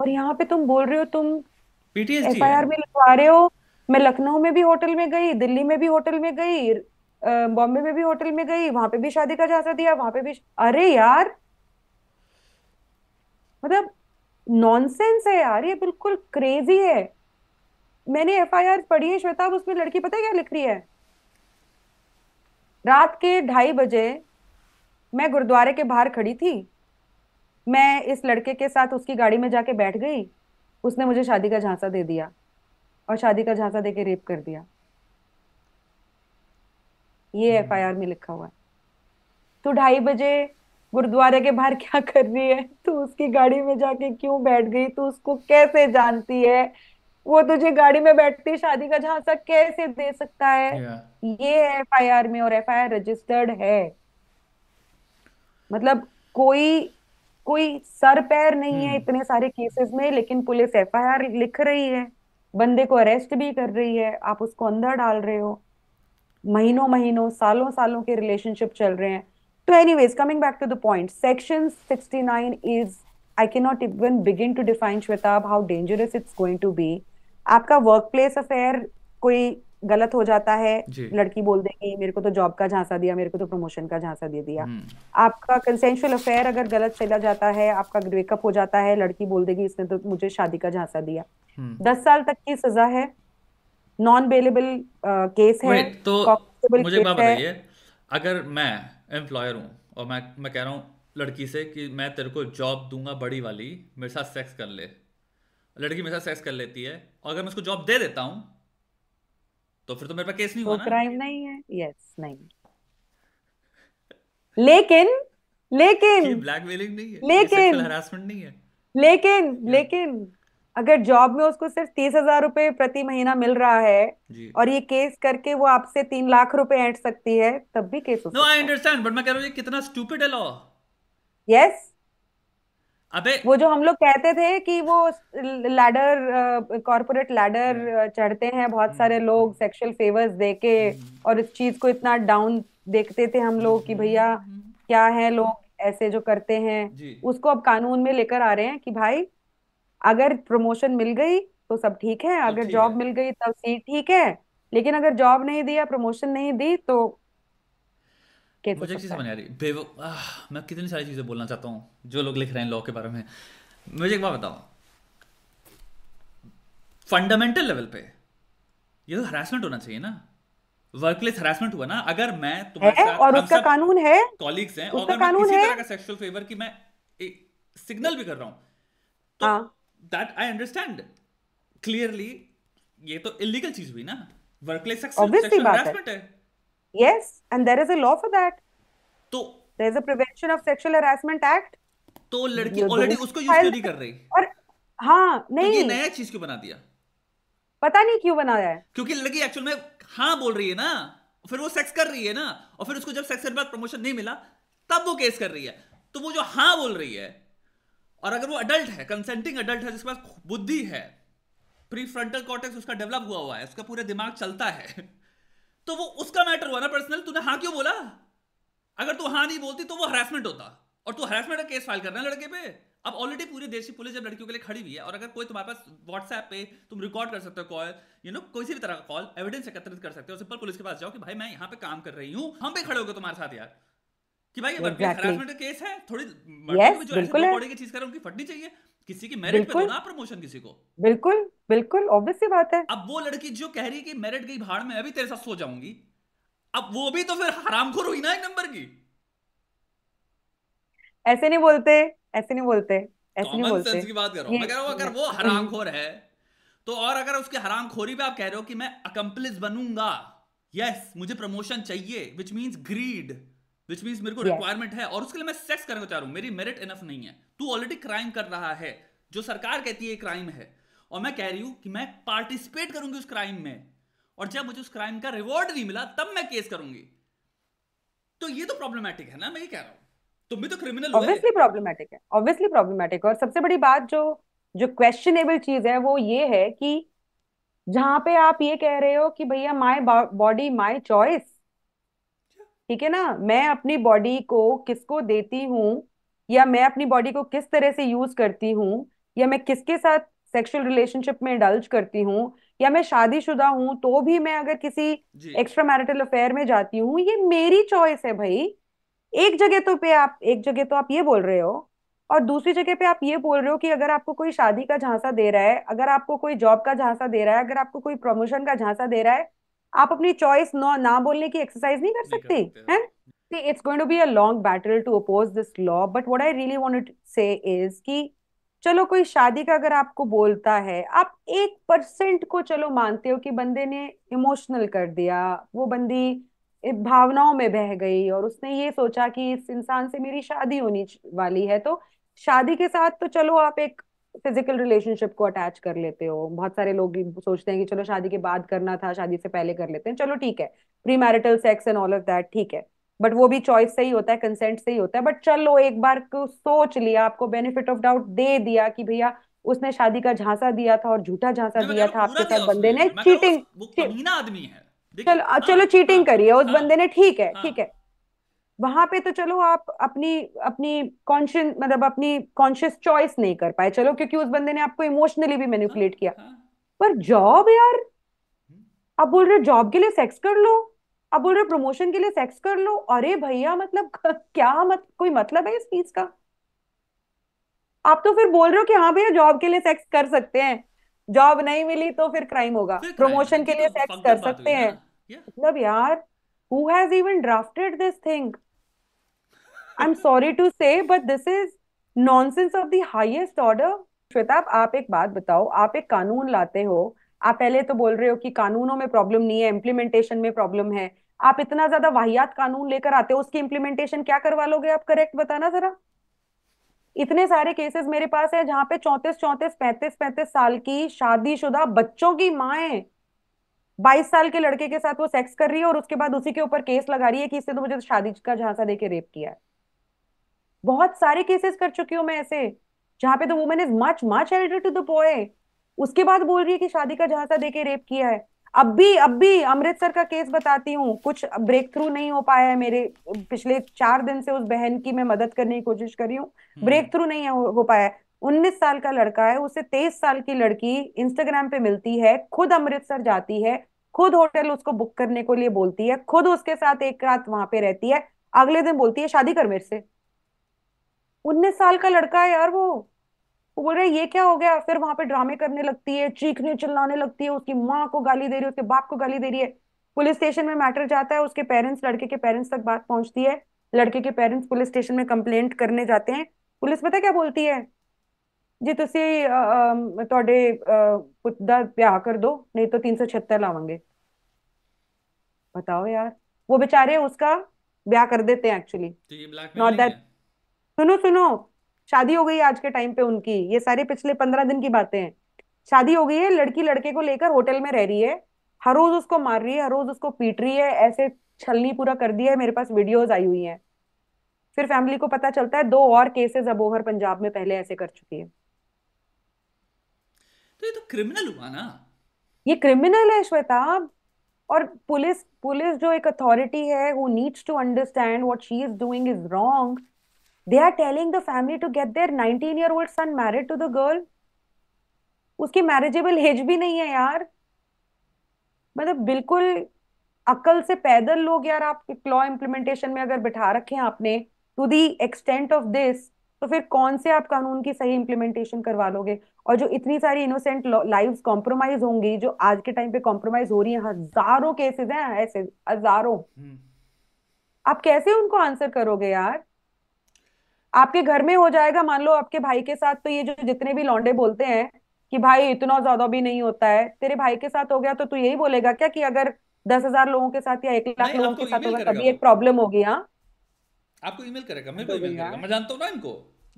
और यहाँ पे तुम बोल रहे हो तुम एफआईआर में लिखवा रहे हो मैं लखनऊ में भी होटल में गई दिल्ली में भी होटल में गई बॉम्बे में भी होटल में गई वहां पे भी शादी का जायजा दिया वहां पे भी अरे यार मतलब नॉनसेंस है यार ये बिल्कुल क्रेजी है मैंने एफआईआर पढ़ी है श्वेता उसमें लड़की पता है क्या लिख रही है रात के ढाई बजे मैं गुरुद्वारे के बाहर खड़ी थी मैं इस लड़के के साथ उसकी गाड़ी में जाके बैठ गई उसने मुझे शादी का झांसा दे दिया और शादी का झांसा देके रेप कर दिया ये एफआईआर हम्म। में लिखा हुआ है तो ढाई बजे गुरुद्वारे के बाहर क्या कर रही है तू उसकी गाड़ी में जाके क्यों बैठ गई तू उसको कैसे जानती है वो तुझे गाड़ी में बैठती शादी का झांसा कैसे दे सकता है yeah. ये आई एफ में और एफ रजिस्टर्ड है मतलब कोई कोई सर पैर नहीं hmm. है हम्म। इतने सारे केसेस में लेकिन पुलिस एफ लिख रही है बंदे को अरेस्ट भी कर रही है आप उसको अंदर डाल रहे हो महीनों महीनों सालों सालों के रिलेशनशिप चल रहे हैं so anyways coming back to the point section 69 is i cannot even begin to define shweta how dangerous it's going to be आपका वर्क प्लेस अफेयर कोई गलत हो जाता है लड़की बोल देगी मेरे को तो जॉब का झांसा दिया मेरे को तो प्रमोशन का झांसा दे दिया हम्म। आपका कंसेंशुअल अफेयर अगर गलत चला जाता है आपका ब्रेकअप हो जाता है लड़की बोल देगी इसने तो मुझे शादी का झांसा दिया हम्म। दस साल तक की सजा है नॉन बेलेबल केस है तो मुझे बात बताइए अगर मैं एम्प्लॉयर हूँ और मैं मैं कह रहा हूँ लड़की से कि मैं तेरे को जॉब दूंगा बड़ी वाली मेरे साथ सेक्स कर ले लड़की मेरे साथ सेक्स कर लेती है और अगर मैं उसको जॉब दे देता हूँ तो फिर तो मेरे पास केस नहीं हुआ क्राइम तो नहीं है यस नहीं लेकिन लेकिन ब्लैकमेलिंग नहीं है लेकिन हरासमेंट नहीं है लेकिन लेकिन अगर जॉब में उसको सिर्फ तीस हजार रूपए प्रति महीना मिल रहा है और ये केस करके वो आपसे तीन लाख रुपए ऐंठ सकती है तब भी case no I understand but मैं कह रहा हूँ ये कितना स्टूपिड है लॉ यस अबे वो जो हम लोग कहते थे कि वो लैडर कॉर्पोरेट लैडर चढ़ते हैं बहुत hmm, सारे लोग सेक्सुअल hmm। फेवर्स देके hmm। और इस चीज को इतना डाउन देखते थे हम लोग कि भैया क्या है लोग ऐसे जो करते हैं उसको अब कानून में लेकर आ रहे हैं कि भाई अगर प्रमोशन मिल गई तो सब ठीक है अगर जॉब मिल गई तब तो सीट ठीक है लेकिन अगर जॉब नहीं दिया प्रमोशन नहीं दी तो मुझे चीज़ समझ आ रही बेवो मैं कितनी सारी चीज़ें बोलना चाहता हूँ जो लोग लिख रहे हैं लॉ के बारे में मुझे एक बात बताओ फंडामेंटल लेवल पे ये तो हरासमेंट होना चाहिए ना वर्क प्लेस हरासमेंट हुआ ना अगर मैं तुम्हारे साथ और उसका कानून है कॉलीग्स हैं और अगर मैं किसी तरह का सेक्सुअल फेवर की मैं सिग्नल भी कर रहा हूं तो हाँ। दैट आई अंडरस्टैंड क्लियरली ये तो इलीगल चीज हुई ना वर्कप्लेस सेक्सुअल हैरेसमेंट है yes and there is a law for that तो there is a prevention of sexual harassment act तो लड़की ऑलरेडी उसको यूज क्यों नहीं कर रही और हां नहीं तो ये नया चीज क्यों बना दिया पता नहीं क्यों बनाया है क्योंकि लड़की एक्चुअल में हां बोल रही है ना फिर वो सेक्स कर रही है ना और फिर उसको जब सेक्स के बाद प्रमोशन नहीं मिला तब वो केस कर रही है तो वो जो हाँ बोल रही है और अगर वो अडल्ट है कंसेंटिंग अडल्ट है जिसके पास बुद्धि है प्री फ्रंटल कॉटेक्स उसका डेवलप हुआ हुआ है उसका पूरा दिमाग चलता है तो वो उसका मैटर हुआ ना पर्सनल तूने हाँ क्यों बोला अगर तू हाँ नहीं बोलती तो वो हरासमेंट होता और तू हरासमेंट का केस फाइल कर करना लड़के पे अब ऑलरेडी पूरी देश की पुलिस जब लड़कियों के लिए खड़ी हुई है और अगर कोई तुम्हारे पास व्हाट्सएप पे तुम रिकॉर्ड कर सकते हो कॉल यू नो किसी भी तरह का कॉल एविडेंस एकत्रित कर सकते हो सिंपल पुलिस के पास जाओ कि भाई मैं यहाँ पे काम कर रही हूँ हम पे खड़े हो गए तुम्हारे साथ यार कि भाई exactly. केस है थोड़ी yes, जो बिल्कुल है। की चीज कर उनकी फटनी चाहिए किसी की मेरिट पे ना प्रमोशन किसी को बिल्कुल बिल्कुल ऑब्वियस सी बात है अब वो लड़की जो कह रही है कि मेरिट गई भाड़ में अभी तेरे साथ सो जाऊंगी अब वो भी तो फिर हरामखोर हुई ना एक नंबर की ऐसे नहीं बोलते ऐसे नहीं बोलते ऐसे नहीं बोलते सेंस की बात कर रहा हूं मैं कह रहा हूं अगर वो हम्म। हरामखोर है तो और अगर उसके हरामखोरी पे आप कह रहे हो कि मैं अकम्प्लिस बनूंगा यस मुझे प्रमोशन चाहिए which means greed which means मेरे को रिक्वायरमेंट है और उसके लिए मैं सेक्स करना चाह रहा हूँ मेरी मेरिट इनफ नहीं है तू ऑलरेडी क्राइम कर रहा है जो सरकार कहती है क्राइम है और मैं कह रही हूँ कि मैं पार्टिसिपेट करूंगी उस क्राइम में और जब मुझे उस क्राइम का रिवॉर्ड नहीं मिला तब मैं केस करूंगी तो ये तो प्रॉब्लमेटिक है ना मैं ये कह रहा हूं तुम भी तो क्रिमिनल ऑब्वियसली प्रॉब्लमेटिक है ऑब्वियसली प्रॉब्लमेटिक और सबसे बड़ी बात जो जो क्वेश्चनेबल चीज है वो ये है कि जहां पे आप ये कह रहे हो कि भैया माय बॉडी माय चॉइस ठीक है ना मैं अपनी बॉडी को किसको देती हूँ या मैं अपनी बॉडी को किस तरह से यूज करती हूँ या मैं किसके साथ सेक्सुअल रिलेशनशिप में इंडल्ज करती हूँ या मैं शादीशुदा हूँ तो भी मैं अगर किसी एक्स्ट्रा मैरिटल अफेयर में जाती हूँ ये मेरी चॉइस है भाई एक जगह तो पे आप एक जगह तो आप ये बोल रहे हो और दूसरी जगह पे आप ये बोल रहे हो कि अगर आपको कोई शादी का झांसा दे रहा है अगर आपको कोई जॉब का झांसा दे रहा है अगर आपको कोई प्रमोशन का झांसा दे रहा है आप अपनी चॉइस ना बोलने की एक्सरसाइज नहीं कर सकते हैं it's going to be a long battle to oppose this law but but I really really want to say कि चलो कोई शादी का अगर आपको बोलता है आप एक परसेंट को चलो मानते हो कि बंदे ने इमोशनल कर दिया वो बंदी भावनाओं में बह गई और उसने ये सोचा कि इस इंसान से मेरी शादी होनी वाली है तो शादी के साथ तो चलो आप एक फिजिकल रिलेशनशिप को अटैच कर लेते हो बहुत सारे लोग सोचते हैं कि चलो शादी के बाद करना था शादी से पहले कर लेते हैं चलो ठीक है pre marital sex and all of that ठीक है बट वो भी चॉइस से ही होता है कंसेंट से ही होता है बट चलो एक बार सोच लिया आपको बेनिफिट ऑफ डाउट दे दिया कि भैया उसने शादी का झांसा दिया था और झूठा झांसा दिया था आपके साथ बंदे ने चीटिंग आदमी है चलो चलो चीटिंग करी है उस हाँ, बंदे ने ठीक है हाँ। ठीक है वहां पे तो चलो आप अपनी अपनी कॉन्शियस मतलब अपनी कॉन्शियस चॉइस नहीं कर पाए चलो क्योंकि उस बंदे ने आपको इमोशनली भी मैनिपुलेट किया हाँ। पर जॉब यार हम्म। आप बोल रहे हो जॉब के लिए सेक्स कर लो आप बोल रहे हो प्रमोशन के लिए सेक्स कर लो अरे भैया मतलब क्या मत कोई मतलब है इस चीज का आप तो फिर बोल रहे हो कि हाँ भैया जॉब के लिए सेक्स कर सकते हैं जॉब नहीं मिली तो फिर क्राइम होगा प्रमोशन के लिए सेक्स तो कर सकते हैं मतलब यार who has even drafted this thing am sorry to say but this is nonsense of the highest order Shweta आप एक बात बताओ आप एक कानून लाते हो आप पहले तो बोल रहे हो कि कानूनों में प्रॉब्लम नहीं है इम्प्लीमेंटेशन में प्रॉब्लम है आप इतना ज्यादा वाहियात कानून लेकर आते हो उसकी इम्प्लीमेंटेशन क्या करवा लोगे आप करेक्ट बताना जरा इतने सारे केसेस मेरे पास है जहां पे चौंतीस चौंतीस पैंतीस पैंतीस साल की शादीशुदा बच्चों की माए बाईस साल के लड़के के साथ वो सेक्स कर रही है और उसके बाद उसी के ऊपर केस लगा रही है कि इससे तो मुझे शादी का झांसा देके रेप किया है बहुत सारे केसेस कर चुकी हूँ मैं ऐसे जहाँ पे the women is much much elder to the boy उसके बाद बोल रही है कि शादी का झांसा देके रेप किया है अब भी अब भी अमृतसर का केस बताती हूँ कुछ ब्रेक थ्रू नहीं हो पाया है मेरे पिछले चार दिन से उस बहन की मैं मदद करने की कोशिश कर रही हूँ ब्रेक हम्म। थ्रू नहीं हो, हो पाया है उन्नीस साल का लड़का है उसे तेईस साल की लड़की इंस्टाग्राम पे मिलती है खुद अमृतसर जाती है खुद होटल उसको बुक करने को लिए बोलती है खुद उसके साथ एक रात वहां पे रहती है अगले दिन बोलती है शादी कर मेरे से उन्नीस साल का लड़का है यार वो वो बोल रहा है ये क्या हो गया फिर वहां पे ड्रामे करने लगती है चीखने चिल्लाने लगती है उसकी माँ को गाली दे रही है उसके बाप को गाली दे रही है पुलिस स्टेशन में मैटर जाता है उसके पेरेंट्स लड़के के पेरेंट्स तक बात पहुंचती है लड़के के पेरेंट्स पुलिस स्टेशन में कंप्लेंट करने जाते हैं पुलिस पता क्या बोलती है जी ਤੁਸੀਂ ਤੁਹਾਡੇ ब्याह कर दो नहीं तो तीन सौ छिहत्तर लावेंगे बताओ यार वो बेचारे उसका ब्याह कर देते हैं एक्चुअली नॉट दैट सुनो सुनो शादी हो गई आज के टाइम पे उनकी ये सारे पिछले पंद्रह दिन की बातें हैं शादी हो गई है लड़की लड़के को लेकर होटल में रह रही है हर रोज उसको मार रही है हर रोज उसको पीट रही है ऐसे छलनी पूरा कर दिया है मेरे पास वीडियोज आई हुई है फिर फैमिली को पता चलता है दो और केसेस अबोहर पंजाब में पहले ऐसे कर चुकी है तो ये तो क्रिमिनल हुआ ना ये क्रिमिनल है श्वेता और पुलिस पुलिस जो एक अथॉरिटी है who needs to understand what she is doing is wrong they are telling the family to get their nineteen year old son married to the girl उसकी marriageable age भी नहीं है यार मतलब बिल्कुल अक्ल से पैदल लोग यार आप लॉ इम्प्लीमेंटेशन में अगर बिठा रखे हैं आपने to the extent of this तो फिर कौन से आप कानून की सही इम्प्लीमेंटेशन करवा लोगे और जो इतनी सारी इनोसेंट लाइव कॉम्प्रोमाइज होंगी जो आज के टाइम पे कॉम्प्रोमाइज हो रही है हजारों केसेस हैं ऐसे हजारों हम्म। आप कैसे उनको आंसर करोगे यार आपके घर में हो जाएगा मान लो आपके भाई के साथ तो ये जो जितने भी लौंडे बोलते हैं कि भाई इतना ज्यादा भी नहीं होता है तेरे भाई के साथ हो गया तो तू यही बोलेगा क्या कि अगर दस हजार लोगों के साथ या एक लाख लोगों के साथ होगा तभी एक प्रॉब्लम हो गया हाँ? आपको ईमेल करेगा मेरे को ईमेल करेगा मैं जानता हूँ ना इनको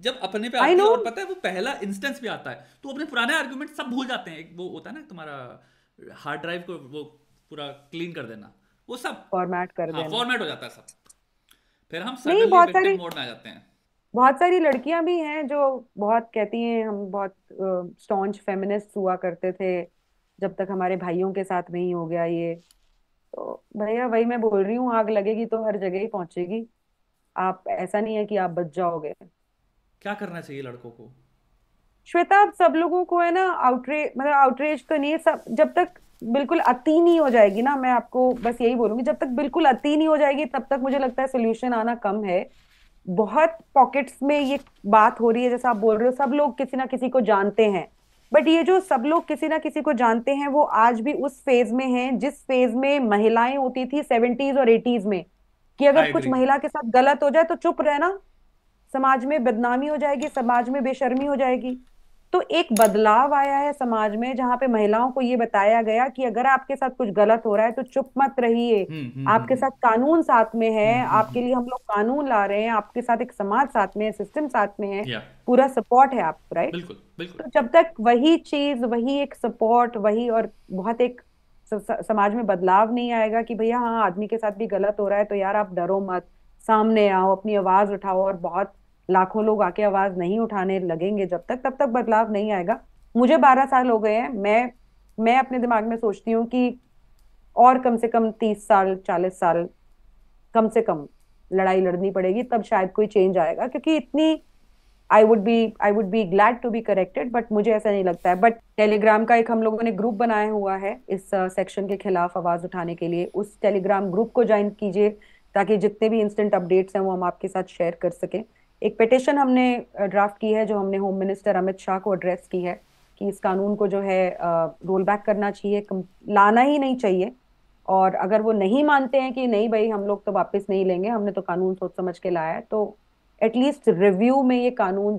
जब अपने पे आती और पता है वो पहला इंस्टेंस भी आता है तो अपने पुराने आर्गुमेंट सब भूल जाते हैं वो होता है ना तुम्हारा हार्ड ड्राइव को वो पूरा क्लीन कर देना वो सब फॉर्मेट कर हाँ, देना फॉर्मेट हो जाता है सब फिर हम सडनली मोड में आ जाते हैं बहुत सारी लड़कियां भी हैं जो बहुत कहती हैं हम बहुत स्टॉन्च फेमिनिस्ट हुआ करते थे जब तक हमारे भाइयों के साथ नहीं हो गया ये तो भैया वही मैं बोल रही हूँ आग लगेगी तो हर जगह ही पहुंचेगी आप ऐसा नहीं है कि आप बच जाओगे क्या करना चाहिए लड़कों को श्वेता सब लोगों को है ना आउटरेज मतलब आउटरेज तो नहीं है सब जब तक बिल्कुल अति नहीं हो जाएगी ना मैं आपको बस यही बोलूंगी जब तक बिल्कुल अति नहीं हो जाएगी तब तक मुझे लगता है सोल्यूशन आना कम है बहुत पॉकेट्स में ये बात हो रही है जैसा आप बोल रहे हो सब लोग किसी ना किसी को जानते हैं बट ये जो सब लोग किसी ना किसी को जानते हैं वो आज भी उस फेज में हैं जिस फेज में महिलाएं होती थी सेवेंटीज और एटीज में कि अगर कुछ महिला के साथ गलत हो जाए तो चुप रहना समाज में बदनामी हो जाएगी समाज में बेशर्मी हो जाएगी तो एक बदलाव आया है समाज में जहाँ पे महिलाओं को ये बताया गया कि अगर आपके साथ कुछ गलत हो रहा है तो चुप मत रहिए हम्म, हम्म, हम्म, आपके साथ कानून साथ में है आपके लिए हम लोग कानून ला रहे हैं आपके साथ एक समाज साथ में है सिस्टम साथ में है पूरा सपोर्ट है आप राइट बिल्कुल, बिल्कुल. तो जब तक वही चीज वही एक सपोर्ट वही और बहुत एक समाज में बदलाव नहीं आएगा कि भैया हाँ आदमी के साथ भी गलत हो रहा है तो यार आप डरो मत सामने आओ अपनी आवाज उठाओ और बहुत लाखों लोग आके आवाज नहीं उठाने लगेंगे जब तक तब तक बदलाव नहीं आएगा मुझे बारह साल हो गए हैं मैं मैं अपने दिमाग में सोचती हूँ कि और कम से कम तीस साल चालीस साल कम से कम लड़ाई लड़नी पड़ेगी तब शायद कोई चेंज आएगा क्योंकि इतनी I would be I would be glad to be corrected but मुझे ऐसा नहीं लगता है बट टेलीग्राम का एक हम लोगों ने ग्रुप बनाया हुआ है इस सेक्शन uh, के खिलाफ आवाज उठाने के लिए उस टेलीग्राम ग्रुप को ज्वाइन कीजिए ताकि जितने भी इंस्टेंट अपडेट्स हैं वो हम आपके साथ शेयर कर सकें एक पिटिशन हमने ड्राफ्ट की है जो हमने होम मिनिस्टर अमित शाह को एड्रेस की है कि इस कानून को जो है रोल बैक करना चाहिए लाना ही नहीं चाहिए और अगर वो नहीं मानते हैं कि नहीं भाई हम लोग तो वापस नहीं लेंगे हमने तो कानून सोच समझ के लाया है तो एटलीस्ट रिव्यू में ये कानून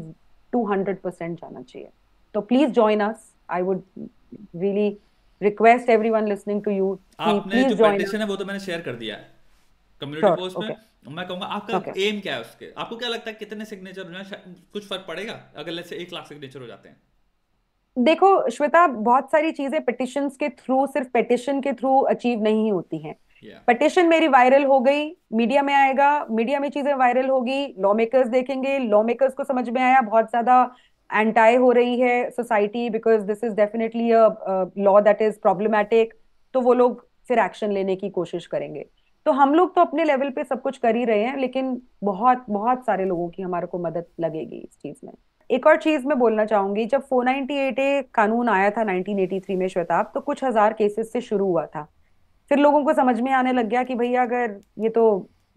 टू हंड्रेड परसेंट जाना चाहिए तो please join us I would really request everyone listening to you आपने जो पेटिशन है वो तो मैंने शेयर कर दिया है कम्युनिटी पोस्ट में मैं कहूंगा आपका okay. एम क्या है उसके आपको क्या लगता है कितने सिग्नेचर हो जाए कुछ फर्क पड़ेगा अगर लेट्स एक लाख सिग्नेचर हो जाते हैं देखो श्वेता बहुत सारी चीजें पिटिशन के थ्रू सिर्फ पिटिशन के थ्रू अचीव नहीं होती हैं yeah. मेरी वायरल हो गई मीडिया में आएगा मीडिया में चीजें वायरल होगी लॉ मेकर्स देखेंगे लॉ मेकर्स को समझ में आया बहुत ज्यादा एंटाई हो रही है society because this is definitely a law that is problematic तो वो लोग फिर एक्शन लेने की कोशिश करेंगे तो हम लोग तो अपने लेवल पे सब कुछ कर ही रहे हैं लेकिन बहुत बहुत सारे लोगों की हमारे को मदद लगेगी इस चीज में एक और चीज मैं बोलना चाहूंगी जब 498 ए कानून आया था 1983 में श्वेताब तो कुछ हजार केसेस से शुरू हुआ था फिर लोगों को समझ में आने लग गया कि भैया अगर ये तो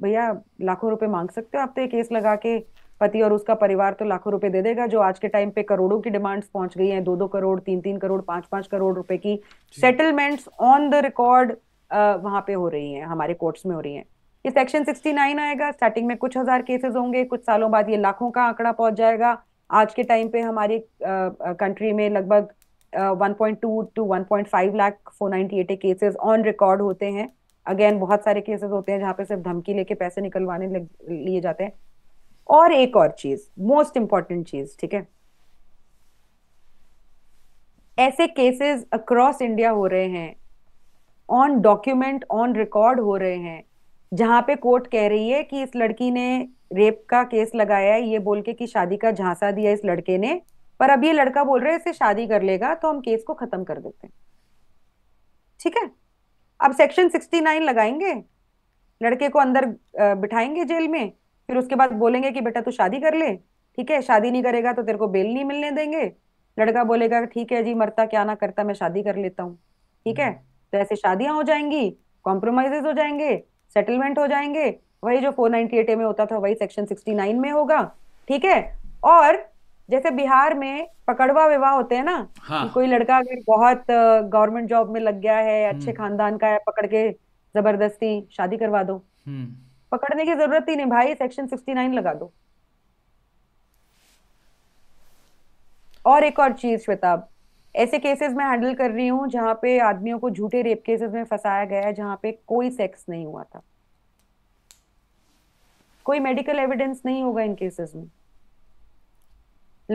भैया लाखों रुपए मांग सकते हो आप तो ये केस लगा के पति और उसका परिवार तो लाखों रुपए दे देगा जो आज के टाइम पे करोड़ों की डिमांड्स पहुंच गई हैं दो दो करोड़ तीन तीन करोड़ पांच पांच करोड़ रुपए की सेटलमेंट्स ऑन द रिकॉर्ड वहां पे हो रही हैं हमारे कोर्ट्स में हो रही हैं ये सेक्शन 69 आएगा स्टार्टिंग में कुछ हज़ार केसेस होंगे कुछ सालों बाद ये लाखों का आंकड़ा पहुंच जाएगा आज के टाइम पे हमारी कंट्री में लगभग 1.2 two 1.5 five lakh four cases cases on record होते हैं अगेन बहुत सारे केसेस होते हैं जहाँ पे सिर्फ धमकी लेके पैसे निकलवाने लिए जाते हैं और एक और चीज मोस्ट इंपॉर्टेंट चीज ठीक है ऐसे केसेस अक्रॉस इंडिया हो रहे हैं ऑन डॉक्यूमेंट ऑन रिकॉर्ड हो रहे हैं जहां पे कोर्ट कह रही है कि इस लड़की ने रेप का केस लगाया है ये बोल के कि शादी का झांसा दिया इस लड़के ने पर अब ये लड़का बोल रहा है इसे शादी कर लेगा तो हम केस को खत्म कर देते हैं ठीक है अब सेक्शन 69 लगाएंगे लड़के को अंदर बिठाएंगे जेल में फिर उसके बाद बोलेंगे कि बेटा तू शादी कर ले ठीक है शादी नहीं करेगा तो तेरे को बेल नहीं मिलने देंगे लड़का बोलेगा ठीक है जी मरता क्या ना करता मैं शादी कर लेता हूँ ठीक है तो ऐसे शादियां हो जाएंगी कॉम्प्रोमाइजेस हो जाएंगे सेटलमेंट हो जाएंगे वही जो 498 ए में होता था वही सेक्शन 69 में होगा ठीक है और जैसे बिहार में पकड़वा विवाह होते हैं ना हाँ. कि कोई लड़का अगर बहुत गवर्नमेंट जॉब में लग गया है अच्छे हम्म। खानदान का है पकड़ के जबरदस्ती शादी करवा दो हम्म। पकड़ने की जरूरत ही नहीं भाई सेक्शन 69 लगा दो और एक और चीज श्वेताब ऐसे केसेस मैं हैंडल कर रही हूँ जहाँ पे आदमियों को झूठे रेप केसेस में फंसाया गया है जहाँ पे कोई सेक्स नहीं हुआ था कोई मेडिकल एविडेंस नहीं होगा इन केसेस में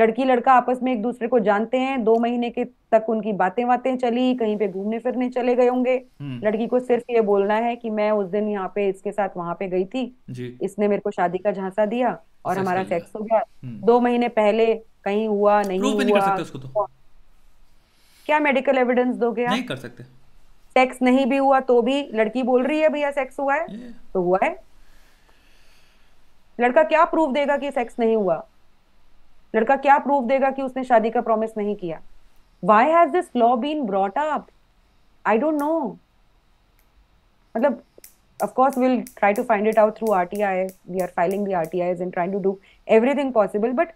लड़की लड़का आपस में एक दूसरे को जानते हैं दो महीने के तक उनकी बातें बातें चली कहीं पे घूमने फिरने चले गए होंगे हम्म। लड़की को सिर्फ ये बोलना है कि मैं उस दिन यहाँ पे इसके साथ वहां पे गई थी इसने मेरे को शादी का झांसा दिया और हमारा सेक्स हो गया हम्म। दो महीने पहले कहीं हुआ नहीं हुआ तो। क्या मेडिकल एविडेंस दोगे आप नहीं कर सकते सेक्स नहीं भी हुआ तो भी लड़की बोल रही है भैया सेक्स हुआ है yeah. तो हुआ है लड़का क्या प्रूफ देगा कि सेक्स नहीं हुआ लड़का क्या प्रूफ देगा कि उसने शादी का प्रॉमिस नहीं किया why has this law been brought up I don't know मतलब of course will try to find it out through RTI we are filing the RTIs and trying to do everything possible but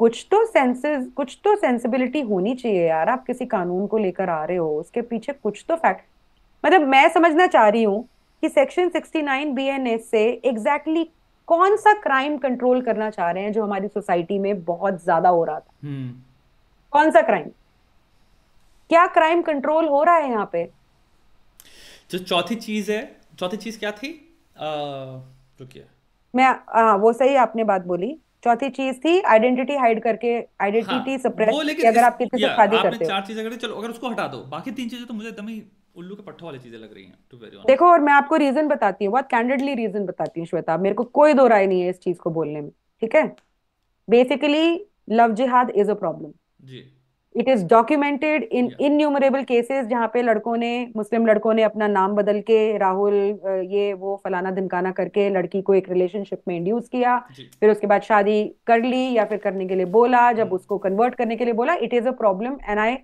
कुछ तो senses कुछ तो sensibility होनी चाहिए यार आप किसी कानून को लेकर आ रहे हो उसके पीछे कुछ तो फैक्ट मतलब मैं समझना चाह रही हूँ कि सेक्शन 69 बीएनएस से एग्जैक्टली exactly कौन सा क्राइम कंट्रोल करना चाह रहे हैं जो हमारी सोसाइटी में बहुत ज्यादा हो रहा था hmm. कौन सा क्राइम क्या क्राइम कंट्रोल हो रहा है यहाँ पे जो चौथी चीज है चौथी चीज क्या थी आ, मैं आ, हाँ, वो सही आपने बात बोली चौथी चीज थी आइडेंटिटी हाइड करके आइडेंटिटी हाँ, सप्रेस कि अगर आप किसी से शादी करते हो चार चीजें अगर चलो अगर उसको हटा दो बाकी तीन चीजें तो मुझे एकदम ही उल्लू के पट्टों वाली चीजें लग रही हैं टू वेरी देखो और मैं आपको रीजन बताती हूँ बहुत कैंडिडली रीजन बताती हूँ श्वेता मेरे को कोई दो राय नहीं है इस चीज को बोलने में ठीक है basically love jihad is a problem जी it is documented in innumerable cases जहां पे लड़कों ने मुस्लिम लड़कों ने अपना नाम बदल के राहुल ये वो फलाना धमकाना करके लड़की को एक रिलेशनशिप में इंड्यूस किया फिर उसके बाद शादी कर ली या फिर करने के लिए बोला जब हाँ। उसको कन्वर्ट करने के लिए बोला it is a problem and I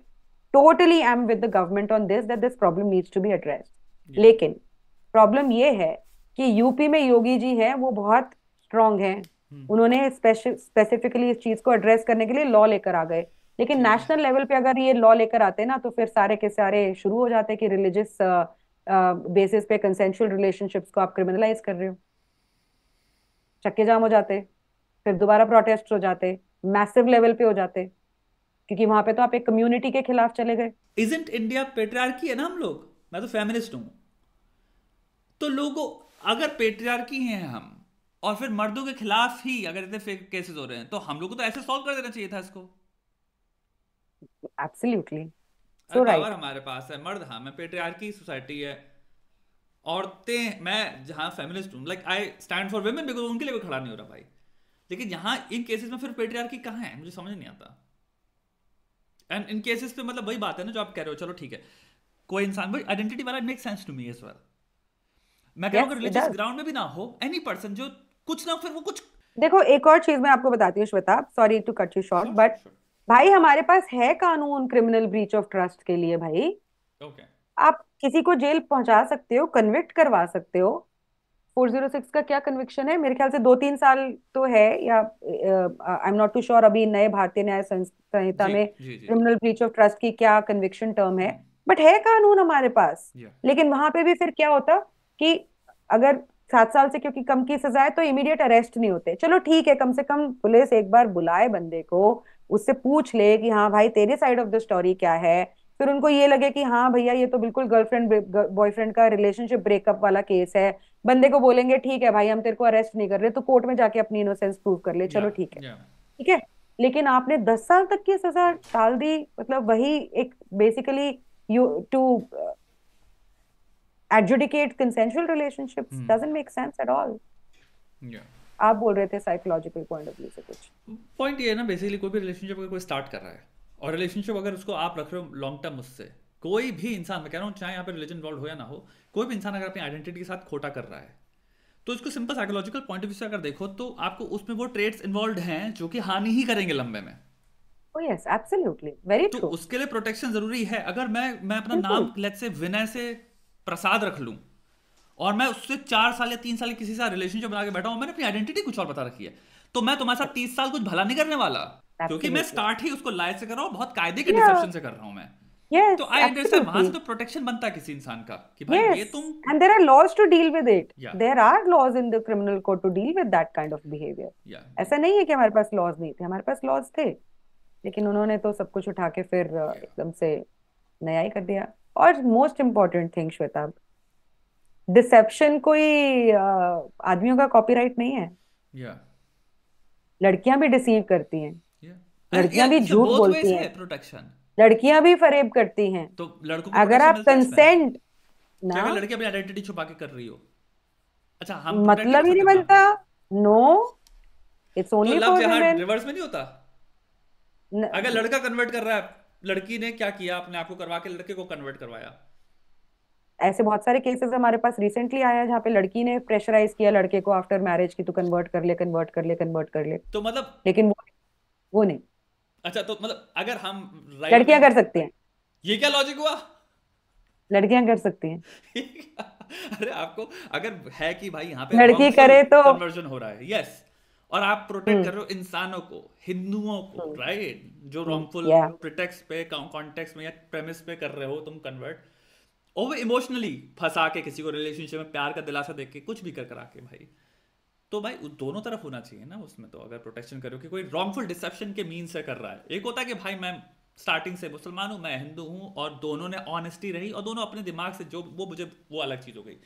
totally I am with the government on this that this problem needs to be address लेकिन प्रॉब्लम ये है कि यूपी में योगी जी है वो बहुत स्ट्रांग है हम्म। उन्होंने स्पेसिफिकली इस चीज को एड्रेस करने के लिए लॉ लेकर आ गए लेकिन नेशनल लेवल पे अगर ये लॉ लेकर आते ना तो फिर सारे के सारे शुरू हो जाते कि रिलीजियस बेसिस पे कंसेंशुअल रिलेशनशिप्स को आप क्रिमिनलाइज कर रहे हो चक्के जाम हो जाते फिर दोबारा प्रोटेस्ट हो जाते मैसिव लेवल पे हो जाते क्योंकि वहां पे तो आप एक कम्युनिटी के खिलाफ चले गए इजेंट इंडिया पेट्रियार्की है ना हम लोग मैं तो फेमिनिस्ट हूँ तो लोगों अगर पेट्रियार्की हैं हम और फिर मर्दों के खिलाफ ही अगर इतने केसेस हो रहे हैं तो हम लोग को तो ऐसे सॉल्व कर देना चाहिए था इसको एब्सोल्युटली सो राइट पावर हमारे पास है मर्द हां मैं पैट्रियार्की सोसाइटी है औरतें मैं जहां फेमिनिस्ट हूं like I stand for women because उनके लिए कोई खड़ा नहीं हो रहा भाई लेकिन यहां इन केसेस में फिर पैट्रियार्की कहां है मुझे समझ नहीं आता एंड इन केसेस पे मतलब वही बात है ना जो आप कह रहे हो चलो ठीक है कोई इंसान भाई आइडेंटिटी वाला make sense to me as well मैं कह रहा हूं रिलीजियस ग्राउंड में भी ना हो एनी पर्सन जो कुछ ना फिर वो कुछ देखो एक और चीज मैं आपको बताती हूँ Shweta sorry to cut you short but भाई हमारे पास है कानून क्रिमिनल ब्रीच ऑफ ट्रस्ट के लिए भाई ओके आप किसी को जेल पहुंचा सकते हो कन्विक्ट करवा सकते हो 406 का क्या कन्विक्शन है मेरे ख्याल से दो तीन साल तो है या I am not too sure अभी नए भारतीय न्याय संहिता में क्रिमिनल ब्रीच ऑफ ट्रस्ट की क्या कन्विक्शन टर्म है बट hmm. है कानून हमारे पास yeah. लेकिन वहां पे भी फिर क्या होता कि अगर सात साल से क्योंकि कम की सजा है तो इमीडिएट अरेस्ट नहीं होते चलो ठीक है कम से कम पुलिस एक बार बुलाए बंदे को उससे पूछ ले कि हाँ भाई तेरे साइड ऑफ द स्टोरी क्या है फिर उनको ये लगे कि हाँ भैया ये तो बिल्कुल गर्लफ्रेंड बॉयफ्रेंड का रिलेशनशिप ब्रेकअप वाला केस है बंदे को बोलेंगे ठीक है भाई हम तेरे को अरेस्ट नहीं कर रहे तो कोर्ट में जाके अपनी इनोसेंस प्रूव कर ले चलो ठीक है ठीक है लेकिन आपने दस साल तक की सजा टाल दी मतलब वही एक basically you to adjudicate consensual relationship mm. Make sense at all या आप बोल रहे थे साइकोलॉजिकल पॉइंट ऑफ व्यू से कुछ पॉइंट ये है ना बेसिकली कोई भी रिलेशनशिप अगर कोई स्टार्ट कर रहा है और रिलेशनशिप अगर उसको आप रख रहे हो लॉन्ग टर्म उससे कोई भी इंसान मैं कह रहा हूँ चाहे यहाँ पर रिलीजन इन्वॉल्व हो या ना हो कोई भी इंसान अगर अपनी आइडेंटिटी के साथ खोटा कर रहा है तो इसको simple psychological point of view से अगर देखो तो आपको उसमें वो ट्रेड्स इन्वॉल्व हैं जो कि हानि ही करेंगे लंबे में Oh yes, absolutely. Very तो true. तो उसके लिए प्रोटेक्शन जरूरी है अगर मैं मैं अपना नाम लेट्स से विनय से प्रसाद रख लूं और मैं उससे चार साल या तीन साल किसी से रिलेशनशिप बना के बैठा हूँ मैंने अपनी आइडेंटिटी कुछ और बता रखी है तो मैं तुम्हारे साथ तीस साल कुछ भला नहीं करने वाला क्योंकि मैं स्टार्ट ही उसको लाइफ से कर रहा हूँ बहुत कायदे के डिसेप्शन से कर रहा हूँ मैं Yes, तो वहां से तो प्रोटेक्शन बनता किसी इंसान का कि भाई yes. ये तुम and there are laws to deal with it there are laws in the criminal code to deal with that kind of behaviour ऐसा नहीं है कि हमारे पास लॉज नहीं थे हमारे पास लॉज थे लेकिन उन्होंने तो सब कुछ उठा के फिर yeah. एकदम से नया ही कर दिया और most important thing Shweta deception कोई आदमियों का कॉपीराइट नहीं है या लड़कियां भी डिसीव करती हैं लड़कियां भी झूठ बोलती हैं प्रोटेक्शन लड़कियां भी फरेब करती हैं तो लड़कों को अगर आप कंसेंट तो ना लड़की अपनी आइडेंटिटी छुपा के कर रही हो अच्छा हम मतलब ही नहीं बनता no it's only for women reverse में नहीं होता अगर लड़का कन्वर्ट कर रहा है लड़की ने क्या किया अपने आप को करवा के लड़के को कन्वर्ट करवाया ऐसे बहुत सारे केसेस हमारे पास रिसेंटली आया जहाँ पे लड़की ने प्रेशराइज किया लड़के को आफ्टर मैरिज की तू कन्वर्ट कर ले कन्वर्ट कर ले कन्वर्ट कर ले तो मतलब लेकिन वो वो नहीं अच्छा तो मतलब अगर हम लड़कियां कर सकती हैं ये क्या लॉजिक हुआ लड़कियां कर सकती हैं अरे आपको अगर है कि भाई यहाँ पे लड़की करे तो कन्वर्जन हो रहा है यस और आप प्रोटेक्ट हम्म। कर रहे हो इंसानों को हिंदुओं को राइट हम्म। जो रॉन्गफुल हम्म, प्रोटेक्ट पे कॉन्टेक्स्ट में या प्रेमिस पे कर रहे हो तुम कन्वर्ट और वो इमोशनली फंसा के किसी को रिलेशनशिप में प्यार का दिलासा देख के कुछ भी कर करा के भाई तो भाई दोनों तरफ होना चाहिए ना उसमें तो अगर प्रोटेक्शन करो कि कोई रॉन्गफुल डिसेप्शन के मीन से कर रहा है एक होता है कि भाई मैं स्टार्टिंग से मुसलमान हूँ मैं हिंदू हूँ और दोनों ने ऑनेस्टी रही और दोनों अपने दिमाग से जो वो मुझे वो अलग चीज़ हो गई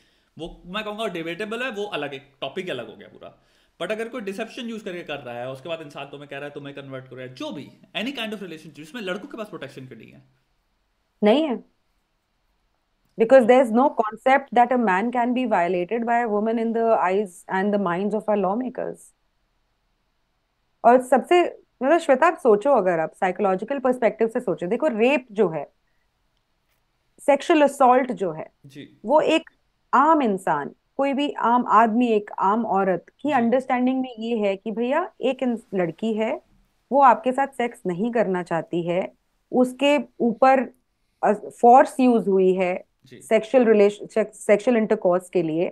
वो मैं कहूँगा डिबेटेबल है वो अलग एक टॉपिक अलग हो गया पूरा बट अगर कोई डिसेप्शन यूज करके कर रहा है उसके बाद इंसान तुम्हें कह रहा है तुम्हें कन्वर्ट कर रहा है जो भी एनी काइंड ऑफ रिलेशनशिप जिसमें लड़कों के पास प्रोटेक्शन करनी है नहीं है because there's hmm. no concept that a man can be violated by a woman in the eyes and the minds of our lawmakers और सबसे मतलब श्वेता आप सोचो अगर आप साइकोलॉजिकल पर्सपेक्टिव से सोचो देखो रेप जो है सेक्सुअल असॉल्ट जो है जी. वो एक आम इंसान कोई भी आम आदमी एक आम औरत की अंडरस्टैंडिंग में ये है कि भैया एक लड़की है वो आपके साथ सेक्स नहीं करना चाहती है उसके ऊपर फोर्स यूज हुई है सेक्सुअल रिलेशन सेक्सुअल इंटरकोर्स के लिए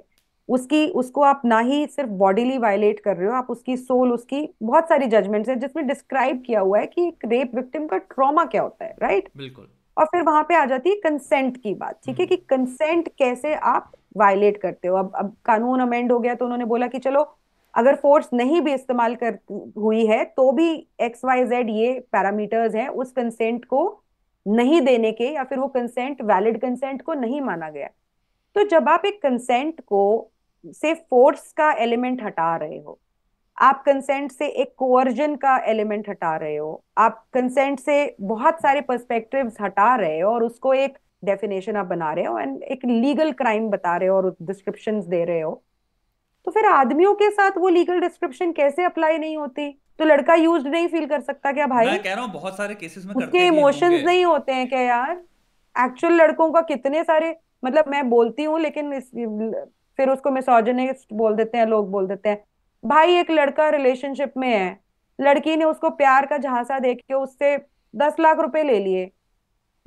उसकी उसको आप ना ही सिर्फ बॉडीली वायलेट कर रहे हो आप उसकी सोल उसकी बहुत सारी जजमेंट्स है जिसमें डिस्क्राइब किया हुआ है कि एक रेप विक्टिम का ट्रॉमा क्या होता है राइट बिल्कुल और फिर वहां पे आ जाती है कंसेंट की बात ठीक है हम्म। कि कंसेंट कैसे आप वायलेट करते हो अब अब कानून अमेंड हो गया तो उन्होंने बोला कि चलो अगर फोर्स नहीं भी इस्तेमाल कर हुई है तो भी एक्स वाई जेड ये पैरामीटर्स हैं उस कंसेंट को नहीं देने के या फिर वो कंसेंट वैलिड कंसेंट को नहीं माना गया तो जब आप एक कंसेंट को से फोर्स का एलिमेंट हटा रहे हो आप कंसेंट से एक कोअर्जन का एलिमेंट हटा रहे हो आप कंसेंट से बहुत सारे पर्सपेक्टिव हटा रहे हो और उसको एक डेफिनेशन आप बना रहे हो एंड एक लीगल क्राइम बता रहे हो और डिस्क्रिप्शन दे रहे हो तो फिर आदमियों के साथ वो लीगल डिस्क्रिप्शन कैसे अप्लाई नहीं होती तो लड़का यूज नहीं फील कर सकता क्या भाई मैं कह रहा हूँ बहुत सारे केसेस में उसके इमोशन नहीं होते हैं क्या यार एक्चुअल लड़कों का कितने सारे मतलब मैं बोलती हूँ लेकिन इस, फिर उसको मिसोजनिस्ट बोल देते हैं लोग बोल देते हैं भाई एक लड़का रिलेशनशिप में है लड़की ने उसको प्यार का झांसा देख के उससे दस लाख रुपए ले लिए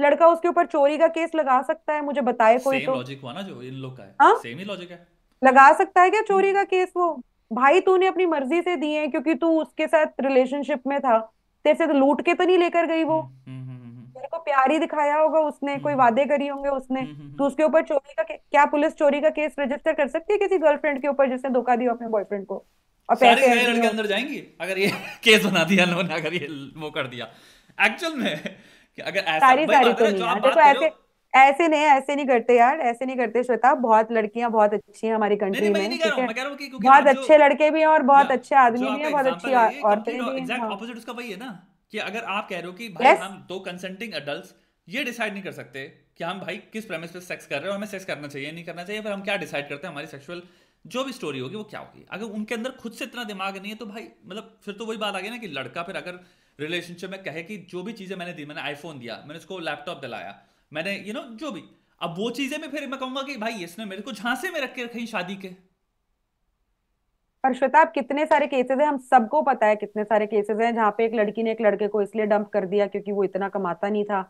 लड़का उसके ऊपर चोरी का केस लगा सकता है मुझे बताए कोई तो लॉजिक हुआ ना जो इन लोग का है सेम हाँ? ही लॉजिक है लगा सकता है क्या हम्म। चोरी का केस वो भाई तूने अपनी मर्जी से दिए हैं क्योंकि तू उसके साथ रिलेशनशिप में था तेरे से तो लूट के तो नहीं लेकर गई वो तेरे हम्म, हम्म, को प्यार ही दिखाया होगा उसने कोई वादे करी होंगे उसने तो उसके ऊपर चोरी का क्या पुलिस चोरी का केस रजिस्टर कर सकती है किसी गर्लफ्रेंड के ऊपर जिसने धोखा दिया अपने बॉयफ्रेंड को और सारे नए लड़के अंदर जाएंगे अगर ये केस बना दिया इन्होंने अगर ये वो कर दिया एक्चुअल में अगर ऐसा सारी सारी तो ऐसे ऐसे नहीं ऐसे नहीं करते यार ऐसे नहीं करते श्वेता बहुत लड़कियां बहुत अच्छी हैं हमारी कंट्री में ठीक है बहुत अच्छे लड़के भी हैं और बहुत अच्छे आदमी भी हैं बहुत अच्छी औरतें भी हैं ऑपोजिट हाँ। उसका वही है ना कि अगर आप कह रहे हो कि भाई हम दो कंसेंटिंग एडल्ट्स ये डिसाइड नहीं कर सकते कि हम भाई किस प्रेमिस पे सेक्स कर रहे हो हमें सेक्स करना चाहिए नहीं करना चाहिए फिर हम क्या डिसाइड करते हैं हमारी सेक्सुअल जो भी स्टोरी होगी वो क्या होगी अगर उनके अंदर खुद से इतना दिमाग नहीं है तो भाई मतलब फिर तो वही बात आ गई ना कि लड़का फिर अगर रिलेशनशिप में कहे कि जो भी चीज़ें मैंने दी मैंने आईफोन दिया मैंने उसको लैपटॉप दिलाया मैंने यू you नो know, जो भी अब वो चीजें मैं फिर मैं कहूंगा कि भाई इसने मेरे को झांसे में रख के रखी शादी के पर श्वेता आप कितने सारे केसेस हैं हम सबको पता है कितने सारे केसेस हैं जहाँ पे एक लड़की ने एक लड़के को इसलिए डंप कर दिया क्योंकि वो इतना कमाता नहीं था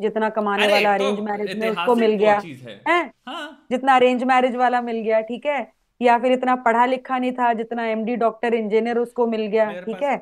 जितना कमाने वाला अरेंज तो मैरिज में उसको मिल गया है, है? हाँ। जितना अरेंज मैरिज वाला मिल गया ठीक है या फिर इतना पढ़ा लिखा नहीं था जितना एमडी डॉक्टर इंजीनियर उसको मिल गया ठीक है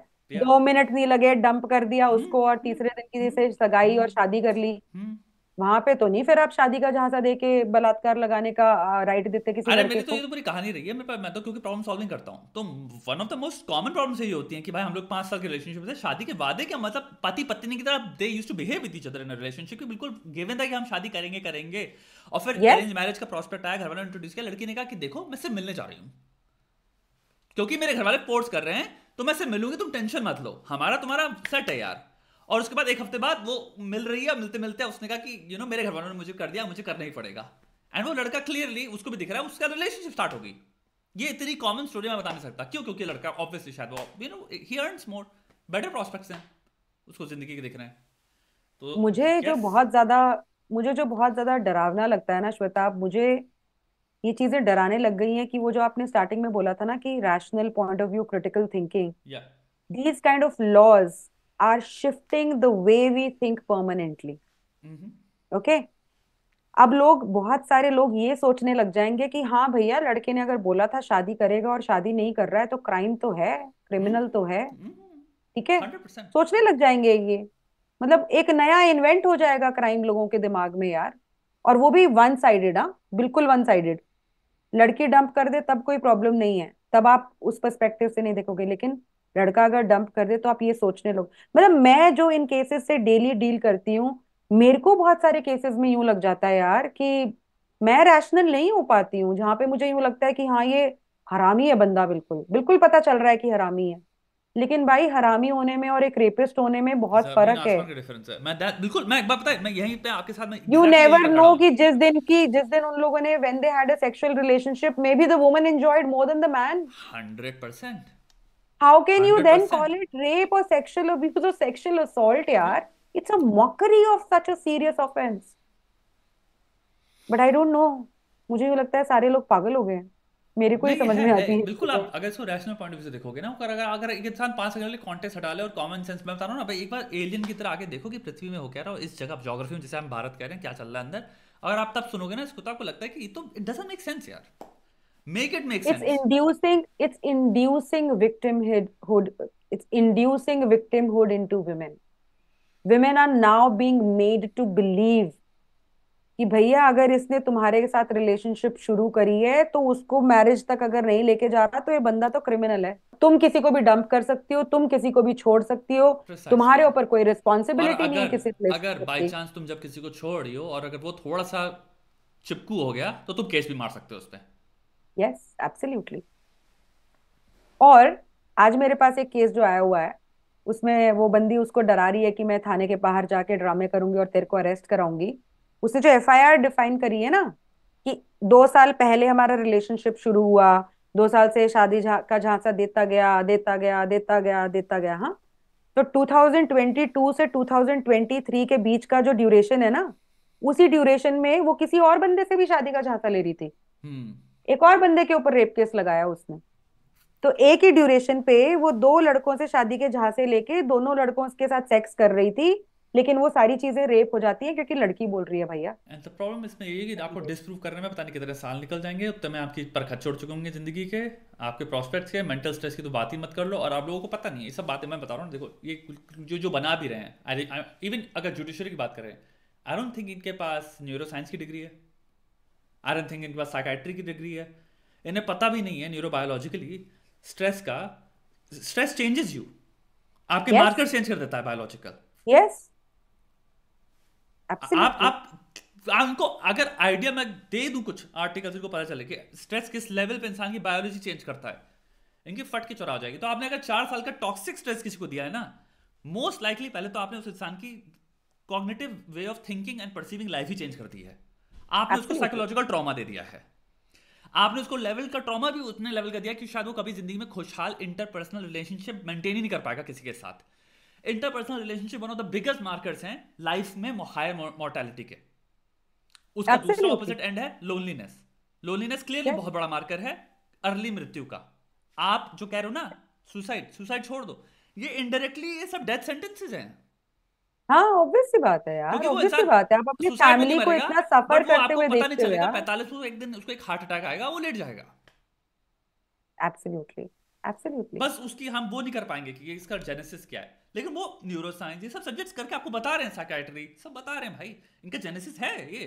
दो मिनट नहीं लगे डंप कर दिया हम्म। उसको और तीसरे दिन की से सगाई हम्म। और शादी कर ली हम्म। वहां पे तो नहीं फिर आप शादी का झांसा दे के बलात्कार लगाने का राइट देते किसी अरे मेरी तो ये तो पूरी कहानी रही है मेरे पास मैं तो क्योंकि प्रॉब्लम सॉल्विंग करता हूँ तो one of the most common problems यही होती है कि भाई हम लोग पांच साल के रिलेशनशिप में शादी के वादे क्या मतलब पति पत्नी की तरह they use to behave with each other in relationship की बिल्कुल गिवन था कि हम शादी करेंगे करेंगे और फिर अरेंज मैरिज का प्रोस्पेक्ट आया घर वाले इंट्रोड्यूस किया लड़की ने कहा कि देखो मैं सिर्फ मिलने जा रही हूँ क्योंकि मेरे घर वाले फोर्स कर रहे हैं तो मैं सिर्फ मिलूंगी तुम टेंशन मत लो हमारा तुम्हारा सेट है यार और उसके बाद एक हफ्ते बाद वो मिल रही है मिलते मिलते उसने कहा कि यू you नो know, मेरे घर वालों ने मुझे कर दिया मुझे करना ही पड़ेगा एंड वो लड़का क्लियरली उसको भी दिख रहा है उसका रिलेशनशिप स्टार्ट हो गई ये इतनी कॉमन स्टोरी मैं बता नहीं सकता क्यों क्योंकि लड़का ऑब्वियसली शायद वो you know he earns more better prospects हैं उसको जिंदगी के दिख रहे हैं तो मुझे yes. जो बहुत ज्यादा मुझे जो बहुत ज्यादा डरावना लगता है ना श्वेता मुझे ये चीजें डराने लग गई हैं कि वो जो आपने स्टार्टिंग में बोला था ना कि rational point of view critical thinking these kind of laws are shifting the way we think permanently. Mm-hmm. Okay? अब लोग बहुत सारे लोग ये सोचने लग जाएंगे कि हाँ भैया लड़के ने अगर बोला था शादी करेगा और शादी नहीं कर रहा है तो क्राइम तो है क्रिमिनल mm-hmm. तो है mm-hmm. ठीक है सोचने लग जाएंगे ये मतलब एक नया इन्वेंट हो जाएगा क्राइम लोगों के दिमाग में यार और वो भी वन साइडेड हाँ बिल्कुल वन साइडेड लड़की डंप कर दे तब कोई प्रॉब्लम नहीं है तब आप उस परस्पेक्टिव से नहीं देखोगे लेकिन लड़का अगर डंप कर दे तो आप ये सोचने लोग मतलब मैं जो इन केसेस से डेली डील करती हूँ मेरे को बहुत सारे केसेस में यूं लग जाता है यार कि मैं रैशनल नहीं हो पाती हूँ जहां पे मुझे यूं लगता है कि हाँ ये हरामी है बंदा बिल्कुल बिल्कुल पता चल रहा है कि हरामी है लेकिन भाई हरामी होने में और एक रेपिस्ट होने में बहुत फर्क है यू नेवर नो कि जिस दिन की जिस दिन उन लोगों ने when they had a sexual relationship maybe the woman enjoyed more than the man hundred percent how can you then call it rape और सेक्सुअल अब्यूज और सेक्सुअल असॉल्ट यार it's a mockery of such a serious offence but I don't know मुझे यूं लगता है सारे लोग पागल हो गए हैं मेरे को ही समझ में आती है बिल्कुल आप अगर इसको रैशनल पॉइंट ऑफ व्यू से देखोगे ना अगर अगर अगर एक इंसान पांच सेकंड के लिए कॉन्टेक्स्ट हटा ले और कॉमन सेंस में बता रहा हूँ ना भाई एक बार एलियन की तरह आके देखो कि पृथ्वी में हो क्या रहा हो इस जगह ज्योग्राफी में जैसे हम भारत कह रहे हैं क्या चल रहा है अंदर अगर आप तब सुनोगे ना इसको तो आपको लगता है कि ये तो इट डजंट मेक सेंस यार make it make sense it's inducing it's inducing victimhood it's inducing victimhood into women women are now being made to believe कि भैया अगर इसने तुम्हारे के साथ रिलेशनशिप शुरू करी है तो उसको मैरिज तक अगर नहीं लेके जा रहा तो ये बंदा तो क्रिमिनल है तुम किसी को भी डंप कर सकती हो तुम किसी को भी छोड़ सकती हो तुम्हारे ऊपर कोई रिस्पॉन्सिबिलिटी नहीं किसी अगर बाय चांस तुम जब किसी को छोड़ रही हो और अगर वो थोड़ा सा चिपकू हो गया तो तुम केस भी मार सकते हो उस पर यस एब्सोल्युटली और आज मेरे पास एक केस जो आया हुआ है उसमें वो बंदी उसको डरा रही है कि मैं थाने के बाहर जाके ड्रामे करूंगी और तेरे को अरेस्ट कराऊंगी उसने जो एफ डिफाइन करी है ना कि दो साल पहले हमारा रिलेशनशिप शुरू हुआ दो साल से शादी जा, का झांसा देता गया देता गया देता गया देता गया हाँ तो 2022 से 2023 के बीच का जो ड्यूरेशन है ना उसी ड्यूरेशन में वो किसी और बंदे से भी शादी का झांसा ले रही थी hmm. एक और बंदे के ऊपर रेप केस लगाया उसने तो एक ही ड्यूरेशन पे वो दो लड़कों से शादी के झांसे लेके दोनों लड़कों के साथ सेक्स कर रही थी लेकिन वो सारी चीजें रेप हो जाती हैं क्योंकि लड़की बोल रही है भैया एंड द प्रॉब्लम इसमें ये है कि आपको डिस्प्रूव करने में पता नहीं कितने साल निकल जाएंगे तो मैं आपकी पर खच्चोड़ चुके होंगे जिंदगी के आपके प्रॉस्पेक्ट्स के मेंटल स्ट्रेस की तो बात ही मत कर लो और आप लोगों को पता नहीं ये सब बातें मैं बता रहा हूँ देखो ये जो जो बना भी रहे हैं इवन अगर जुडिशरी की बात करें आई डोंट थिंक इनके पास न्यूरो साइंस की डिग्री है एन थिंक इनके पास साइकैट्री की डिग्री है इन्हें पता भी नहीं है न्यूरोबायोलॉजिकली स्ट्रेस का स्ट्रेस चेंजेस यू आपके yes. मार्कर चेंज कर देता है बायोलॉजिकल यस आप आप उनको अगर आइडिया मैं दे दू कुछ आर्टिकल को पता चले कि स्ट्रेस किस लेवल पे इंसान की बायोलॉजी चेंज करता है इनकी फट के चोरा हो जाएगी तो आपने अगर चार साल का टॉक्सिक स्ट्रेस किसी को दिया है ना मोस्ट लाइकली पहले तो आपने उस इंसान की cognitive way of thinking and perceiving life ही चेंज कर दी है आपने उसको साइकोलॉजिकल ट्रॉमा दे दिया है आपने उसको लेवल का ट्रॉमा भी उतने लेवल का दिया कि शायद वो कभी जिंदगी में खुशहाल इंटरपर्सनल रिलेशनशिप मेंटेन ही नहीं कर पाएगा किसी के साथ interpersonal relationship one of the biggest markers हैं लाइफ में हायर मोर्टेलिटी के उसका दूसरा ऑपोजिट एंड है लोनलीनेस लोनलीनेस क्लियरली बहुत बड़ा मार्कर है अर्ली मृत्यु का आप जो कह रहे हो ना सुसाइड सुसाइड छोड़ दो ये इनडायरेक्टली ये सब डेथ सेंटेंसेज हैं हाँ ऑब्वियस सी बात है यार क्योंकि ऑब्वियस सी इंसान बात है आप अपनी सुसाइड में नहीं फैमिली को मरेगा इतना सफर बट वो करते आपको हुए पता नहीं देखते हो चलेगा यार पैंतालीस को एक दिन उसको एक हार्ट अटैक आएगा वो लेट जाएगा एब्सोल्युटली एब्सोल्युटली बस उसकी हम वो नहीं कर पाएंगे कि इसका जेनेसिस क्या है लेकिन वो न्यूरोसाइंस ये सब सब्जेक्ट्स करके आपको बता रहे हैं साइकाइट्री सब बता रहे हैं भाई इनका जेनेसिस है ये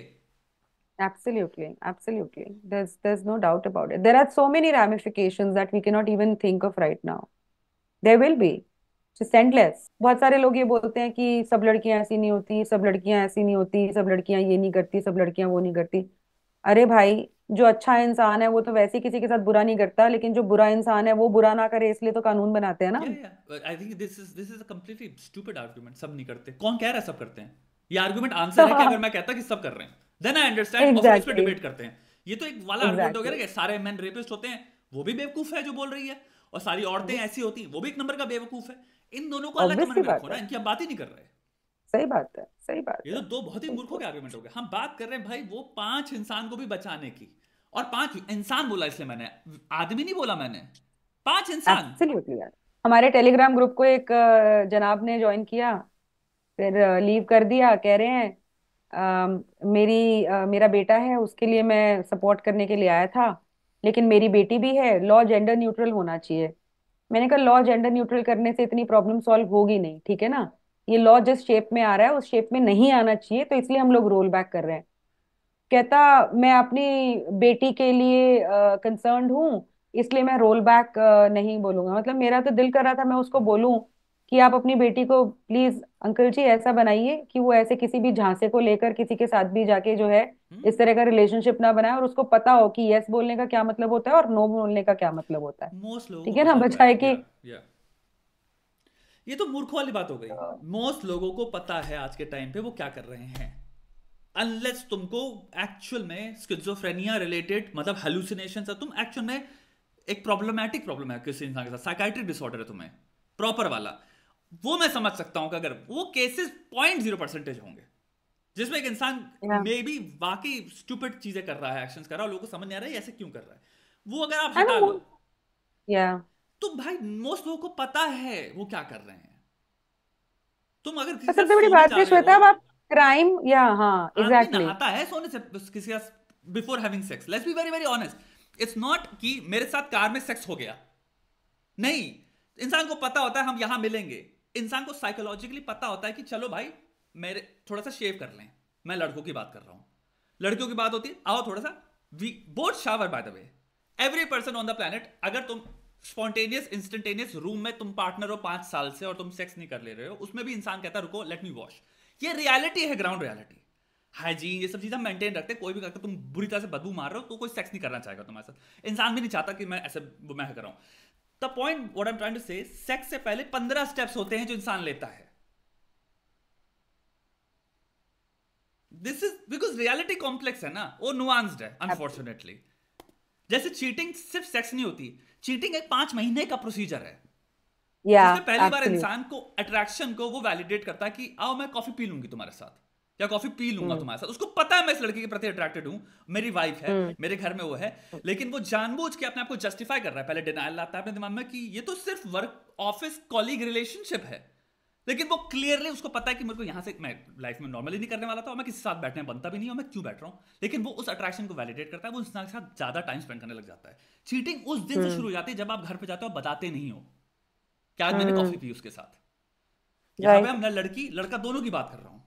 Absolutely, absolutely. There's there's no doubt about it. There are so many ramifications that we cannot even think of right now. There will be. सेंडलेस बहुत सारे लोग ये बोलते हैं कि सब लड़कियां ऐसी नहीं होती सब लड़कियां ऐसी नहीं होती सब लड़कियां ये नहीं करती सब लड़कियां वो नहीं करती अरे भाई जो अच्छा इंसान है वो तो वैसे किसी के साथ बुरा नहीं करता लेकिन जो बुरा इंसान है वो बुरा ना करे इसलिए तो कानून बनाते हैं ना I think this is this is a completely stupid argument सब नहीं करते कौन कह रहा है सब करते हैं ये आर्गुमेंट आंसर है कि अगर मैं कहता कि सब कर रहे हैं देन आई अंडरस्टैंड पे डिबेट करते हैं ये तो एक वाला आर्गुमेंट हो गया कि सारे मेन रेपिस्ट होते हैं वो भी बेवकूफ है जो बोल रही है और सारी औरतें ऐसी होती हैं वो भी एक नंबर का बेवकूफ है इन दोनों को अलग मन में रखो ना इनकी हम बात ही नहीं कर रहे सही बात है सही बात ये तो दो बहुत ही मूर्खों के आर्ग्यूमेंट हो गए हम बात कर रहे हैं भाई वो पांच इंसान को भी बचाने की और पांच इंसान बोला इसलिए मैंने आदमी नहीं बोला मैंने पांच इंसान हमारे टेलीग्राम ग्रुप को एक जनाब ने ज्वाइन किया फिर लीव कर दिया कह रहे हैं आ, मेरी आ, मेरा बेटा है उसके लिए मैं सपोर्ट करने के लिए आया था लेकिन मेरी बेटी भी है लॉ जेंडर न्यूट्रल होना चाहिए मैंने कहा लॉ जेंडर न्यूट्रल करने से इतनी प्रॉब्लम सॉल्व होगी नहीं ठीक है ना ये लॉ जिस शेप में आ रहा है उस शेप में नहीं आना चाहिए तो इसलिए हम लोग रोल बैक कर रहे हैं कहता मैं अपनी बेटी के लिए कंसर्न हूँ इसलिए मैं रोल बैक नहीं बोलूंगा मतलब मेरा तो दिल कर रहा था मैं उसको बोलूँ कि आप अपनी बेटी को प्लीज अंकल जी ऐसा बनाइए कि वो ऐसे किसी भी झांसे को लेकर किसी के साथ भी जाके जो है हम्म। इस तरह का रिलेशनशिप ना बनाए और उसको पता हो कि यस बोलने का क्या मतलब होता है और नो बोलने का क्या मतलब होता है ठीक है ना बचाए कि ये तो मूर्ख वाली बात हो गई मोस्ट हाँ। लोगों को पता है आज के टाइम पे वो क्या कर रहे हैं अनलेस तुमको एक्चुअल में स्किजोफ्रेनिया रिलेटेड मतलब हेलुसिनेशन है तुम एक्चुअल में एक प्रॉब्लमैटिक प्रॉब्लम है किसी इंसान के साथ साइकाइट्रिक डिसऑर्डर है तुम्हें प्रॉपर वाला वो मैं समझ सकता हूं कि अगर वो केसेस पॉइंट जीरो परसेंटेज होंगे जिसमें एक इंसान मे बी वाकई स्टूपिड चीजें कर रहा है एक्शन कर रहा है लोगों को समझ नहीं आ रहा है ऐसे क्यों कर रहा है वो अगर आप हटा लो तो भाई मोस्ट लोगों को पता है वो क्या कर रहे हैं तुम अगर किसी सबसे बड़ी बात है श्वेता आप क्राइम या हां एग्जैक्टली आता है सोने से किसी का before having sex let's be very very honest it's not कि मेरे साथ कार में सेक्स हो गया नहीं इंसान को पता होता है हम यहां मिलेंगे इंसान को साइकोलॉजिकली पता होता है कि चलो भाई मेरे थोड़ा सा शेव कर लें मैं लड़कों की बात कर रहा हूं लड़कियों की बात होती है आओ थोड़ा सा we both shower by the way every person on the planet अगर तुम स्पॉन्टेनियस इंस्टेंटेनियस रूम में तुम पार्टनर हो पांच साल से और तुम सेक्स नहीं कर ले रहे हो उसमें भी इंसान कहता है रुको लेट मी वॉश ये रियलिटी है ग्राउंड रियलिटी हाइजीन ये सब चीज़ें मेंटेन रखते कोई भी अगर तुम बुरी तरह से बदबू मार रहे हो तो कोई सेक्स नहीं करना चाहेगा तुम्हारे साथ इंसान भी नहीं चाहता कि मैं ऐसे मैं कर रहा कराऊँ the point what am trying to say sex से पहले पंद्रह स्टेप्स होते हैं जो इंसान लेता है this is because reality complex है ना वो नुआंस्ड है अनफॉर्चुनेटली जैसे चीटिंग सिर्फ सेक्स नहीं होती चीटिंग एक पांच महीने का प्रोसीजर है yeah, पहली absolutely. बार इंसान को अट्रैक्शन को वो वैलिडेट करता है कि आओ मैं कॉफी पी लूंगी तुम्हारे साथ या कॉफी पी लूंगा हम्म। तुम्हारे साथ उसको पता है मैं इस लड़के के प्रति अट्रैक्टेड हूँ मेरी वाइफ है हम्म। मेरे घर में वो है हम्म। लेकिन वो जानबूझ के अपने आपको जस्टिफाई कर रहा है पहले डिनाइल लाता है अपने दिमाग में कि ये तो सिर्फ वर्क ऑफिस कॉलीग रिलेशनशिप है लेकिन वो क्लियरली उसको पता है कि मेरे को यहाँ से मैं लाइफ में नॉर्मली नहीं करने वाला था और मैं किसी साथ बैठने बनता भी नहीं और मैं क्यों बैठ रहा हूँ लेकिन वो उस अट्रैक्शन को वैलिडेट करता है वो उस के साथ ज्यादा टाइम स्पेंड करने लग जाता है चीटिंग उस दिन से शुरू हो जाती है जब आप घर पर जाते हो बताते नहीं हो क्या आज मैंने कॉफी पी उसके साथ यहाँ लड़की लड़का दोनों की बात कर रहा हूँ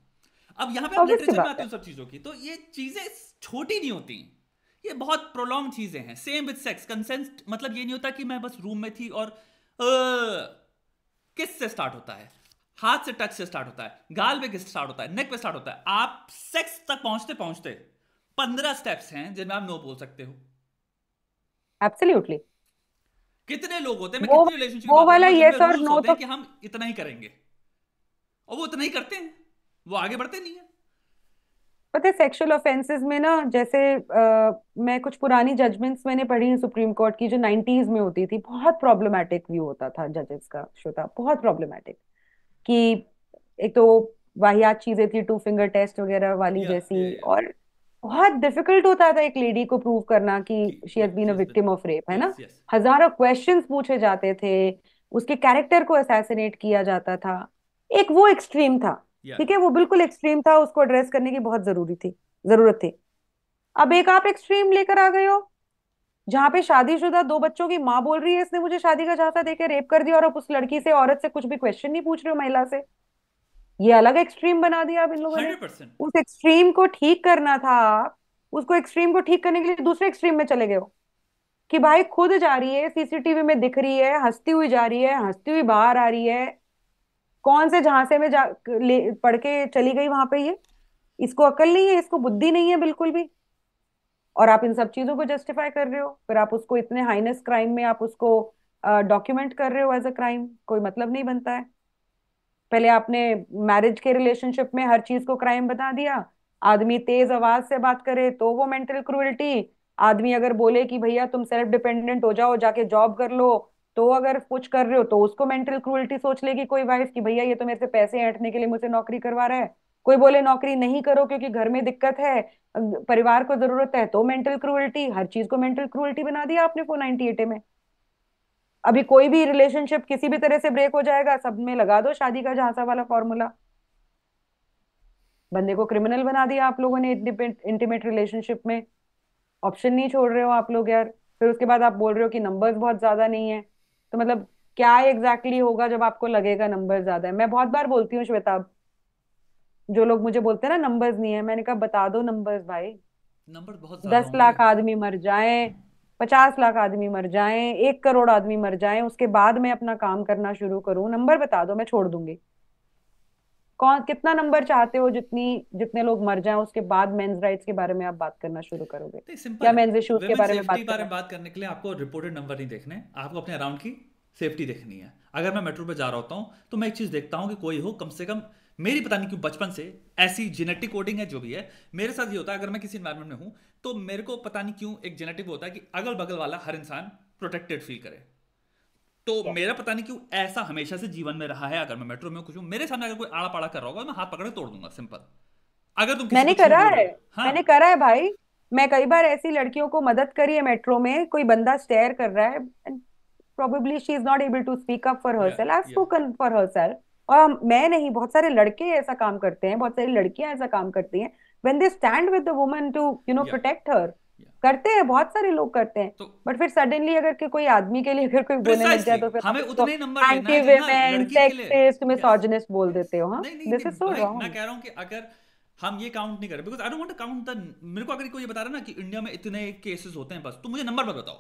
अब यहाँ पे लिटरेचर में आते हो सब चीज़ों की तो ये चीज़ें छोटी नहीं होती ये बहुत प्रोलॉन्ग चीज़ें हैं सेम विद सेक्स कंसेंट मतलब ये नहीं होता कि मैं बस रूम में थी और किस से स्टार्ट होता है हाथ से टच से स्टार्ट होता है गाल पे किस स्टार्ट होता है नेक पे स्टार्ट होता है आप सेक्स तक पहुंचते पहुंचते पंद्रह स्टेप्स हैं जिनमें आप नो बोल सकते हो एब्सोल्युटली कितने लोग होते हैं मैं कितने रिलेशनशिप वो वाला यस और नो तो कि हम इतना ही करेंगे और वो उतना ही करते हैं वो आगे बढ़ते नहीं है पता है सेक्सुअल ऑफेंसेस में ना जैसे आ, मैं कुछ पुरानी जजमेंट्स मैंने पढ़ी हैं सुप्रीम कोर्ट की जो नाइन्टीज में होती थी बहुत प्रॉब्लमेटिक व्यू होता था जजेस का श्रोता बहुत प्रॉब्लमेटिक कि एक तो वाहियात चीजें थी टू फिंगर टेस्ट वगैरह वाली जैसी और बहुत डिफिकल्ट होता था एक लेडी को प्रूव करना कि she has been a victim of rape है ना हजारों क्वेश्चंस पूछे जाते थे उसके कैरेक्टर को असैसिनेट किया जाता था एक वो एक्सट्रीम था ठीक है वो बिल्कुल एक्सट्रीम था उसको एड्रेस करने की बहुत जरूरी थी जरूरत थी अब एक आप एक्सट्रीम लेकर आ गए हो जहां पे शादीशुदा दो बच्चों की माँ बोल रही है इसने मुझे शादी का झांसा देकर रेप कर दिया और अब उस लड़की से औरत से कुछ भी क्वेश्चन नहीं पूछ रहे हो महिला से ये अलग एक्सट्रीम बना दिया आप इन लोगों ने उस एक्सट्रीम को ठीक करना था उसको एक्सट्रीम को ठीक करने के लिए दूसरे एक्सट्रीम में चले गए हो कि भाई खुद जा रही है सीसीटीवी में दिख रही है हंसती हुई जा रही है हंसती हुई बाहर आ रही है कौन से झांसे में जा ले, पढ़ के चली गई वहां पे ये इसको अकल नहीं है इसको बुद्धि नहीं है बिल्कुल भी और आप इन सब चीजों को जस्टिफाई कर रहे हो फिर आप उसको इतने हाइनेस क्राइम में आप उसको डॉक्यूमेंट uh, कर रहे हो एज अ क्राइम कोई मतलब नहीं बनता है पहले आपने मैरिज के रिलेशनशिप में हर चीज को क्राइम बता दिया आदमी तेज आवाज से बात करे तो वो मेंटल क्रुएल्टी आदमी अगर बोले कि भैया तुम सेल्फ डिपेंडेंट हो जाओ जाके जॉब कर लो तो अगर कुछ कर रहे हो तो उसको मेंटल क्रूअल्टी सोच लेगी कोई वाइफ की भैया ये तो मेरे से पैसे ऐंठने के लिए मुझे नौकरी करवा रहा है कोई बोले नौकरी नहीं करो क्योंकि घर में दिक्कत है अं, परिवार को जरूरत है तो मेंटल क्रूअलिटी हर चीज को मेंटल क्रूअलिटी बना दिया आपने फोर नाइनटी एटे में अभी कोई भी रिलेशनशिप किसी भी तरह से ब्रेक हो जाएगा सब में लगा दो शादी का झांसा वाला फॉर्मूला बंदे को क्रिमिनल बना दिया आप लोगों ने इंटीमेट रिलेशनशिप में ऑप्शन नहीं छोड़ रहे हो आप लोग यार फिर उसके बाद आप बोल रहे हो कि नंबर्स बहुत ज्यादा नहीं है तो मतलब क्या एग्जैक्टली exactly होगा जब आपको लगेगा नंबर ज्यादा है मैं बहुत बार बोलती हूँ श्वेता जो लोग मुझे बोलते हैं ना नंबर्स नहीं है मैंने कहा बता दो नंबर्स भाई नंबर बहुत दस लाख आदमी मर जाए पचास लाख आदमी मर जाए एक करोड़ आदमी मर जाए उसके बाद मैं अपना काम करना शुरू करूँ नंबर बता दो मैं छोड़ दूंगी कौन कितना नंबर चाहते हो जितनी जितने लोग मर जाए उसके बाद मेंस राइट्स के बारे में आप बात करना शुरू करोगे या मेंस इश्यूज के बारे में बात बारे में बात करने के लिए आपको रिपोर्टेड नंबर नहीं देखने आपको अपने अराउंड की सेफ्टी देखनी है अगर मैं मेट्रो पर जा रहा होता हूँ तो मैं एक चीज़ देखता हूँ कि कोई हो कम से कम मेरी पता नहीं क्यों बचपन से ऐसी जेनेटिक कोडिंग है जो भी है मेरे साथ ये होता है अगर मैं किसी इन्वायरमेंट में हूँ तो मेरे को पता नहीं क्यों एक जेनेटिक होता है कि अगल बगल वाला हर इंसान प्रोटेक्टेड फील करे तो yeah. मेरा पता नहीं क्यों ऐसा हमेशा से जीवन में रहा है अगर मैं मेट्रो में कुछ हूँ मेरे सामने अगर कोई आड़ा पाड़ा कर रहा होगा मैं हाथ पकड़ के तोड़ दूंगा सिंपल अगर तुम मैंने करा है हाँ? मैंने करा है भाई मैं कई बार ऐसी लड़कियों को मदद करी है मेट्रो में कोई बंदा स्टेयर कर रहा है probably she is not able to speak up for herself I spoken for yeah. और मैं नहीं बहुत सारे लड़के ऐसा काम करते हैं बहुत सारी लड़कियां ऐसा काम करती हैं when they stand with the woman to you know protect her करते हैं बहुत सारे लोग करते हैं तो, बट फिर सडनली अगर के कोई आदमी के लिए अगर कोई बोले मिल जाए तो फिर हमें तो उतने number anti women sexist misogynist बोल देते हो हां दिस इज सो रॉन्ग मैं कह रहा हूं कि अगर हम ये काउंट नहीं कर रहे because I don't want to count the मेरे को अगर कोई ये बता रहा ना कि इंडिया में इतने केसेस होते हैं बस तो मुझे नंबर बताओ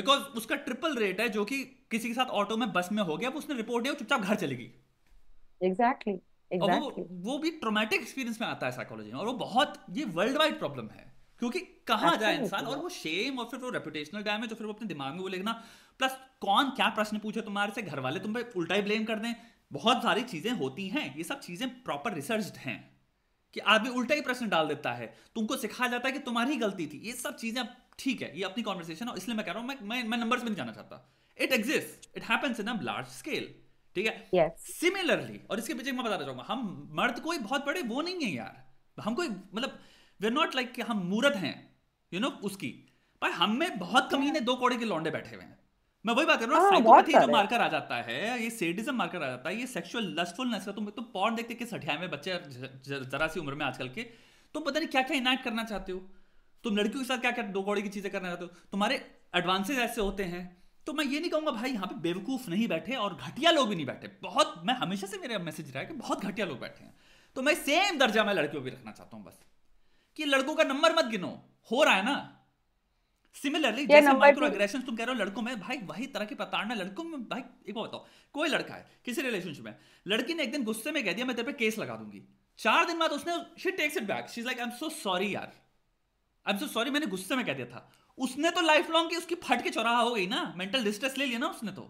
बिकॉज उसका ट्रिपल रेट है जो कि किसी के साथ ऑटो में बस में हो गया उसने रिपोर्ट दिया चुपचाप घर चली गई एग्जैक्टली exactly, exactly. वो, वो भी ट्रोमेटिक एक्सपीरियंस में आता है साइकोलॉजी में और वो बहुत ये वर्ल्ड वाइड प्रॉब्लम है क्योंकि कहाँ जाए इंसान और वो शेम और फिर वो रेपुटेशनल डैमेज और फिर वो अपने दिमाग में वो लेना प्लस कौन क्या प्रश्न पूछे तुम्हारे से घर वाले हाँ। तुम पे उल्टा ही ब्लेम कर दें बहुत सारी चीजें होती हैं ये सब चीजें प्रॉपर रिसर्च हैं कि आदमी उल्टा ही प्रश्न डाल देता है तुमको सिखाया जाता है कि तुम्हारी गलती थी ये सब चीजें ठीक है ये अपनी कॉन्वर्सेशन है इसलिए मैं कह रहा हूँ मैं मैं, नंबर्स में नहीं जाना चाहता it exist it happens in a large scale ठीक है सिमिलरली yes. और इसके पीछे मैं बताना चाहूंगा हम मर्द कोई बहुत बड़े वो नहीं है यार हम कोई मतलब वे नॉट लाइक हम मूर्त हैं यू नो उसकी पर हम में बहुत कमी ने दो कोड़े के लौंडे बैठे हुए हैं मैं वही बात कर रहा हूँ साइकोपैथी हाँ, जो मार्कर आ जाता है ये सेडिज्म मार्कर आ जाता है ये सेक्सुअल लस्टफुलनेस का तुम तो पॉर्न तो देखते किस हठिया में बच्चे जरा सी उम्र में आजकल के तुम तो पता नहीं क्या क्या इनाइट करना चाहते हो तुम लड़कियों के साथ क्या क्या दो कौड़े की चीज़ें करना चाहते हो तुम्हारे एडवांसेज ऐसे होते हैं तो मैं ये नहीं कहूंगा भाई यहाँ पे बेवकूफ़ नहीं बैठे और घटिया लोग भी नहीं बैठे बहुत मैं हमेशा से मेरा मैसेज रहा है कि बहुत घटिया लोग बैठे हैं तो मैं सेम दर्जा में लड़कियों भी रखना चाहता हूँ बस कि लड़कों का नंबर मत गिनो हो रहा है ना सिमिलरली जैसे माइक्रो एग्रेशन तुम कह रहे हो लड़कों में भाई वही तरह की प्रताड़ना लड़कों में भाई एक बार बताओ कोई लड़का है किसी रिलेशनशिप में लड़की ने एक दिन गुस्से में कह दिया मैं तेरे पे केस लगा दूंगी चार दिन बाद उसने she texts it back she is like I am so sorry यार आई एम सो सॉरी मैंने गुस्से में कह दिया था उसने तो लाइफ लॉन्ग की उसकी फट के चौराहा हो गई ना मेंटल डिस्ट्रेस ले लिया ना उसने तो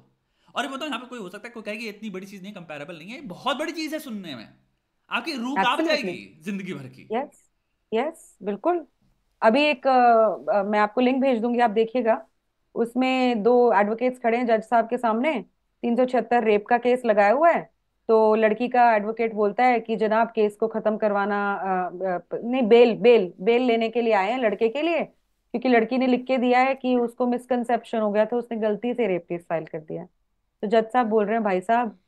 और बताओ यहाँ पे कोई हो सकता है कोई कहेगी इतनी बड़ी चीज नहीं कंपेरेबल नहीं है बहुत बड़ी चीज है सुनने में आपकी रूप आप जाएगी जिंदगी भर की yes. यस बिल्कुल अभी एक आ, मैं आपको लिंक भेज दूंगी आप देखिएगा उसमें दो एडवोकेट्स खड़े हैं जज साहब के सामने तीन सौ छिहत्तर रेप का केस लगाया हुआ है तो लड़की का एडवोकेट बोलता है कि जनाब केस को खत्म करवाना आ, नहीं बेल बेल बेल लेने के लिए आए हैं लड़के के लिए क्योंकि लड़की ने लिख के दिया है कि उसको मिसकंसेप्शन हो गया था उसने गलती से रेप केस फाइल कर दिया तो जज साहब बोल रहे हैं भाई साहब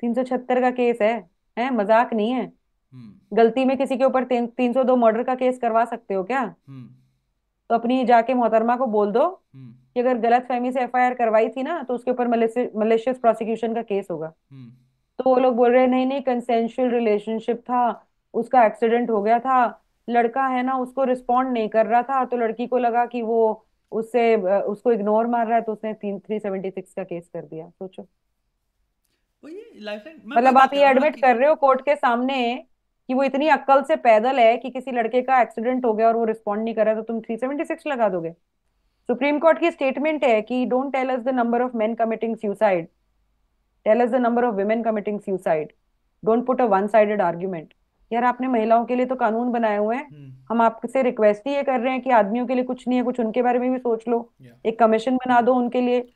तीन सौ छिहत्तर का केस है है मजाक नहीं है हम्म। गलती में किसी के ऊपर तीन सौ दो मर्डर का केस करवा सकते हो क्या हम्म। तो अपनी जाके मोहतरमा को बोल दो हम्म। कि अगर गलत फहमी से एफ करवाई थी ना तो उसके ऊपर मलेशियस प्रोसिक्यूशन का केस होगा तो वो लोग बोल रहे हैं नहीं नहीं कंसेंशुअल रिलेशनशिप था उसका एक्सीडेंट हो गया था लड़का है ना उसको रिस्पॉन्ड नहीं कर रहा था तो लड़की को लगा कि वो उससे उसको इग्नोर मार रहा है तो उसने तीन थ्री सेवेंटी सिक्स का केस कर दिया सोचो मतलब आप ये एडमिट कर रहे हो कोर्ट के सामने कि वो इतनी अक्ल से पैदल है कि किसी लड़के का एक्सीडेंट हो गया और वो रिस्पॉन्ड नहीं कर रहा तो तुम 376 लगा दोगे सुप्रीम कोर्ट की स्टेटमेंट है कि don't tell us the number of men committing suicide tell us the number of women committing suicide don't put a one sided argument यार आपने महिलाओं के लिए तो कानून बनाए हुए हैं हम्म। हम आपसे रिक्वेस्ट ही ये कर रहे हैं कि आदमियों के लिए कुछ नहीं है कुछ उनके बारे में भी सोच लो yeah. एक कमीशन बना दो उनके लिए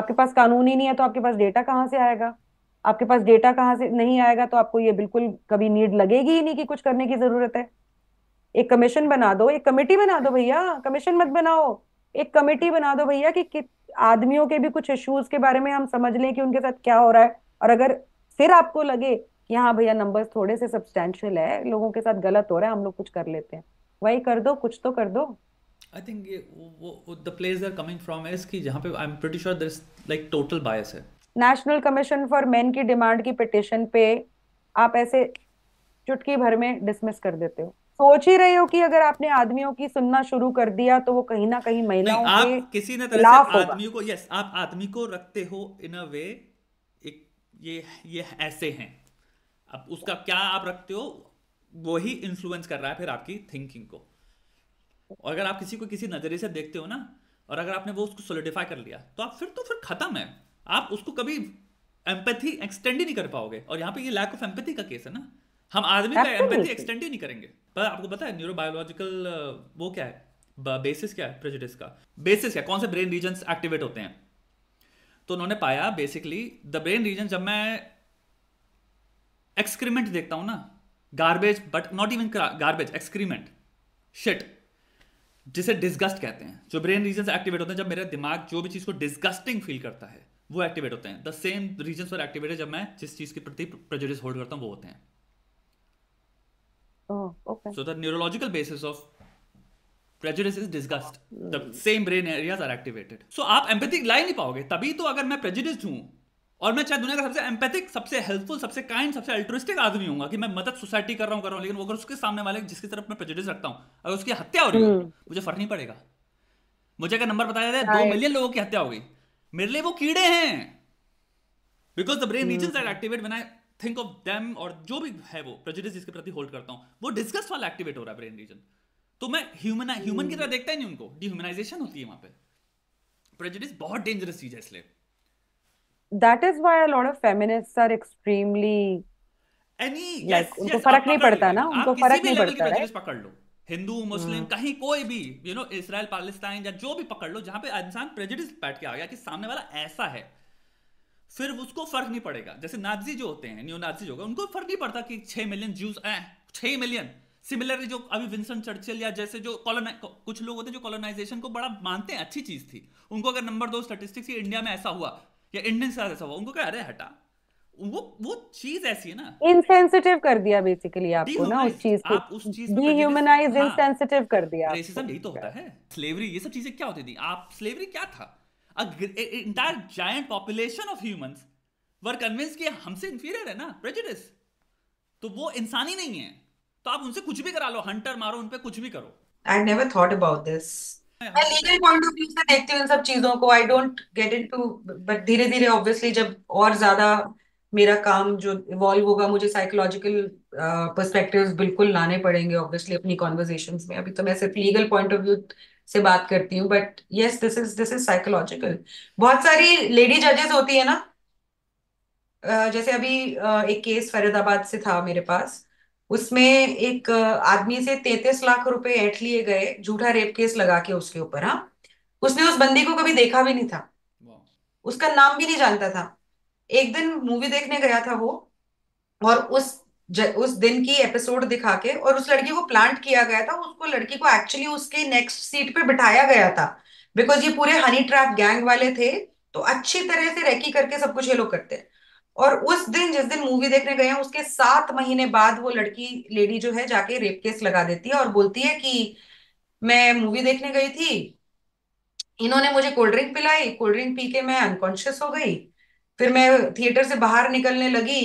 आपके पास कानून ही नहीं है तो आपके पास डेटा कहाँ से आएगा आपके पास डेटा कहाँ से नहीं आएगा तो आपको ये बिल्कुल कभी नीड लगेगी ही नहीं कि कुछ करने की जरूरत है एक कमीशन बना दो एक कमेटी बना दो भैया कमीशन मत बनाओ एक कमेटी बना दो भैया कि, कि आदमियों के भी कुछ इश्यूज के बारे में हम समझ लें कि उनके साथ क्या हो रहा है और अगर फिर आपको लगे कि हाँ भैया नंबर्स थोड़े से सब्सटैंशियल है लोगों के साथ गलत हो रहा है हम लोग कुछ कर लेते हैं वही कर दो कुछ तो कर दो आई थिंक ये वो the place are coming from is कि जहाँ पे I am pretty sure there is like total bias है नेशनल कमीशन फॉर मेन की डिमांड की पिटिशन पे आप ऐसे चुटकी भर में डिसमिस कर देते हो सोच ही रहे हो कि अगर आपने आदमियों की सुनना शुरू कर दिया तो वो कहीं ना कहीं महिलाओं के किसी ना तरह से आदमियों को यस आप आदमी को रखते हो इन अ वे एक ये ये ऐसे हैं अब उसका क्या आप रखते हो वो ही इन्फ्लुएंस कर रहा है फिर आपकी थिंकिंग को और अगर आप किसी को किसी नजरिए से देखते हो ना और अगर आपने वो उसको सोलिडिफाई कर लिया तो आप फिर तो फिर खत्म है आप उसको कभी एम्पैथी एक्सटेंड ही नहीं कर पाओगे और यहाँ पे ये लैक ऑफ एम्पैथी का केस है ना हम आदमी का एम्पैथी एक्सटेंड ही नहीं करेंगे पर आपको पता है न्यूरोबायोलॉजिकल वो क्या है बेसिस क्या है प्रेजिडिस का बेसिस क्या कौन से ब्रेन रीजन एक्टिवेट होते हैं तो उन्होंने पाया बेसिकली द ब्रेन रीजन जब मैं एक्सक्रीमेंट देखता हूँ ना garbage but not even garbage excrement shit जिसे डिस्गस्ट कहते हैं जो ब्रेन रीजन एक्टिवेट होते हैं जब मेरा दिमाग जो भी चीज़ को डिस्गस्टिंग फील करता है वो एक्टिवेट होते हैं the same reason for activated जब मैं जिस चीज के प्रति प्रेजुडिस होल्ड करता हूँ वो होते हैं so the neurological basis of prejudice is disgust the same brain areas are activated so आप एम्पेथिक ला ही नहीं पाओगे तभी तो अगर मैं प्रेजुडिस हूँ और मैं चाहे दुनिया का सबसे एम्पेथिक सबसे हेल्पफुल सबसे काइंड सबसे अल्ट्रिस्टिक आदमी हूँ कि मैं मदद सोसाइटी कर रहा हूँ कर रहा हूँ लेकिन अगर उसके सामने वाले जिसकी तरफ मैं प्रेजुडिस रखता हूँ अगर उसकी हत्या हो रही है hmm. मुझे फर्क नहीं पड़ेगा मुझे अगर नंबर बताया जाए दो मिलियन लोगों की हत्या हो गई मेरे लिए वो कीड़े हैं because the brain region that activate when I think of them और जो भी है वो प्रेजिडिस जिसके प्रति होल्ड करता हूँ वो डिस्कस वाला एक्टिवेट हो रहा है ब्रेन रीजन तो मैं ह्यूमन ह्यूमन की तरह देखता ही नहीं उनको डिह्यूमनाइजेशन होती है वहां पे प्रेजिडिस बहुत डेंजरस चीज है इसलिए that is why a lot of feminists are extremely any yes उनको फर्क नहीं पड़ता ना उनको फर्क नहीं पड़ता राइट पकड़ लो हिंदू मुस्लिम हाँ। कहीं कोई भी यू नो इसराइल पाकिस्तान या जो भी पकड़ लो जहां पे इंसान प्रेजिडिस बैठ के आ गया कि सामने वाला ऐसा है फिर उसको फर्क नहीं पड़ेगा जैसे नाजी जो होते हैं न्यू नाजी जो उनको फर्क नहीं पड़ता कि छह मिलियन जूस हैं छह मिलियन सिमिलरली जो अभी विंसन चर्चिल या जैसे जो कॉलोनाइ कुछ लोग होते हैं जो कॉलोनाइजेशन को बड़ा मानते हैं अच्छी चीज़ थी उनको अगर नंबर दो स्टेटिस्टिक्स इंडिया में ऐसा हुआ या इंडियन से ऐसा हुआ उनको क्या अरे हटा वो वो चीज ऐसी है ना इनसेंसिटिव कर दिया बेसिकली आपको ना उस चीज को आप उस चीज डीह्यूमनाइज इनसेंसिटिव कर दिया रेसिज्म यही तो होता है स्लेवरी ये सब चीजें क्या होती थी आप स्लेवरी क्या था entire giant population of humans were convince कि हमसे इंफीरियर है ना प्रेजुडिस तो वो इंसान ही नहीं है तो आप उनसे कुछ भी करा लो हंटर मारो उन पे कुछ भी करो I never thought about this मैं लीगल पॉइंट ऑफ व्यू से देखती हूं इन सब चीजों को I don't get into but धीरे-धीरे ऑब्वियसली जब और ज्यादा मेरा काम जो इवॉल्व होगा मुझे साइकोलॉजिकल परस्पेक्टिव बिल्कुल लाने पड़ेंगे ऑब्वियसली अपनी कॉन्वर्जेशन में अभी तो मैं सिर्फ लीगल पॉइंट ऑफ व्यू से बात करती हूँ but yes this is this is psychological बहुत सारी लेडी जजेस होती है ना uh, जैसे अभी uh, एक केस फरीदाबाद से था मेरे पास उसमें एक आदमी से तैतीस लाख रुपए ऐठ लिए गए झूठा रेप केस लगा के उसके ऊपर हाँ उसने उस बंदी को कभी देखा भी नहीं था उसका नाम भी नहीं जानता था एक दिन मूवी देखने गया था वो और उस ज, उस दिन की एपिसोड दिखा के और उस लड़की को प्लांट किया गया था उसको लड़की को एक्चुअली उसके नेक्स्ट सीट पे बिठाया गया था बिकॉज ये पूरे हनी ट्रैप गैंग वाले थे तो अच्छी तरह से रेकी करके सब कुछ ये लोग करते हैं और उस दिन जिस दिन मूवी देखने गए हैं उसके सात महीने बाद वो लड़की लेडी जो है जाके रेप केस लगा देती है और बोलती है कि मैं मूवी देखने गई थी इन्होंने मुझे कोल्ड ड्रिंक पिलाई कोल्ड ड्रिंक पी के मैं अनकॉन्शियस हो गई फिर मैं थिएटर से बाहर निकलने लगी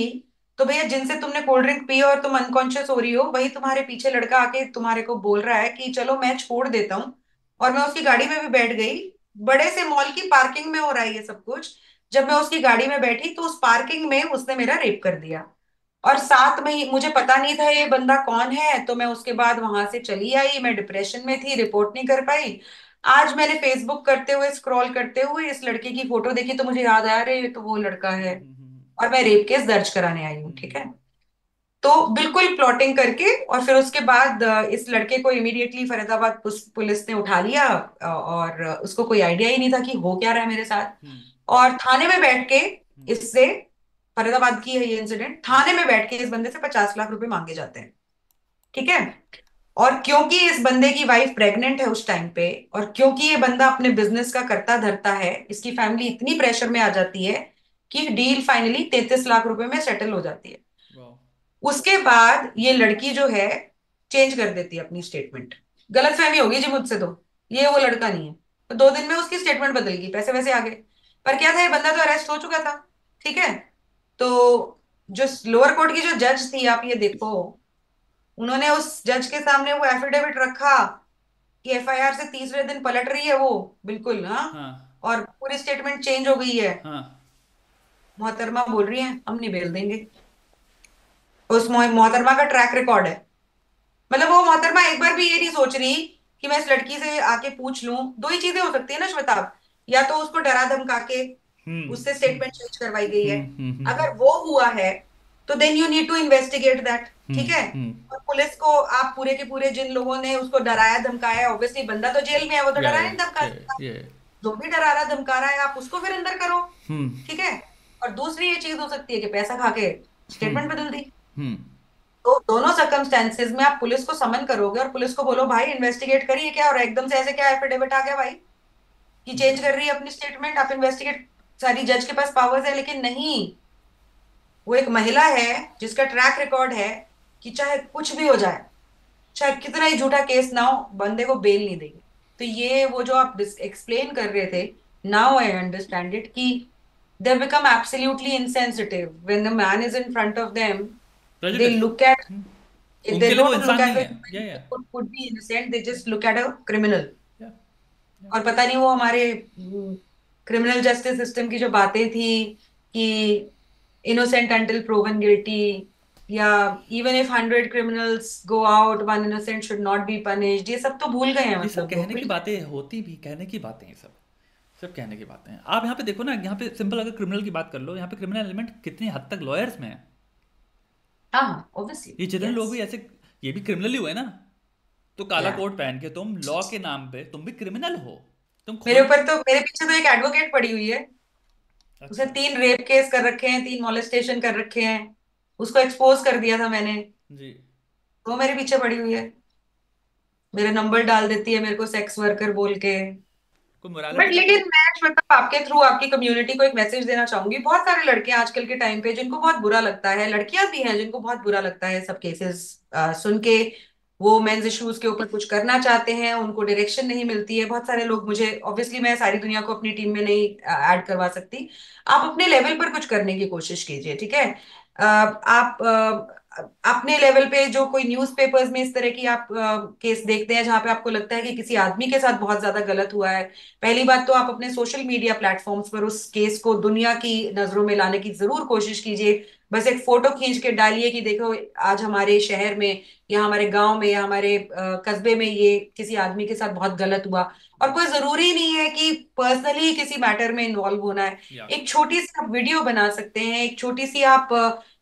तो भैया जिनसे तुमने कोल्ड ड्रिंक पी और तुम अनकॉन्शियस हो रही हो वही तुम्हारे पीछे लड़का आके तुम्हारे को बोल रहा है कि चलो मैं छोड़ देता हूँ और मैं उसकी गाड़ी में भी बैठ गई बड़े से मॉल की पार्किंग में हो रहा है ये सब कुछ जब मैं उसकी गाड़ी में बैठी तो उस पार्किंग में उसने मेरा रेप कर दिया और साथ में ही मुझे पता नहीं था ये बंदा कौन है तो मैं उसके बाद वहां से चली आई मैं डिप्रेशन में थी रिपोर्ट नहीं कर पाई आज मैंने फेसबुक करते हुए स्क्रॉल करते हुए इस लड़के की फोटो देखी तो मुझे याद आया है तो वो लड़का है हम्म, हम्म, हम्म। और मैं रेप केस दर्ज कराने आई हूँ ठीक है तो बिल्कुल प्लॉटिंग करके और फिर उसके बाद इस लड़के को इमीडिएटली फरीदाबाद पुलिस ने उठा लिया और उसको कोई आइडिया ही नहीं था कि हो क्या रहा है मेरे साथ और थाने में बैठ के इससे फरीदाबाद की है ये इंसिडेंट थाने में बैठ के इस बंदे से पचास लाख रुपए मांगे जाते हैं ठीक है और क्योंकि इस बंदे की वाइफ प्रेग्नेंट है उस टाइम पे और क्योंकि ये बंदा अपने बिजनेस का करता धरता है इसकी फैमिली इतनी प्रेशर में आ जाती है कि डील फाइनली तैतीस लाख रुपए में सेटल हो जाती है उसके बाद ये लड़की जो है चेंज कर देती है अपनी स्टेटमेंट गलत फहमी होगी जी मुझसे तो ये वो लड़का नहीं है तो दो दिन में उसकी स्टेटमेंट बदल गई पैसे वैसे आ गए पर क्या था ये बंदा तो अरेस्ट हो चुका था ठीक है तो जो लोअर कोर्ट की जो जज थी आप ये देखो उन्होंने उस जज के सामने वो एफिडेविट रखा कि एफआईआर से तीसरे दिन पलट रही है वो बिल्कुल हाँ, हाँ। और पूरी स्टेटमेंट चेंज हो गई है हाँ। मोहतरमा बोल रही है हम नहीं बेल देंगे उस मोहतरमा का ट्रैक रिकॉर्ड है मतलब वो मोहतरमा एक बार भी ये नहीं सोच रही कि मैं इस लड़की से आके पूछ लू दो ही चीजें हो सकती है ना श्वेताब या तो उसको डरा धमका के हम्म। उससे स्टेटमेंट चेंज करवाई गई है हम्म, हम्म, अगर वो हुआ है तो then you need to investigate that ठीक है hmm. और पुलिस को आप पूरे के पूरे जिन लोगों ने उसको डराया धमकाया ऑब्वियसली बंदा तो जेल में है वो तो डराया धमका जो भी डरा रहा धमका रहा है आप उसको फिर अंदर करो hmm. ठीक है और दूसरी ये चीज हो सकती है कि पैसा खा के स्टेटमेंट hmm. बदल दी तो दोनों सर्कमस्टेंसेज में आप पुलिस को समन करोगे और पुलिस को बोलो भाई इन्वेस्टिगेट करिए क्या और एकदम से ऐसे क्या एफिडेविट आ गया भाई कि चेंज कर रही है अपनी स्टेटमेंट आप इन्वेस्टिगेट सारी जज के पास पावर्स है लेकिन नहीं वो एक महिला है जिसका ट्रैक रिकॉर्ड है कि चाहे कुछ भी हो जाए चाहे कितना ही झूठा केस ना हो बंदे को बेल नहीं देगी तो ये वो जो आप एक्सप्लेन कर रहे थे नाउ आई अंडरस्टैंड इट कि they become absolutely insensitive when the man is in front of them they look at they don't look at या could be innocent they just look at a criminal और पता नहीं वो हमारे criminal justice system की जो बातें थी कि innocent until proven guilty या even if hundred criminals go out one innocent should not be punished ये सब तो भूल गए हैं मतलब कहने की बातें होती भी कहने की बातें हैं सब सब कहने की बातें हैं आप यहाँ पे देखो ना यहाँ पे सिंपल अगर क्रिमिनल की बात कर लो यहाँ पे क्रिमिनल एलिमेंट कितनी हद तक लॉयर्स में है हाँ ऑब्वियसली ये जितने लोग भी ऐसे ये भी क्रिमिनल ही हुए ना तो काला कोट पहन के तुम लॉ के नाम पे तुम भी क्रिमिनल हो तुम मेरे ऊपर तो मेरे पीछे तो एक एडवोकेट पड़ी हुई है अच्छा। उसने तीन रेप केस कर रखे हैं तीन मोलेस्टेशन कर रखे हैं उसको एक्सपोज कर दिया था मैंने जी वो मेरे पीछे पड़ी हुई है मेरे नंबर डाल देती है मेरे को सेक्स वर्कर बोल के बट लेकिन मैं मतलब आपके थ्रू आपकी कम्युनिटी को एक मैसेज देना चाहूंगी बहुत सारे लड़के आजकल के टाइम पे जिनको बहुत बुरा लगता है लड़कियां भी हैं जिनको बहुत बुरा लगता है सब केसेस सुन के वो मेंस इश्यूज के ऊपर कुछ करना चाहते हैं उनको डायरेक्शन नहीं मिलती है बहुत सारे लोग मुझे ऑब्वियसली मैं सारी दुनिया को अपनी टीम में नहीं ऐड करवा सकती आप अपने लेवल पर कुछ करने की कोशिश कीजिए ठीक है आप अपने लेवल पे जो कोई न्यूज़पेपर्स में इस तरह की आप केस देखते हैं जहां पे आपको लगता है कि किसी आदमी के साथ बहुत ज्यादा गलत हुआ है पहली बात तो आप अपने सोशल मीडिया प्लेटफॉर्म्स पर उस केस को दुनिया की नजरों में लाने की जरूर कोशिश कीजिए बस एक फोटो खींच के डालिए कि देखो आज हमारे शहर में या हमारे गांव में या हमारे कस्बे में ये किसी आदमी के साथ बहुत गलत हुआ और कोई जरूरी नहीं है कि पर्सनली किसी मैटर में इन्वॉल्व होना है एक छोटी सी आप वीडियो बना सकते हैं एक छोटी सी आप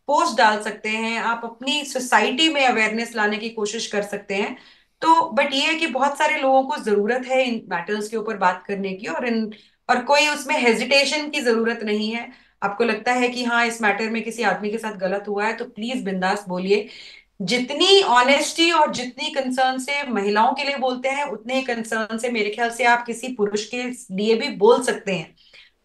पोस्ट डाल सकते हैं आप अपनी सोसाइटी में अवेयरनेस लाने की कोशिश कर सकते हैं तो बट ये है कि बहुत सारे लोगों को जरूरत है इन मैटर्स के ऊपर बात करने की और इन और कोई उसमें हेजिटेशन की जरूरत नहीं है आपको लगता है कि हाँ इस मैटर में किसी आदमी के साथ गलत हुआ है तो प्लीज बिंदास बोलिए जितनी ऑनेस्टी और जितनी कंसर्न से महिलाओं के लिए बोलते हैं उतने ही कंसर्न से मेरे ख्याल से आप किसी पुरुष के लिए भी बोल सकते हैं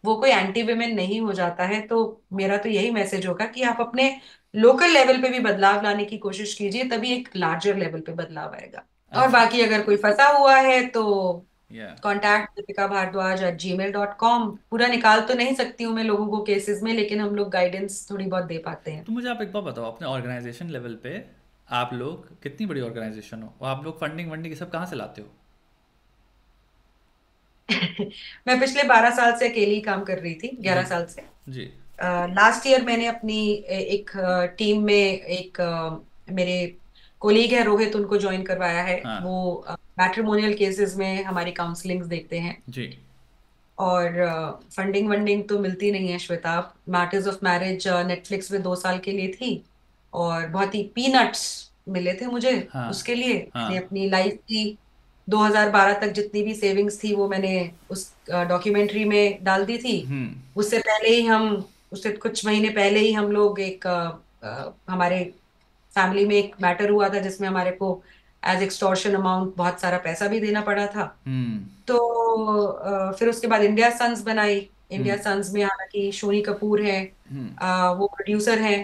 वो कोई एंटी वेमेन नहीं हो जाता है तो मेरा तो यही मैसेज होगा कि आप अपने लोकल लेवल पे भी बदलाव लाने की कोशिश कीजिए तभी एक लार्जर लेवल पे बदलाव आएगा और अच्छा। बाकी अगर कोई फंसा हुआ है तो contact Deepika Bhardwaj at gmail dot com पूरा निकाल तो नहीं सकती हूँ मैं लोगों को केसेस में लेकिन हम लोग गाइडेंस थोड़ी बहुत दे पाते हैं तो मुझे आप एक बार बताओ अपने ऑर्गेनाइजेशन लेवल पे आप लोग कितनी बड़ी ऑर्गेनाइजेशन हो और आप लोग फंडिंग वंडिंग सब कहाँ से लाते हो मैं पिछले 12 साल से अकेली काम कर रही थी 11 साल से जी लास्ट uh, ईयर मैंने अपनी एक टीम uh, में एक uh, मेरे कोलीग है रोहित उनको ज्वाइन करवाया है हाँ. वो मैट्रिमोनियल केसेस में हमारी काउंसलिंग्स देखते हैं जी और फंडिंग वंडिंग तो मिलती नहीं है Shweta matters of marriage Netflix में दो साल के लिए थी और बहुत ही पीनट्स मिले थे मुझे हाँ, उसके लिए हाँ, मैंने अपनी लाइफ की 2012 तक जितनी भी सेविंग्स थी वो मैंने उस डॉक्यूमेंट्री में डाल दी थी हम्म। उससे पहले ही हम उससे कुछ महीने पहले ही हम लोग एक आ, आ, हमारे फैमिली में एक मैटर हुआ था जिसमें हमारे को एज एक्सटोर्शन अमाउंट बहुत सारा पैसा भी देना पड़ा था hmm. तो फिर उसके बाद इंडिया सन्स बनाई इंडिया hmm. सन्स में हालांकि शोनी कपूर है hmm. हम्म। आ, वो प्रोड्यूसर है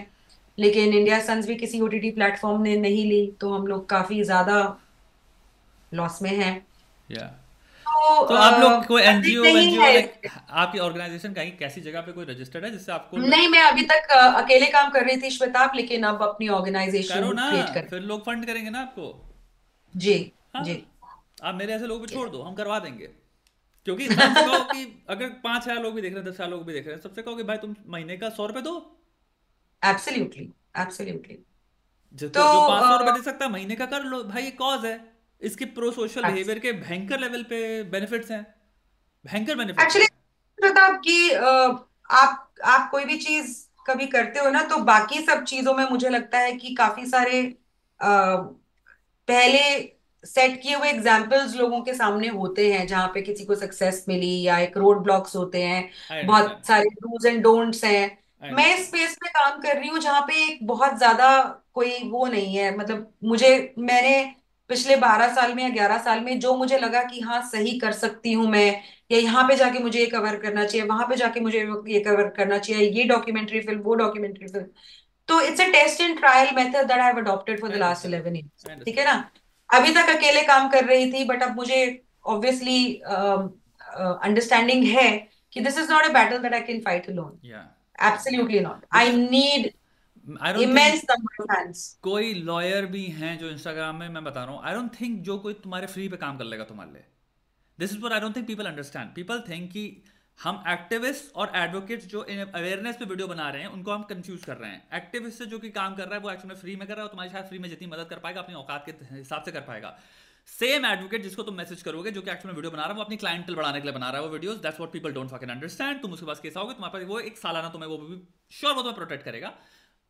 लेकिन इंडिया सन्स भी किसी ओटीटी प्लेटफॉर्म ने नहीं ली तो हम लोग काफी ज्यादा लॉस में हैं yeah. तो, आप लोग कोई एनजीओ आपकी ऑर्गेनाइजेशन कहीं कैसी जगह पे कोई रजिस्टर्ड है जिससे आपको नहीं मैं अभी तक अकेले काम कर रही थी श्वेताब लेकिन अब अपनी ऑर्गेनाइजेशन करो ना कर फिर लोग फंड करेंगे ना आपको जी हाँ? जी आप मेरे ऐसे लोग भी छोड़ दो हम करवा देंगे क्योंकि अगर पांच हजार लोग भी देख रहे हैं दस हजार लोग भी देख रहे हैं सबसे कहो भाई तुम महीने का सौ रुपए दो एब्सोल्युटली एब्सोल्युटली तो, तो जो तो, पांच सौ रुपए दे सकता है महीने का कर लो भाई कॉज है इसके प्रो सोशल बिहेवियर के भयंकर लेवल पे बेनिफिट्स हैं भयंकर बेनिफिट एक्चुअली प्रताप की आप आप कोई भी चीज कभी करते हो ना तो बाकी सब चीजों में मुझे लगता है कि काफी सारे आ, पहले सेट किए हुए एग्जाम्पल्स लोगों के सामने होते हैं जहां पे किसी को सक्सेस मिली या एक रोड ब्लॉक्स होते हैं बहुत सारे डूज एंड डोंट्स हैं मैं इस स्पेस में काम कर रही हूँ जहां पे एक बहुत ज्यादा कोई वो नहीं है मतलब मुझे मैंने पिछले बारह साल में या ग्यारह साल में जो मुझे लगा कि हाँ सही कर सकती हूँ मैं या यहाँ पे जाके मुझे ये कवर करना चाहिए वहां पे जाके मुझे ये कवर करना चाहिए ये डॉक्यूमेंट्री फिल्म वो डॉक्यूमेंट्री फिल्म तो it's a test and trial method that I have adopted for the last eleven year ठीक है ना अभी तक अकेले काम कर रही थी बट अब मुझे ऑब्वियसली अंडरस्टैंडिंग um, uh, है कि this is not a battle that I can fight alone absolutely not I need I don't कोई लॉयर भी हैं जो इंस्टाग्राम में मैं बता रहा हूँ आई डोंट थिंक जो कोई तुम्हारे फ्री पे काम कर लेगा तुम्हारे लिए this is what I don't think people understand people think कि हम एक्टिविस्ट और एडवोकेट्स जो इन अवेयरनेस पे वीडियो बना रहे हैं उनको हम कंफ्यूज कर रहे हैं एक्टिविस्ट से जो कि काम कर रहा है वो एक्चुअली फ्री में कर रहा है और तुम्हारे शायद फ्री में जितनी मदद कर पाएगा अपनी औकात के हिसाब से कर पाएगा सेम एडवोकेट जिसको तुम मैसेज करोगे जो कि एक्चुअली वीडियो बना रहा है वो अपनी क्लाइंटल बढ़ाने के लिए बना रहा है वो video that's what people don't fucking understand तुम उसके पास कैसा होगा तुम्हारे पास वो एक सालाना तुम्हें वो भी श्योर वो तुम्हें प्रोटेक्ट करेगा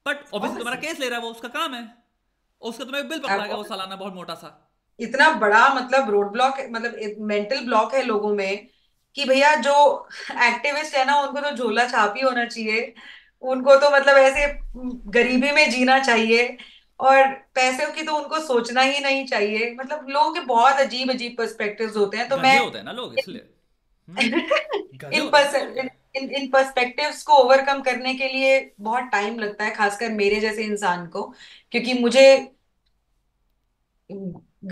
बट ऑब्वियसली तुम्हारा केस ले रहा है वो उसका काम है उसका तुम्हें बिल पकड़ा गया वो सालाना बहुत मोटा सा इतना बड़ा मतलब रोड ब्लॉक मतलब मेंटल ब्लॉक है लोगों में कि भैया जो एक्टिविस्ट है ना उनको तो झोला छाप ही होना चाहिए उनको तो मतलब ऐसे गरीबी में जीना चाहिए और पैसे की तो उनको सोचना ही नहीं चाहिए मतलब लोगों के बहुत अजीब अजीब पर्सपेक्टिव्स होते हैं तो मैं होते हैं ना लोग इसलिए हम्म। In person in in perspectives को ओवरकम करने के लिए बहुत टाइम लगता है खासकर मेरे जैसे इंसान को क्योंकि मुझे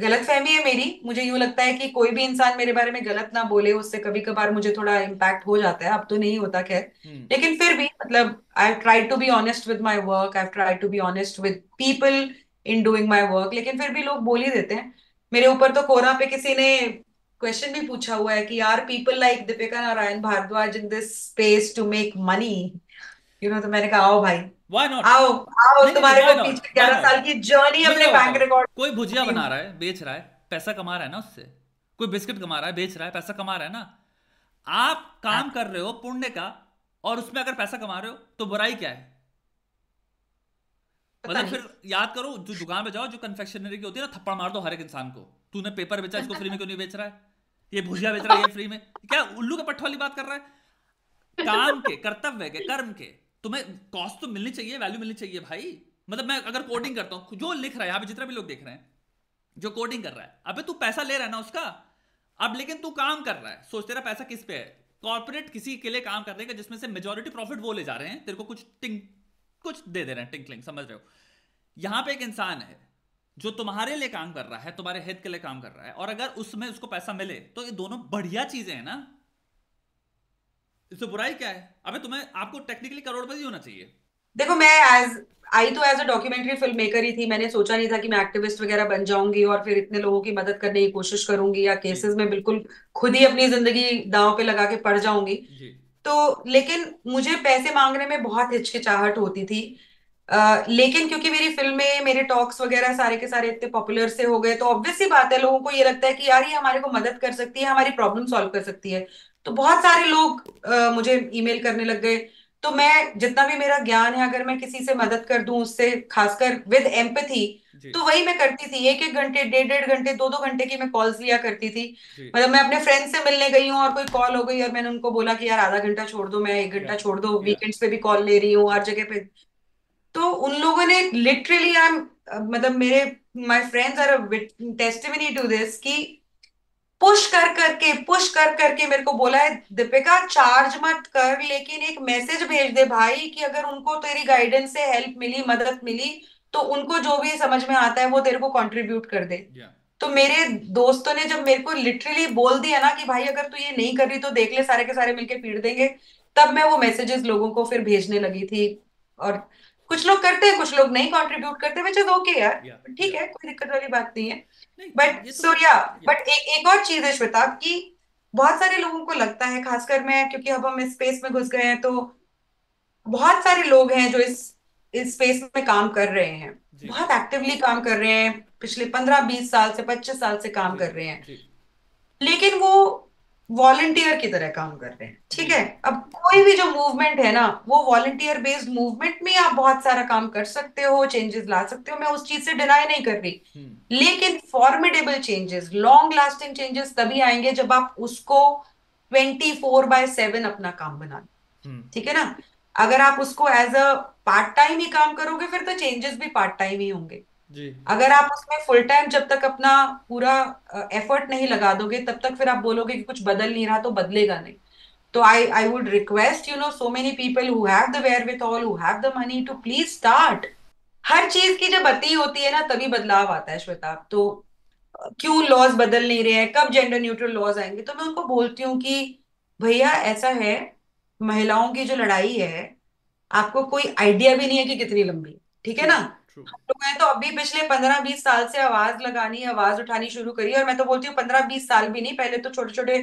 गलत फहमी है मेरी मुझे यूं लगता है कि कोई भी इंसान मेरे बारे में गलत ना बोले उससे कभी कभार मुझे थोड़ा इम्पैक्ट हो जाता है अब तो नहीं होता खैर हम्म। लेकिन फिर भी मतलब I try to be honest with my work I try to be honest with people in doing my work लेकिन फिर भी लोग बोल ही देते हैं मेरे ऊपर तो कोरा पे किसी ने क्वेश्चन भी पूछा हुआ है कि are people like Deepika Narayan Bhardwaj in this space to make money you know तो मैंने कहा आओ भाई साल की कोई भुजिया बना रहा है बेच रहा है पैसा कमा रहा है ना उससे कोई बिस्किट कमा रहा है बेच रहा है पैसा कमा रहा है ना आप काम हाँ। कर रहे हो पुण्य का और उसमें अगर पैसा कमा रहे हो तो बुराई क्या है मतलब फिर याद करो जो दुकान पे जाओ जो कन्फेक्शनरी की होती है ना थप्पड़ मार दो हर एक इंसान को तूने पेपर बेचा इसको फ्री में क्यों नहीं बेच रहा है ये भुजिया बेच रहा है फ्री में क्या उल्लू का पट्टा वाली बात कर रहा है काम के कर्तव्य के कर्म के तुम्हें कॉस्ट तो मिलनी चाहिए वैल्यू मिलनी चाहिए भाई मतलब मैं अगर कोडिंग करता हूँ जो लिख रहा है यहाँ पे जितना भी लोग देख रहे हैं जो कोडिंग कर रहा है अबे तू पैसा ले रहा है ना उसका अब लेकिन तू काम कर रहा है सोचते तेरा पैसा किस पे है कॉर्पोरेट किसी के लिए काम कर देगा जिसमें से मेजोरिटी प्रॉफिट वो ले जा रहे हैं तेरे को कुछ टिंक कुछ दे दे रहे हैं टिंकलिंग समझ रहे हो यहाँ पे एक इंसान है जो तुम्हारे लिए काम कर रहा है तुम्हारे हित के लिए काम कर रहा है और अगर उसमें उसको पैसा मिले तो ये दोनों बढ़िया चीजें हैं ना इससे बुराई क्या है अबे तुम्हें आपको टेक्निकली करोड़पति होना चाहिए देखो मैं एज आई तो as a documentary film maker ही थी मैंने सोचा नहीं था कि मैं एक्टिविस्ट वगैरह बन जाऊंगी और फिर इतने लोगों की मदद करने की कोशिश करूंगी या केसेस में बिल्कुल खुद ही अपनी जिंदगी दांव पे लगा के पड़ जाऊंगी तो लेकिन मुझे पैसे मांगने में बहुत हिचकिचाहट होती थी लेकिन क्योंकि मेरी फिल्में मेरे टॉक्स वगैरह सारे के सारे इतने पॉपुलर से हो गए तो ऑब्वियसली बात है लोगों को ये लगता है कि यार ये हमारे को मदद कर सकती है हमारी प्रॉब्लम सॉल्व कर सकती है तो बहुत सारे लोग आ, मुझे ईमेल करने लग गए तो मैं जितना भी मेरा ज्ञान है अगर मैं किसी से मदद कर दूं उससे खासकर विद एम्पथी तो वही मैं करती थी एक एक घंटे डेढ़ डेढ़ घंटे दो दो घंटे की मैं कॉल्स लिया करती थी मतलब मैं अपने फ्रेंड से मिलने गई हूँ और कोई कॉल हो गई और मैंने उनको बोला कि यार आधा घंटा छोड़ दो मैं एक घंटा छोड़ दो वीकेंड्स पे भी कॉल ले रही हूँ हर जगह पे तो उन लोगों ने लिटरली आई मतलब मेरे my friends are testimony to this कि पुश कर करके पुश कर करके मेरे को बोला है दीपिका चार्ज मत कर लेकिन एक मैसेज भेज दे भाई कि अगर उनको तेरी गाइडेंस से हेल्प मिली मदद मिली तो उनको जो भी समझ में आता है वो तेरे को कंट्रीब्यूट कर दे yeah. तो मेरे दोस्तों ने जब मेरे को लिटरली बोल दिया ना कि भाई अगर तू ये नहीं कर रही तो देख ले सारे के सारे मिलके पीट देंगे तब मैं वो मैसेजेस लोगों को फिर भेजने लगी थी और कुछ लोग करते हैं कुछ लोग नहीं कंट्रीब्यूट करते विच इज ओके यार ठीक है कोई दिक्कत वाली बात नहीं है बट सो या बट एक और चीज है श्वेता की बहुत सारे लोगों को लगता है खासकर मैं क्योंकि अब हम इस स्पेस में घुस गए हैं तो बहुत सारे लोग हैं जो इस इस स्पेस में काम कर रहे हैं बहुत एक्टिवली काम कर रहे हैं पिछले पंद्रह बीस साल से पच्चीस साल से काम कर रहे हैं लेकिन वो वॉलंटियर की तरह काम कर रहे हैं ठीक है अब कोई भी जो मूवमेंट है ना वो वॉलंटियर बेस्ड मूवमेंट में आप बहुत सारा काम कर सकते हो चेंजेस ला सकते हो मैं उस चीज से डिनाई नहीं कर रही हम्म। लेकिन formidable changes long lasting changes तभी आएंगे जब आप उसको ट्वेंटी फोर बाय सेवन अपना काम बना हम्म। ठीक है ना अगर आप उसको एज अ पार्ट टाइम ही काम करोगे फिर तो चेंजेस भी पार्ट टाइम ही होंगे जी अगर आप उसमें फुल टाइम जब तक अपना पूरा एफर्ट नहीं लगा दोगे तब तक फिर आप बोलोगे कि कुछ बदल नहीं रहा तो बदलेगा नहीं तो I I would request you know so many people who have the wherewithal who have the money to please start हर चीज की जब अति होती है ना तभी बदलाव आता है श्वेता तो क्यों लॉज बदल नहीं रहे हैं कब जेंडर न्यूट्रल लॉज आएंगे तो मैं उनको बोलती हूँ कि भैया ऐसा है महिलाओं की जो लड़ाई है आपको कोई आइडिया भी नहीं है कि कितनी लंबी ठीक है ना है तो, तो अभी पिछले पंद्रह बीस साल से आवाज लगानी आवाज उठानी शुरू करी और मैं तो बोलती हूँ पंद्रह बीस साल भी नहीं पहले तो छोटे छोटे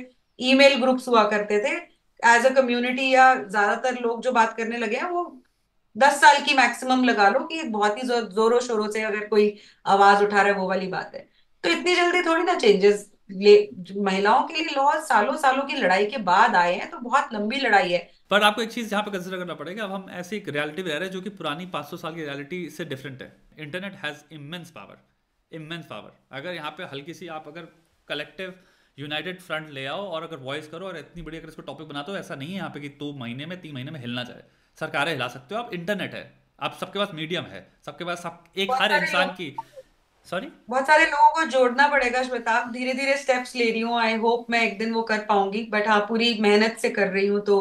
ईमेल ग्रुप्स हुआ करते थे एज अ कम्युनिटी या ज्यादातर लोग जो बात करने लगे हैं वो दस साल की मैक्सिमम लगा लो कि बहुत ही जोरों शोरों से अगर कोई आवाज उठा रहा है वो वाली बात है तो इतनी जल्दी थोड़ी ना चेंजेस महिलाओं के लिए लॉ सालों सालों की लड़ाई के बाद आए हैं तो बहुत लंबी लड़ाई है पर आपको एक चीज यहाँ पे कंसिडर करना पड़ेगा अब हम ऐसे एक रियलिटी रह रहे हैं जो कि पुरानी 500 साल की रियलिटी से डिफरेंट है internet has immense power immense power अगर यहाँ पे हल्की सी आप अगर कलेक्टिव यूनाइटेड फ्रंट ले आओ और अगर वॉइस करो और इतनी बड़ी अगर इसको टॉपिक बनाते हो ऐसा नहीं है यहाँ पे कि दो तो महीने में तीन महीने में हिलना चाहे सरकारें हिला सकते हो आप इंटरनेट है आप सबके पास मीडियम है सबके पास सब एक हर इंसान की सॉरी बहुत सारे लोगों को जोड़ना पड़ेगा श्वेता धीरे धीरे स्टेप्स ले रही हूँ आई होप मैं एक दिन वो कर पाऊंगी बट हाँ पूरी मेहनत से कर रही हूँ तो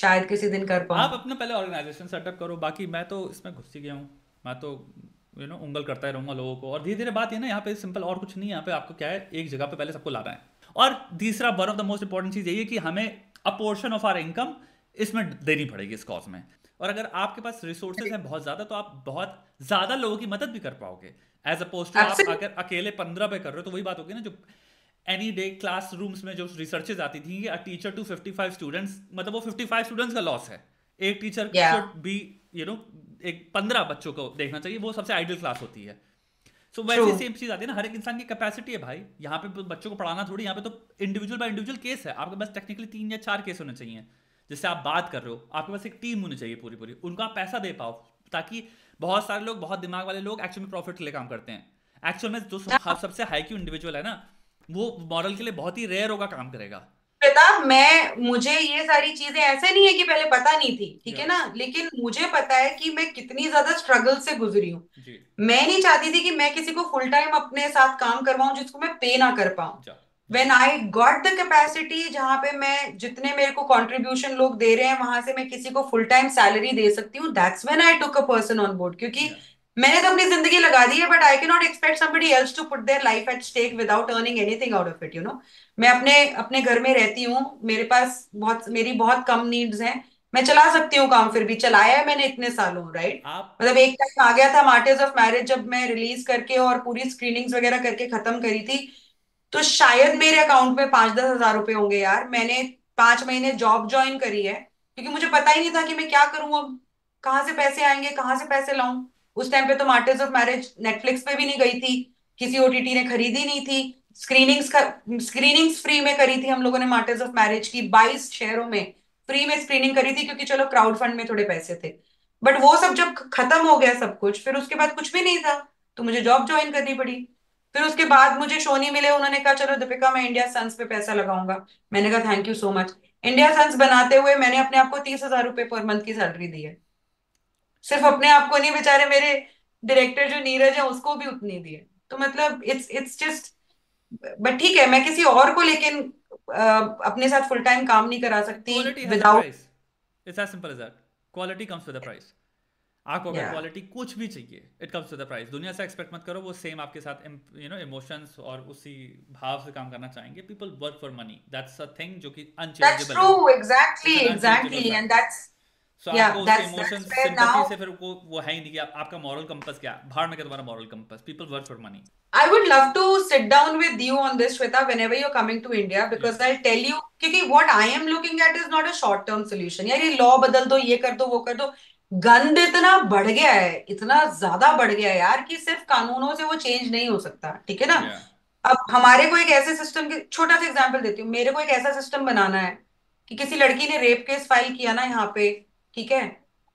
शायद किसी दिन कर पाऊँ आप अपना पहले ऑर्गेनाइजेशन सेटअप करो बाकी मैं तो इसमें घुस ही गया हूँ मैं तो यू नो उंगल करता ही रहूंगा लोगों को और धीरे धीरे बात ये ना यहाँ पे सिंपल और कुछ नहीं यहाँ पे आपको क्या है एक जगह पे पहले सबको लाना है और तीसरा one of the most important चीज़ यही है कि हमें a portion of our income इसमें देनी पड़ेगी इस कॉज में और अगर आपके पास रिसोर्सेज हैं बहुत ज्यादा तो आप बहुत ज्यादा लोगों की मदद भी कर पाओगे एज अपोज टू आप अगर अकेले पंद्रह पे कर रहे हो तो वही बात होगी ना जो एनी डे रूम्स में जो रिसर्चेज आती थी कि टीचर टू फाइव स्टूडेंट्स मतलब वो फाइव स्टूडेंट्स का लॉस है एक टीचर भी यू नो एक पंद्रह बच्चों को देखना चाहिए वो सबसे आइडियल क्लास होती है सो so, वैसे सेम चीज आती है ना हर एक इंसान की कैपेसिटी है भाई यहाँ पे बच्चों को पढ़ाना थोड़ी यहाँ पे तो इंडिविजुअल बाय इंडिविजुअल केस है आपके पास टेक्निकली तीन या चार केस होने चाहिए जैसे आप बात कर रहे हो आपके पास एक टीम होनी चाहिए पूरी पूरी उनको आप पैसा दे पाओ ताकि बहुत सारे लोग बहुत दिमाग वाले लोग एक्चुअल में प्रॉफिट के लिए काम करते हैं एक्चुअल में जो सबसे हाई क्यू इंडिविजुअल है ना वो मॉडल के लिए बहुत ही रेयर होगा काम करेगा मैं मुझे ये सारी चीजें ऐसे नहीं है कि पहले पता नहीं थी ठीक है ना लेकिन मुझे पता है कि मैं कितनी ज्यादा स्ट्रगल से गुजरी हूँ मैं नहीं चाहती थी कि मैं किसी को फुल टाइम अपने साथ काम करवाऊ जिसको मैं पे ना कर पाऊं अच्छा। When I got the capacity जहां पे मैं जितने मेरे को कॉन्ट्रीब्यूशन लोग दे रहे हैं वहां से मैं किसी को फुल टाइम सैलरी दे सकती हूँ that's when I took a person on board क्योंकि मैंने तो अपनी जिंदगी लगा दी है but I can not expect somebody else to put their life at stake without earning anything out of it you know मैं अपने अपने घर में रहती हूँ मेरे पास बहुत मेरी बहुत कम नीड्स हैं मैं चला सकती हूँ काम फिर भी चलाया है मैंने इतने सालों राइट मतलब एक टाइम आ गया था मार्टेज ऑफ मैरिज जब मैं रिलीज करके और पूरी स्क्रीनिंग्स वगैरह करके खत्म करी थी तो शायद मेरे अकाउंट में पांच दस हजार रुपए होंगे यार मैंने पांच महीने जॉब ज्वाइन करी है क्योंकि मुझे पता ही नहीं था कि मैं क्या करूं अब कहाँ से पैसे आएंगे कहाँ से पैसे लाऊं उस टाइम पे तो मार्टेज ऑफ मैरिज नेटफ्लिक्स पे भी नहीं गई थी किसी ओटीटी ने खरीदी नहीं थी स्क्रीनिंग्स स्क्रीनिंग्स फ्री में करी थी हम लोगों ने मार्टेज ऑफ मैरिज की बाईस शहरों में फ्री में स्क्रीनिंग करी थी क्योंकि चलो क्राउड फंड में थोड़े पैसे थे बट वो सब जब खत्म हो गया सब कुछ फिर उसके बाद कुछ भी नहीं था तो मुझे जॉब ज्वाइन करनी पड़ी फिर उसके बाद मुझे शोनी मिले उन्होंने कहा चलो दीपिका मैं इंडिया सन्स पे पैसा लगाऊंगा मैंने कहा thank you so much India sons बनाते हुए मैंने अपने आप को तीस हजार रुपए पर मंथ की सैलरी दी है सिर्फ अपने आप को नहीं बेचारे मेरे डायरेक्टर जो नीरज है उसको भी उतनी दी है तो मतलब इट्स इट्स जस्ट बट ठीक है मैं किसी और को लेकिन आ, अपने साथ फुल टाइम काम नहीं करा सकती without it's as simple as that quality comes with the price आपको अगर क्वालिटी yeah. कुछ भी चाहिए it comes to the price दुनिया से एक्सपेक्ट मत करो वो सेम आपके साथ यू नो इमोशंस और उसी भाव से काम करना चाहेंगे people work for money that's a thing जो कि अनचेंजेबल है true exactly exactly and that's so आपको उसके इमोशंस सिंपैथी से फिर वो वो है ही नहीं कि आप, आपका मॉरल कंपास क्या भाड़ में क्या तुम्हारा moral compass people work for money I would love to sit down with you on this Shweta whenever you are coming to India because I will tell you क्योंकि what I am looking at is not a short term solution यार ये law बदल दो, ये कर दो, वो कर दो. गंद इतना बढ़ गया है इतना ज्यादा बढ़ गया है यार कि सिर्फ कानूनों से वो चेंज नहीं हो सकता ठीक है ना yeah. अब हमारे को एक ऐसे सिस्टम के छोटा सा एग्जाम्पल देती हूँ मेरे को एक ऐसा सिस्टम बनाना है कि किसी लड़की ने रेप केस फाइल किया ना यहाँ पे ठीक है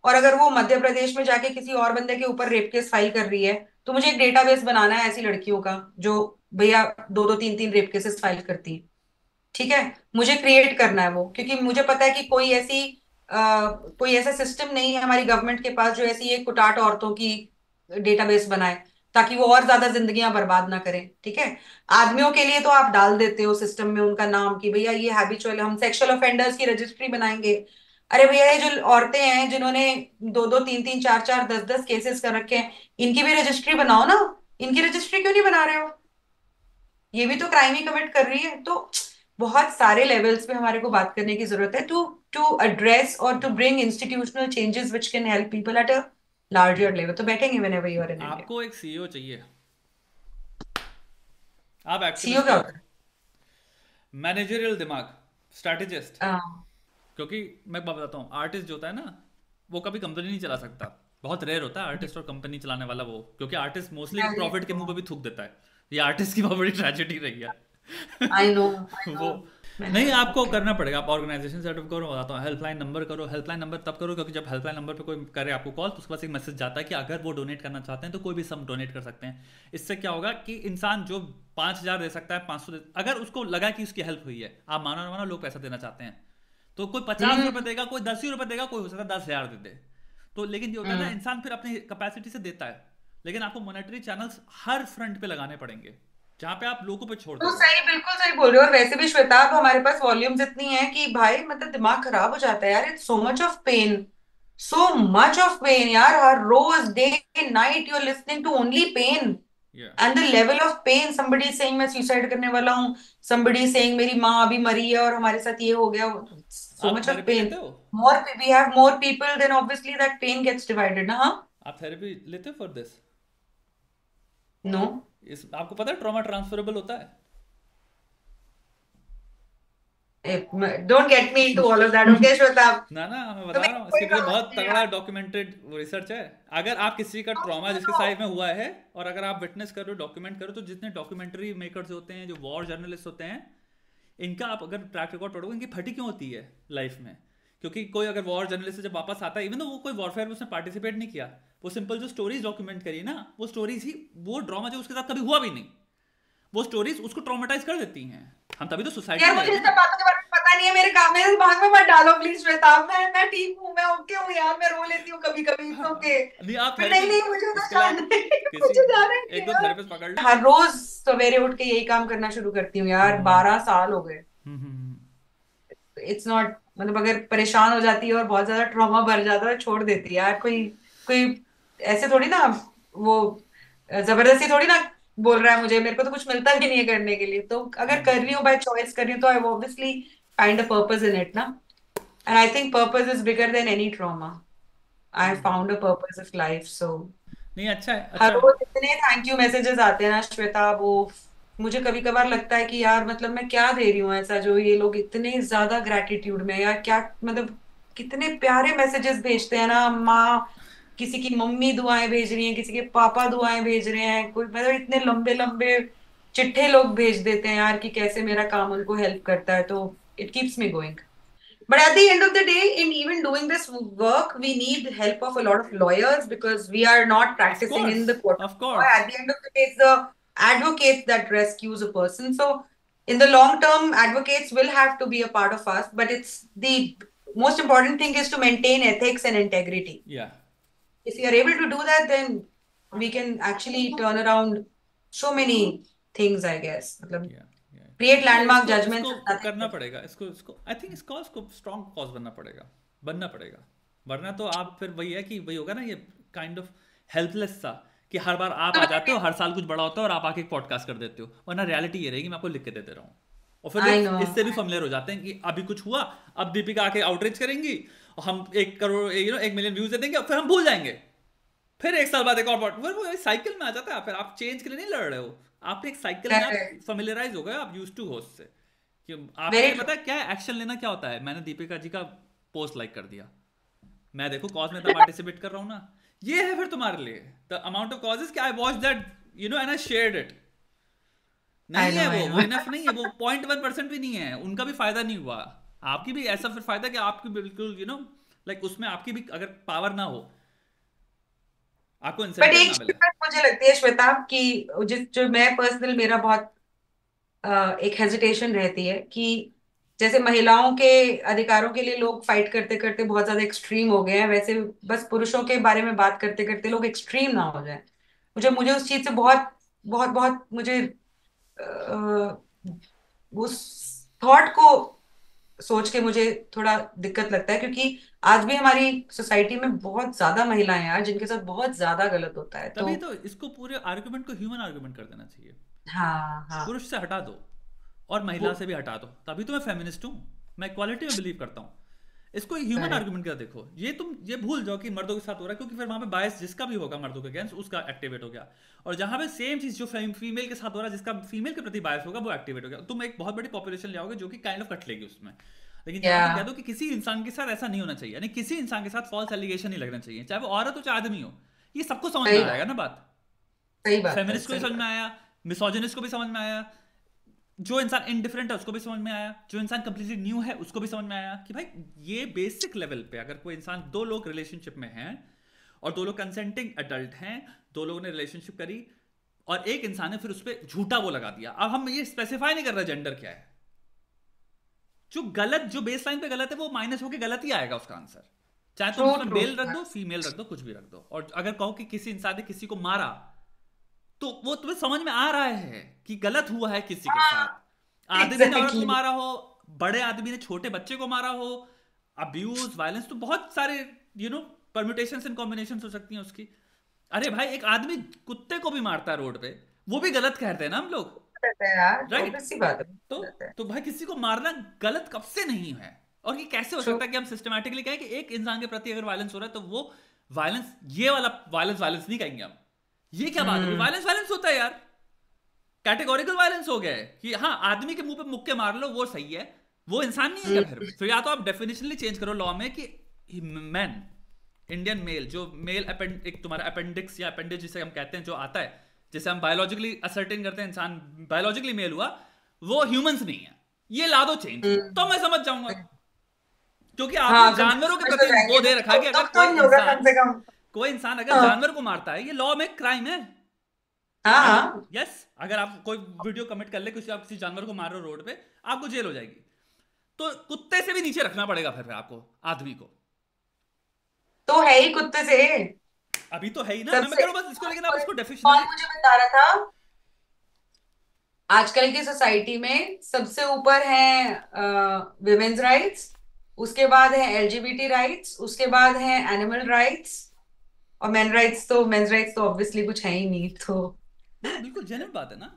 और अगर वो मध्य प्रदेश में जाके किसी और बंदे के ऊपर रेप केस फाइल कर रही है तो मुझे एक डेटाबेस बनाना है ऐसी लड़कियों का जो भैया दो दो तीन तीन रेप केसेस फाइल करती है ठीक है मुझे क्रिएट करना है वो क्योंकि मुझे पता है कि कोई ऐसी कोई ऐसा सिस्टम नहीं है हमारी गवर्नमेंट के पास जो ऐसी एक कुटाट औरतों की डेटाबेस बनाए ताकि वो और ज्यादा जिंदगियां बर्बाद ना करें ठीक है आदमियों के लिए तो आप डाल देते हो सिस्टम में उनका नाम कि भैया ये हैबिचुअल हम सेक्सुअल ऑफेंडर्स की रजिस्ट्री बनाएंगे अरे भैया ये जो औरतें हैं जिन्होंने दो दो तीन तीन चार चार दस दस केसेस कर रखे हैं इनकी भी रजिस्ट्री बनाओ ना इनकी रजिस्ट्री क्यों नहीं बना रहे हो ये भी तो क्राइम ही कमिट कर रही है तो बहुत सारे लेवल्स पे हमारे को बात करने की जरूरत है तो to address or to bring institutional changes which can help people at a larger level. तो बैठेंगे whenever you are in Aapko India. एक CEO चाहिए. आप CEO ka. Managerial dimag, strategist. Uh, क्योंकि मैं बताता हूँ आर्टिस्ट जो होता है ना वो कभी कंपनी नहीं चला सकता बहुत रेयर होता है आर्टिस्ट और कंपनी चलाने वाला वो क्योंकि आर्टिस्ट मोस्टली प्रॉफिट के मुंह पे भी थूक देता है ये आर्टिस्ट की बहुत बड़ी ट्रेजेडी रही है आई नो वो नहीं आपको करना पड़ेगा आप ऑर्गेनाइजेशन सेटअप करो बताता हूँ हेल्पलाइन नंबर करो हेल्पलाइन नंबर तब करो क्योंकि जब हेल्पलाइन नंबर पर कोई करे आपको कॉल तो उसके पास एक मैसेज जाता है कि अगर वो डोनेट करना चाहते हैं तो कोई भी सम डोनेट कर सकते हैं इससे क्या होगा कि इंसान जो पाँच हज़ार दे सकता है पाँच सौ अगर उसको लगा कि उसकी हेल्प हुई है आप मानो ना मानो लोग पैसा देना चाहते हैं तो कोई पचास रुपये देगा कोई दस ही रुपये देगा कोई हो सकता है दस हज़ार दे दे तो लेकिन ये होता है ना हाँ। इंसान फिर अपनी कैपेसिटी से देता है लेकिन आपको मोनिटरी चैनल्स हर फ्रंट पे लगाने पड़ेंगे जहाँ पे आप लोगों पे छोड़ तो सही बिल्कुल सही बोल रहे हो और वैसे भी श्वेता अब हमारे पास वॉल्यूम इतनी है कि भाई मतलब दिमाग खराब हो जाता है यार it's so much of pain so much of pain यार हर रोज day night you are listening to only pain and the level of pain somebody saying मैं सुसाइड करने वाला हूँ समबडी सेइंग मेरी माँ अभी मरी है और हमारे साथ ये हो गया so much of pain more we have more people than obviously that pain gets divided ना हाँ आप थेरेपी लेते हो फॉर दिस नो इस आपको पता है ट्रॉमा ट्रांसफरेबल होता है don't get me into all of that okay Shweta ना ना मैं तो बता रहा हूं इसके लिए बहुत तगड़ा डॉक्यूमेंटेड रिसर्च है अगर आप किसी का ट्रॉमा हाँ, हाँ, जिसके साइड हाँ। में हुआ है और अगर आप विटनेस करो डॉक्यूमेंट करो तो जितने डॉक्यूमेंट्री मेकर्स होते हैं जो वॉर जर्नलिस्ट होते हैं इनका आप अगर ट्रैक रिकॉर्ड पढ़ोगे इनकी फटी क्यों होती है लाइफ में क्योंकि कोई अगर वॉर जर्नलिस्ट जब वापस आता है इवन तो वो कोई वॉरफेयर में उसने पार्टिसिपेट नहीं किया वो सिंपल जो स्टोरीज डॉक्यूमेंट करी ना वो स्टोरीज ही वो ड्रामा जो उसके साथ कभी हुआ भी नहीं वो स्टोरीज उसको ट्रॉमेटाइज कर देती हैं हम तभी तो सोसाइटी मुझे इस के बारे में पता नहीं है मेरे काम में दिमाग में मत डालो प्लीज मैं मैं ठीक हूं मैं ओके हूं यार मैं रो लेती हूं कभी-कभी ओके हाँ, नहीं आप नहीं नहीं मुझे तो एक दो थेरेपिस्ट पकड़ लो हर रोज सवेरे उठ के यही काम करना शुरू करती हूं यार 12 हम्म। साल हो गए इट्स हम्म, नॉट हम्म, मतलब अगर परेशान हो जाती है और बहुत ज्यादा ट्रॉमा भर जाता है छोड़ देती है यार कोई कोई ऐसे थोड़ी ना वो जबरदस्ती थोड़ी ना बोल रहा है मुझे मेरे को तो कुछ मिलता ही नहीं है करने के लिए तो अगर कर रही हूँ बाय चॉइस कर रही हूँ तो I obviously find a purpose in it ना and I think purpose is bigger than any trauma I have found a purpose of life so नहीं अच्छा अच्छा हर रोज इतने थैंक यू मैसेजेस आते हैं ना श्वेता वो मुझे कभी कभार लगता है कि यार मतलब मैं क्या दे रही हूँ ऐसा जो ये लोग इतने ज्यादा ग्रेटिट्यूड में यार क्या मतलब कितने प्यारे मैसेजेस भेजते हैं ना माँ किसी की मम्मी दुआएं भेज रही है किसी के पापा दुआएं भेज रहे हैं कोई मतलब इतने लंबे लंबे चिट्ठे लोग भेज देते हैं यार कि कैसे मेरा काम उनको हेल्प करता है तो it keeps me going but at the end of the day in even doing this work we need help of a lot of lawyers because we are not practising in the court of course at the end of the day is advocate that rescues a person so in the long term advocates will have to be a part of us but it's the most important thing is to maintain ethics and integrity या if you are able to do that then we can actually turn around so many things i guess matlab मतलब yeah. Create landmark judgement करना पड़ेगा इसको इसको I think strong cause बनना पड़ेगा बनना पड़ेगा वरना तो आप फिर वही है कि वही होगा ना ये काइंड ऑफ हेल्पलेस सा कि हर बार आप आ जाते हो हर साल कुछ बड़ा होता है और आप आके एक पॉडकास्ट कर देते हो वरना रियलिटी ये रहेगी मैं आपको लिख के देते दे और फिर इससे भी फमिलियर हो जाते हैं कि अभी कुछ हुआ अब दीपिका आके आउटरीच करेंगी हम एक करोड़ यू नो एक मिलियन व्यूज दे देंगे और फिर हम भूल जाएंगे फिर एक साल बाद एक और वो, वो साइकिल में आ जाता है फिर आप चेंज के लिए नहीं लड़ रहे हो आप एक साइकिल में आप फेमिलियराइज हो गए आप यूज टू होस्ट से कि आपको पता है क्या एक्शन लेना क्या होता है मैंने दीपिका जी का पोस्ट लाइक कर दिया मैं देखो कॉज में तो पार्टिसिपेट कर रहा हूँ ना ये है फिर तुम्हारे लिए द अमाउंट ऑफ कॉजेस कि I watch that you know and I shared it नहीं है वो इनफ नहीं है वो पॉइंट वन परसेंट भी नहीं है उनका भी फायदा नहीं हुआ आपकी भी ऐसा फिर फायदा कि आपकी बिल्कुल यू नो लाइक उसमें आपकी भी अगर पावर ना हो आपको बट एक मुझे लगती है श्वेता कि जिस जो मैं पर्सनल मेरा बहुत एक हेजिटेशन रहती है कि जैसे महिलाओं के अधिकारों के लिए लोग फाइट करते करते बहुत ज्यादा एक्सट्रीम हो गए हैं वैसे बस पुरुषों के बारे में बात करते करते लोग एक्सट्रीम ना हो जाए मुझे मुझे उस चीज से बहुत बहुत बहुत मुझे आ, उस थॉट को सोच के मुझे थोड़ा दिक्कत लगता है क्योंकि आज भी हमारी सोसाइटी में बहुत ज्यादा महिलाएं हैं जिनके साथ बहुत ज्यादा गलत होता है तभी तो, तो इसको पूरे आर्गुमेंट को ह्यूमन आर्गुमेंट कर देना चाहिए हाँ, हाँ। पुरुष से हटा दो और महिला से भी हटा दो तभी तो मैं फेमिनिस्ट हूँ मैं इक्वालिटी में बिलीव करता हूँ इसको ह्यूमन आर्गुमेंट का देखो ये तुम ये भूल जाओ कि मर्दों के साथ हो रहा है क्योंकि फिर वहां पे बायस जिसका भी होगा मर्दों के अगेंस्ट उसका एक्टिवेट हो गया और जहां पे सेम चीज जो फीमेल के साथ हो रहा है जिसका फीमेल के प्रति बायस होगा वो एक्टिवेट हो गया तुम एक बहुत बड़ी पॉपुलेशन ले आओगे जो कि काइंड ऑफ कट लेगी उसमें लेकिन yeah. कह दो कि किसी इंसान के साथ ऐसा नहीं होना चाहिए यानी किसी इंसान के साथ फॉल्स एलिगेशन नहीं लगना चाहिए चाहे वो औरत हो चाहे आदमी हो ये सबको समझ में आएगा ना बात फेमिनिस्ट को भी समझ में आया मिसोजनिस्ट को भी समझ में आया जो इंसान इनडिफरेंट है उसको भी समझ में आया जो इंसान कंप्लीटली न्यू है उसको भी समझ में आया कि भाई ये बेसिक लेवल पे अगर कोई इंसान दो लोग रिलेशनशिप में हैं और दो लोग कंसेंटिंग एडल्ट हैं दो लोगों ने रिलेशनशिप करी और एक इंसान ने फिर उस पर झूठा वो लगा दिया अब हम ये स्पेसिफाई नहीं कर रहे जेंडर क्या है जो गलत जो बेस लाइन पे गलत है वो माइनस होकर गलत ही आएगा उसका आंसर चाहे तो मेल रख दो फीमेल रख दो कुछ भी रख दो और अगर कहो कि किसी इंसान ने किसी को मारा तो वो तुम्हें समझ में आ रहा है कि गलत हुआ है किसी के साथ exactly. हाँ, ने औरत को मारा हो बड़े आदमी ने छोटे बच्चे को मारा हो अब्यूज वायलेंस तो बहुत सारे you know permutation and combination हो सकती हैं उसकी अरे भाई एक आदमी कुत्ते को भी मारता है रोड पे वो भी गलत कहते हैं ना हम लोग राइट तो तो भाई किसी को मारना गलत कब से नहीं है और ये कैसे हो सकता है कि हम सिस्टमैटिकली कहें कि एक इंसान के प्रति अगर वायलेंस हो रहा है तो वो वायलेंस ये वाला वायलेंस वायलेंस नहीं कहेंगे हम ये क्या बात है वायलेंस वायलेंस हम्म। होता है यार कैटेगोरिकल वायलेंस हो गया है कि हाँ आदमी के मुंह पे मुक्के मार लो वो सही है वो इंसान नहीं है फिर हम्म। तो या तो आप डेफिनेशनली चेंज करो लॉ में कि मैन इंडियन मेल जो मेल एक तुम्हारा अपेंडिक्स या अपेंडिक्स जिसे हम कहते हैं जो आता है जैसे हम बायोलॉजिकली असर्टेन करते हैं इंसान बायोलॉजिकली मेल हुआ वो ह्यूमंस नहीं है ये ला दो चेंज तो मैं समझ जाऊंगा हाँ, क्योंकि आप हाँ, जानवरों के प्रति वो दे रखा है कि अगर तो कोई इंसान कोई इंसान अगर हाँ। जानवर को मारता है ये लॉ में क्राइम है यस हाँ, हाँ। अगर आप कोई वीडियो कमेंट कर ले किसी आप किसी जानवर को मार रहे हो रोड पे आपको जेल हो जाएगी तो कुत्ते से भी नीचे रखना पड़ेगा फिर आपको आदमी को तो है ही कुत्ते से अभी तो है ही ना मैं बस इसको लेकिन आप इसको डेफिनेशन और मुझे बता रहा था आजकल की सोसाइटी में सबसे ऊपर है वुमेन्स राइट्स उसके बाद है एलजीबीटी राइट्स उसके बाद है एनिमल राइट्स और मेन राइट्स तो मेंस राइट्स तो ऑब्वियसली कुछ है ही नहीं तो बिल्कुल जेन्युइन बात है ना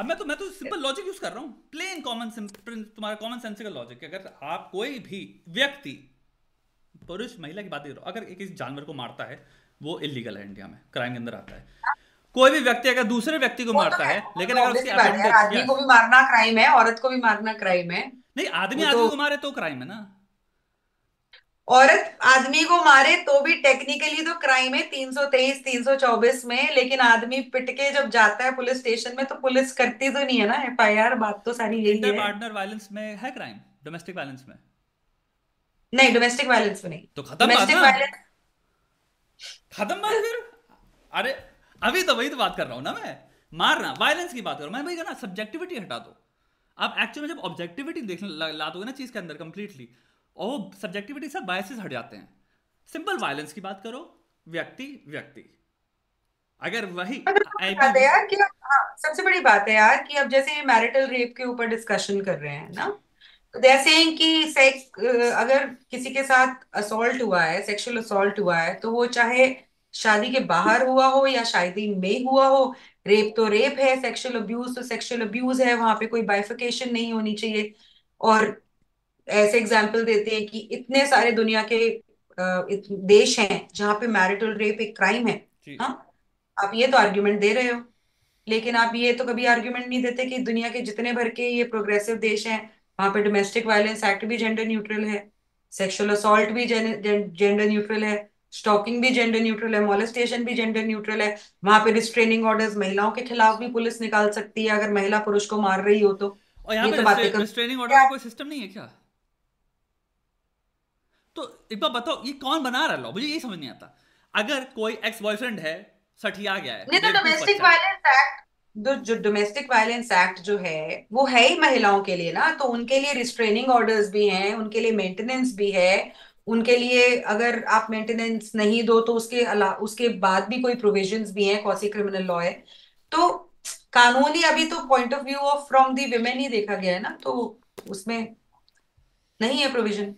अब मैं तो मैं तो सिंपल लॉजिक यूज कर रहा हूँ प्लेन कॉमन सिंपल तुम्हारा कॉमन सेंस का लॉजिक अगर आप कोई भी व्यक्ति पुरुष महिला की बात करो अगर एक अगर किसी जानवर को मारता है वो इलीगल है इंडिया में क्राइम के अंदर आता है कोई भी व्यक्ति अगर दूसरे व्यक्ति को तो मारता है लेकिन तो अगर उसकी आदमी को भी मारना क्राइम है औरत को भी मारना क्राइम है नहीं आदमी आदमी तो- को मारे तो क्राइम है ना औरत आदमी को मारे तो भी टेक्निकली तो क्राइम है 323 324 में लेकिन आदमी पिटके जब जाता है पुलिस स्टेशन में तो पुलिस करती तो नहीं है ना एफआईआर बात तो सारी यही है पार्टनर वायलेंस में है क्राइम डोमेस्टिक वायलेंस में नहीं डोमेस्टिक वायलेंस में नहीं तो खत्म डोमेस्टिक वायलेंस खत्म बात फिर अरे अभी तो वही तो बात कर रहा हूं ना मैं मारना वायलेंस की बात कर रहा हूं मैं भाई कहना सब्जेक्टिविटी हटा दो आप एक्चुअली जब ऑब्जेक्टिविटी देखने ला दोगे ना चीज के अंदर कंप्लीटली और वो सब्जेक्टिविटी से बायसेस हट जाते हैं सिंपल वायलेंस की बात करो व्यक्ति व्यक्ति अगर वही IPV... यार कि हाँ, सबसे बड़ी बात है यार कि अब जैसे मैरिटल रेप के ऊपर डिस्कशन कर रहे हैं ना दे तो सेइंग कि सेक्स अगर किसी के साथ असॉल्ट हुआ है सेक्सुअल असॉल्ट हुआ है तो वो चाहे शादी के बाहर हुआ हो या शादी में हुआ हो रेप तो रेप है सेक्सुअल अब्यूज तो सेक्सुअल अब्यूज है वहां पे कोई बाइफिकेशन नहीं होनी चाहिए और ऐसे एग्जाम्पल देते हैं कि इतने सारे दुनिया के देश हैं जहाँ पे मैरिटल रेप एक क्राइम है हाँ आप ये तो आर्ग्यूमेंट दे रहे हो लेकिन आप ये तो कभी आर्ग्यूमेंट नहीं देते कि दुनिया के जितने भर के ये प्रोग्रेसिव देश हैं वहां पे डोमेस्टिक वायलेंस एक्ट भी जेंडर न्यूट्रल है सेक्सुअल असोल्ट भी जेंडर न्यूट्रल है स्टॉकिंग भी जेंडर न्यूट्रल है मोलेस्टेशन भी जेंडर न्यूट्रल है वहां पे रिस्ट्रेनिंग ऑर्डर्स महिलाओं के खिलाफ भी पुलिस निकाल सकती है अगर महिला पुरुष को मार रही हो तो और यहाँ पे तो रिस्ट्रेनिंग ऑर्डर का कोई सिस्टम नहीं है क्या तो एक बार बताओ ये कौन बना रहा लॉ मुझे ये समझ नहीं आता अगर कोई एक्स बॉयफ्रेंड है सठिया गया है ये तो डोमेस्टिक वायलेंस एक्ट जो जो डोमेस्टिक वायलेंस एक्ट जो है वो है ही महिलाओं के लिए ना तो उनके लिए रिस्ट्रेनिंग ऑर्डर्स भी हैं उनके लिए मेंटेनेंस भी है उनके लिए अगर आप मेंटेनेंस नहीं दो तो उसके अला उसके बाद भी कोई प्रोविजंस भी हैं कौन क्रिमिनल लॉ है तो कानूनी अभी तो point of view of from the women ही देखा गया है ना तो उसमें नहीं है प्रोविजन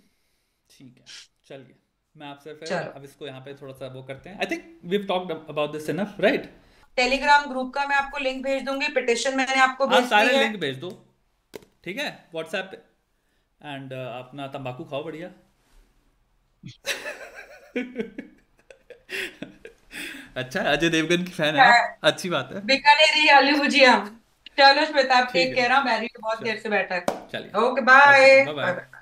ठीक है चलिए मैं आपसे फिर अब इसको यहाँ पे थोड़ा सा वो करते हैं I think we talked about this enough right Telegram group का मैं आपको लिंक भेज दूंगी पिटिशन मैंने आपको हाँ, भेज सारे है. लिंक भेज दो ठीक है व्हाट्सएप एंड uh, अपना तंबाकू खाओ बढ़िया अच्छा अजय देवगन की फैन है हाँ। अच्छी बात है बीकानेरी आलू भुजिया चलो श्वेता टेक केयर बैरी बहुत देर से बैठा है चलिए ओके बाय बाय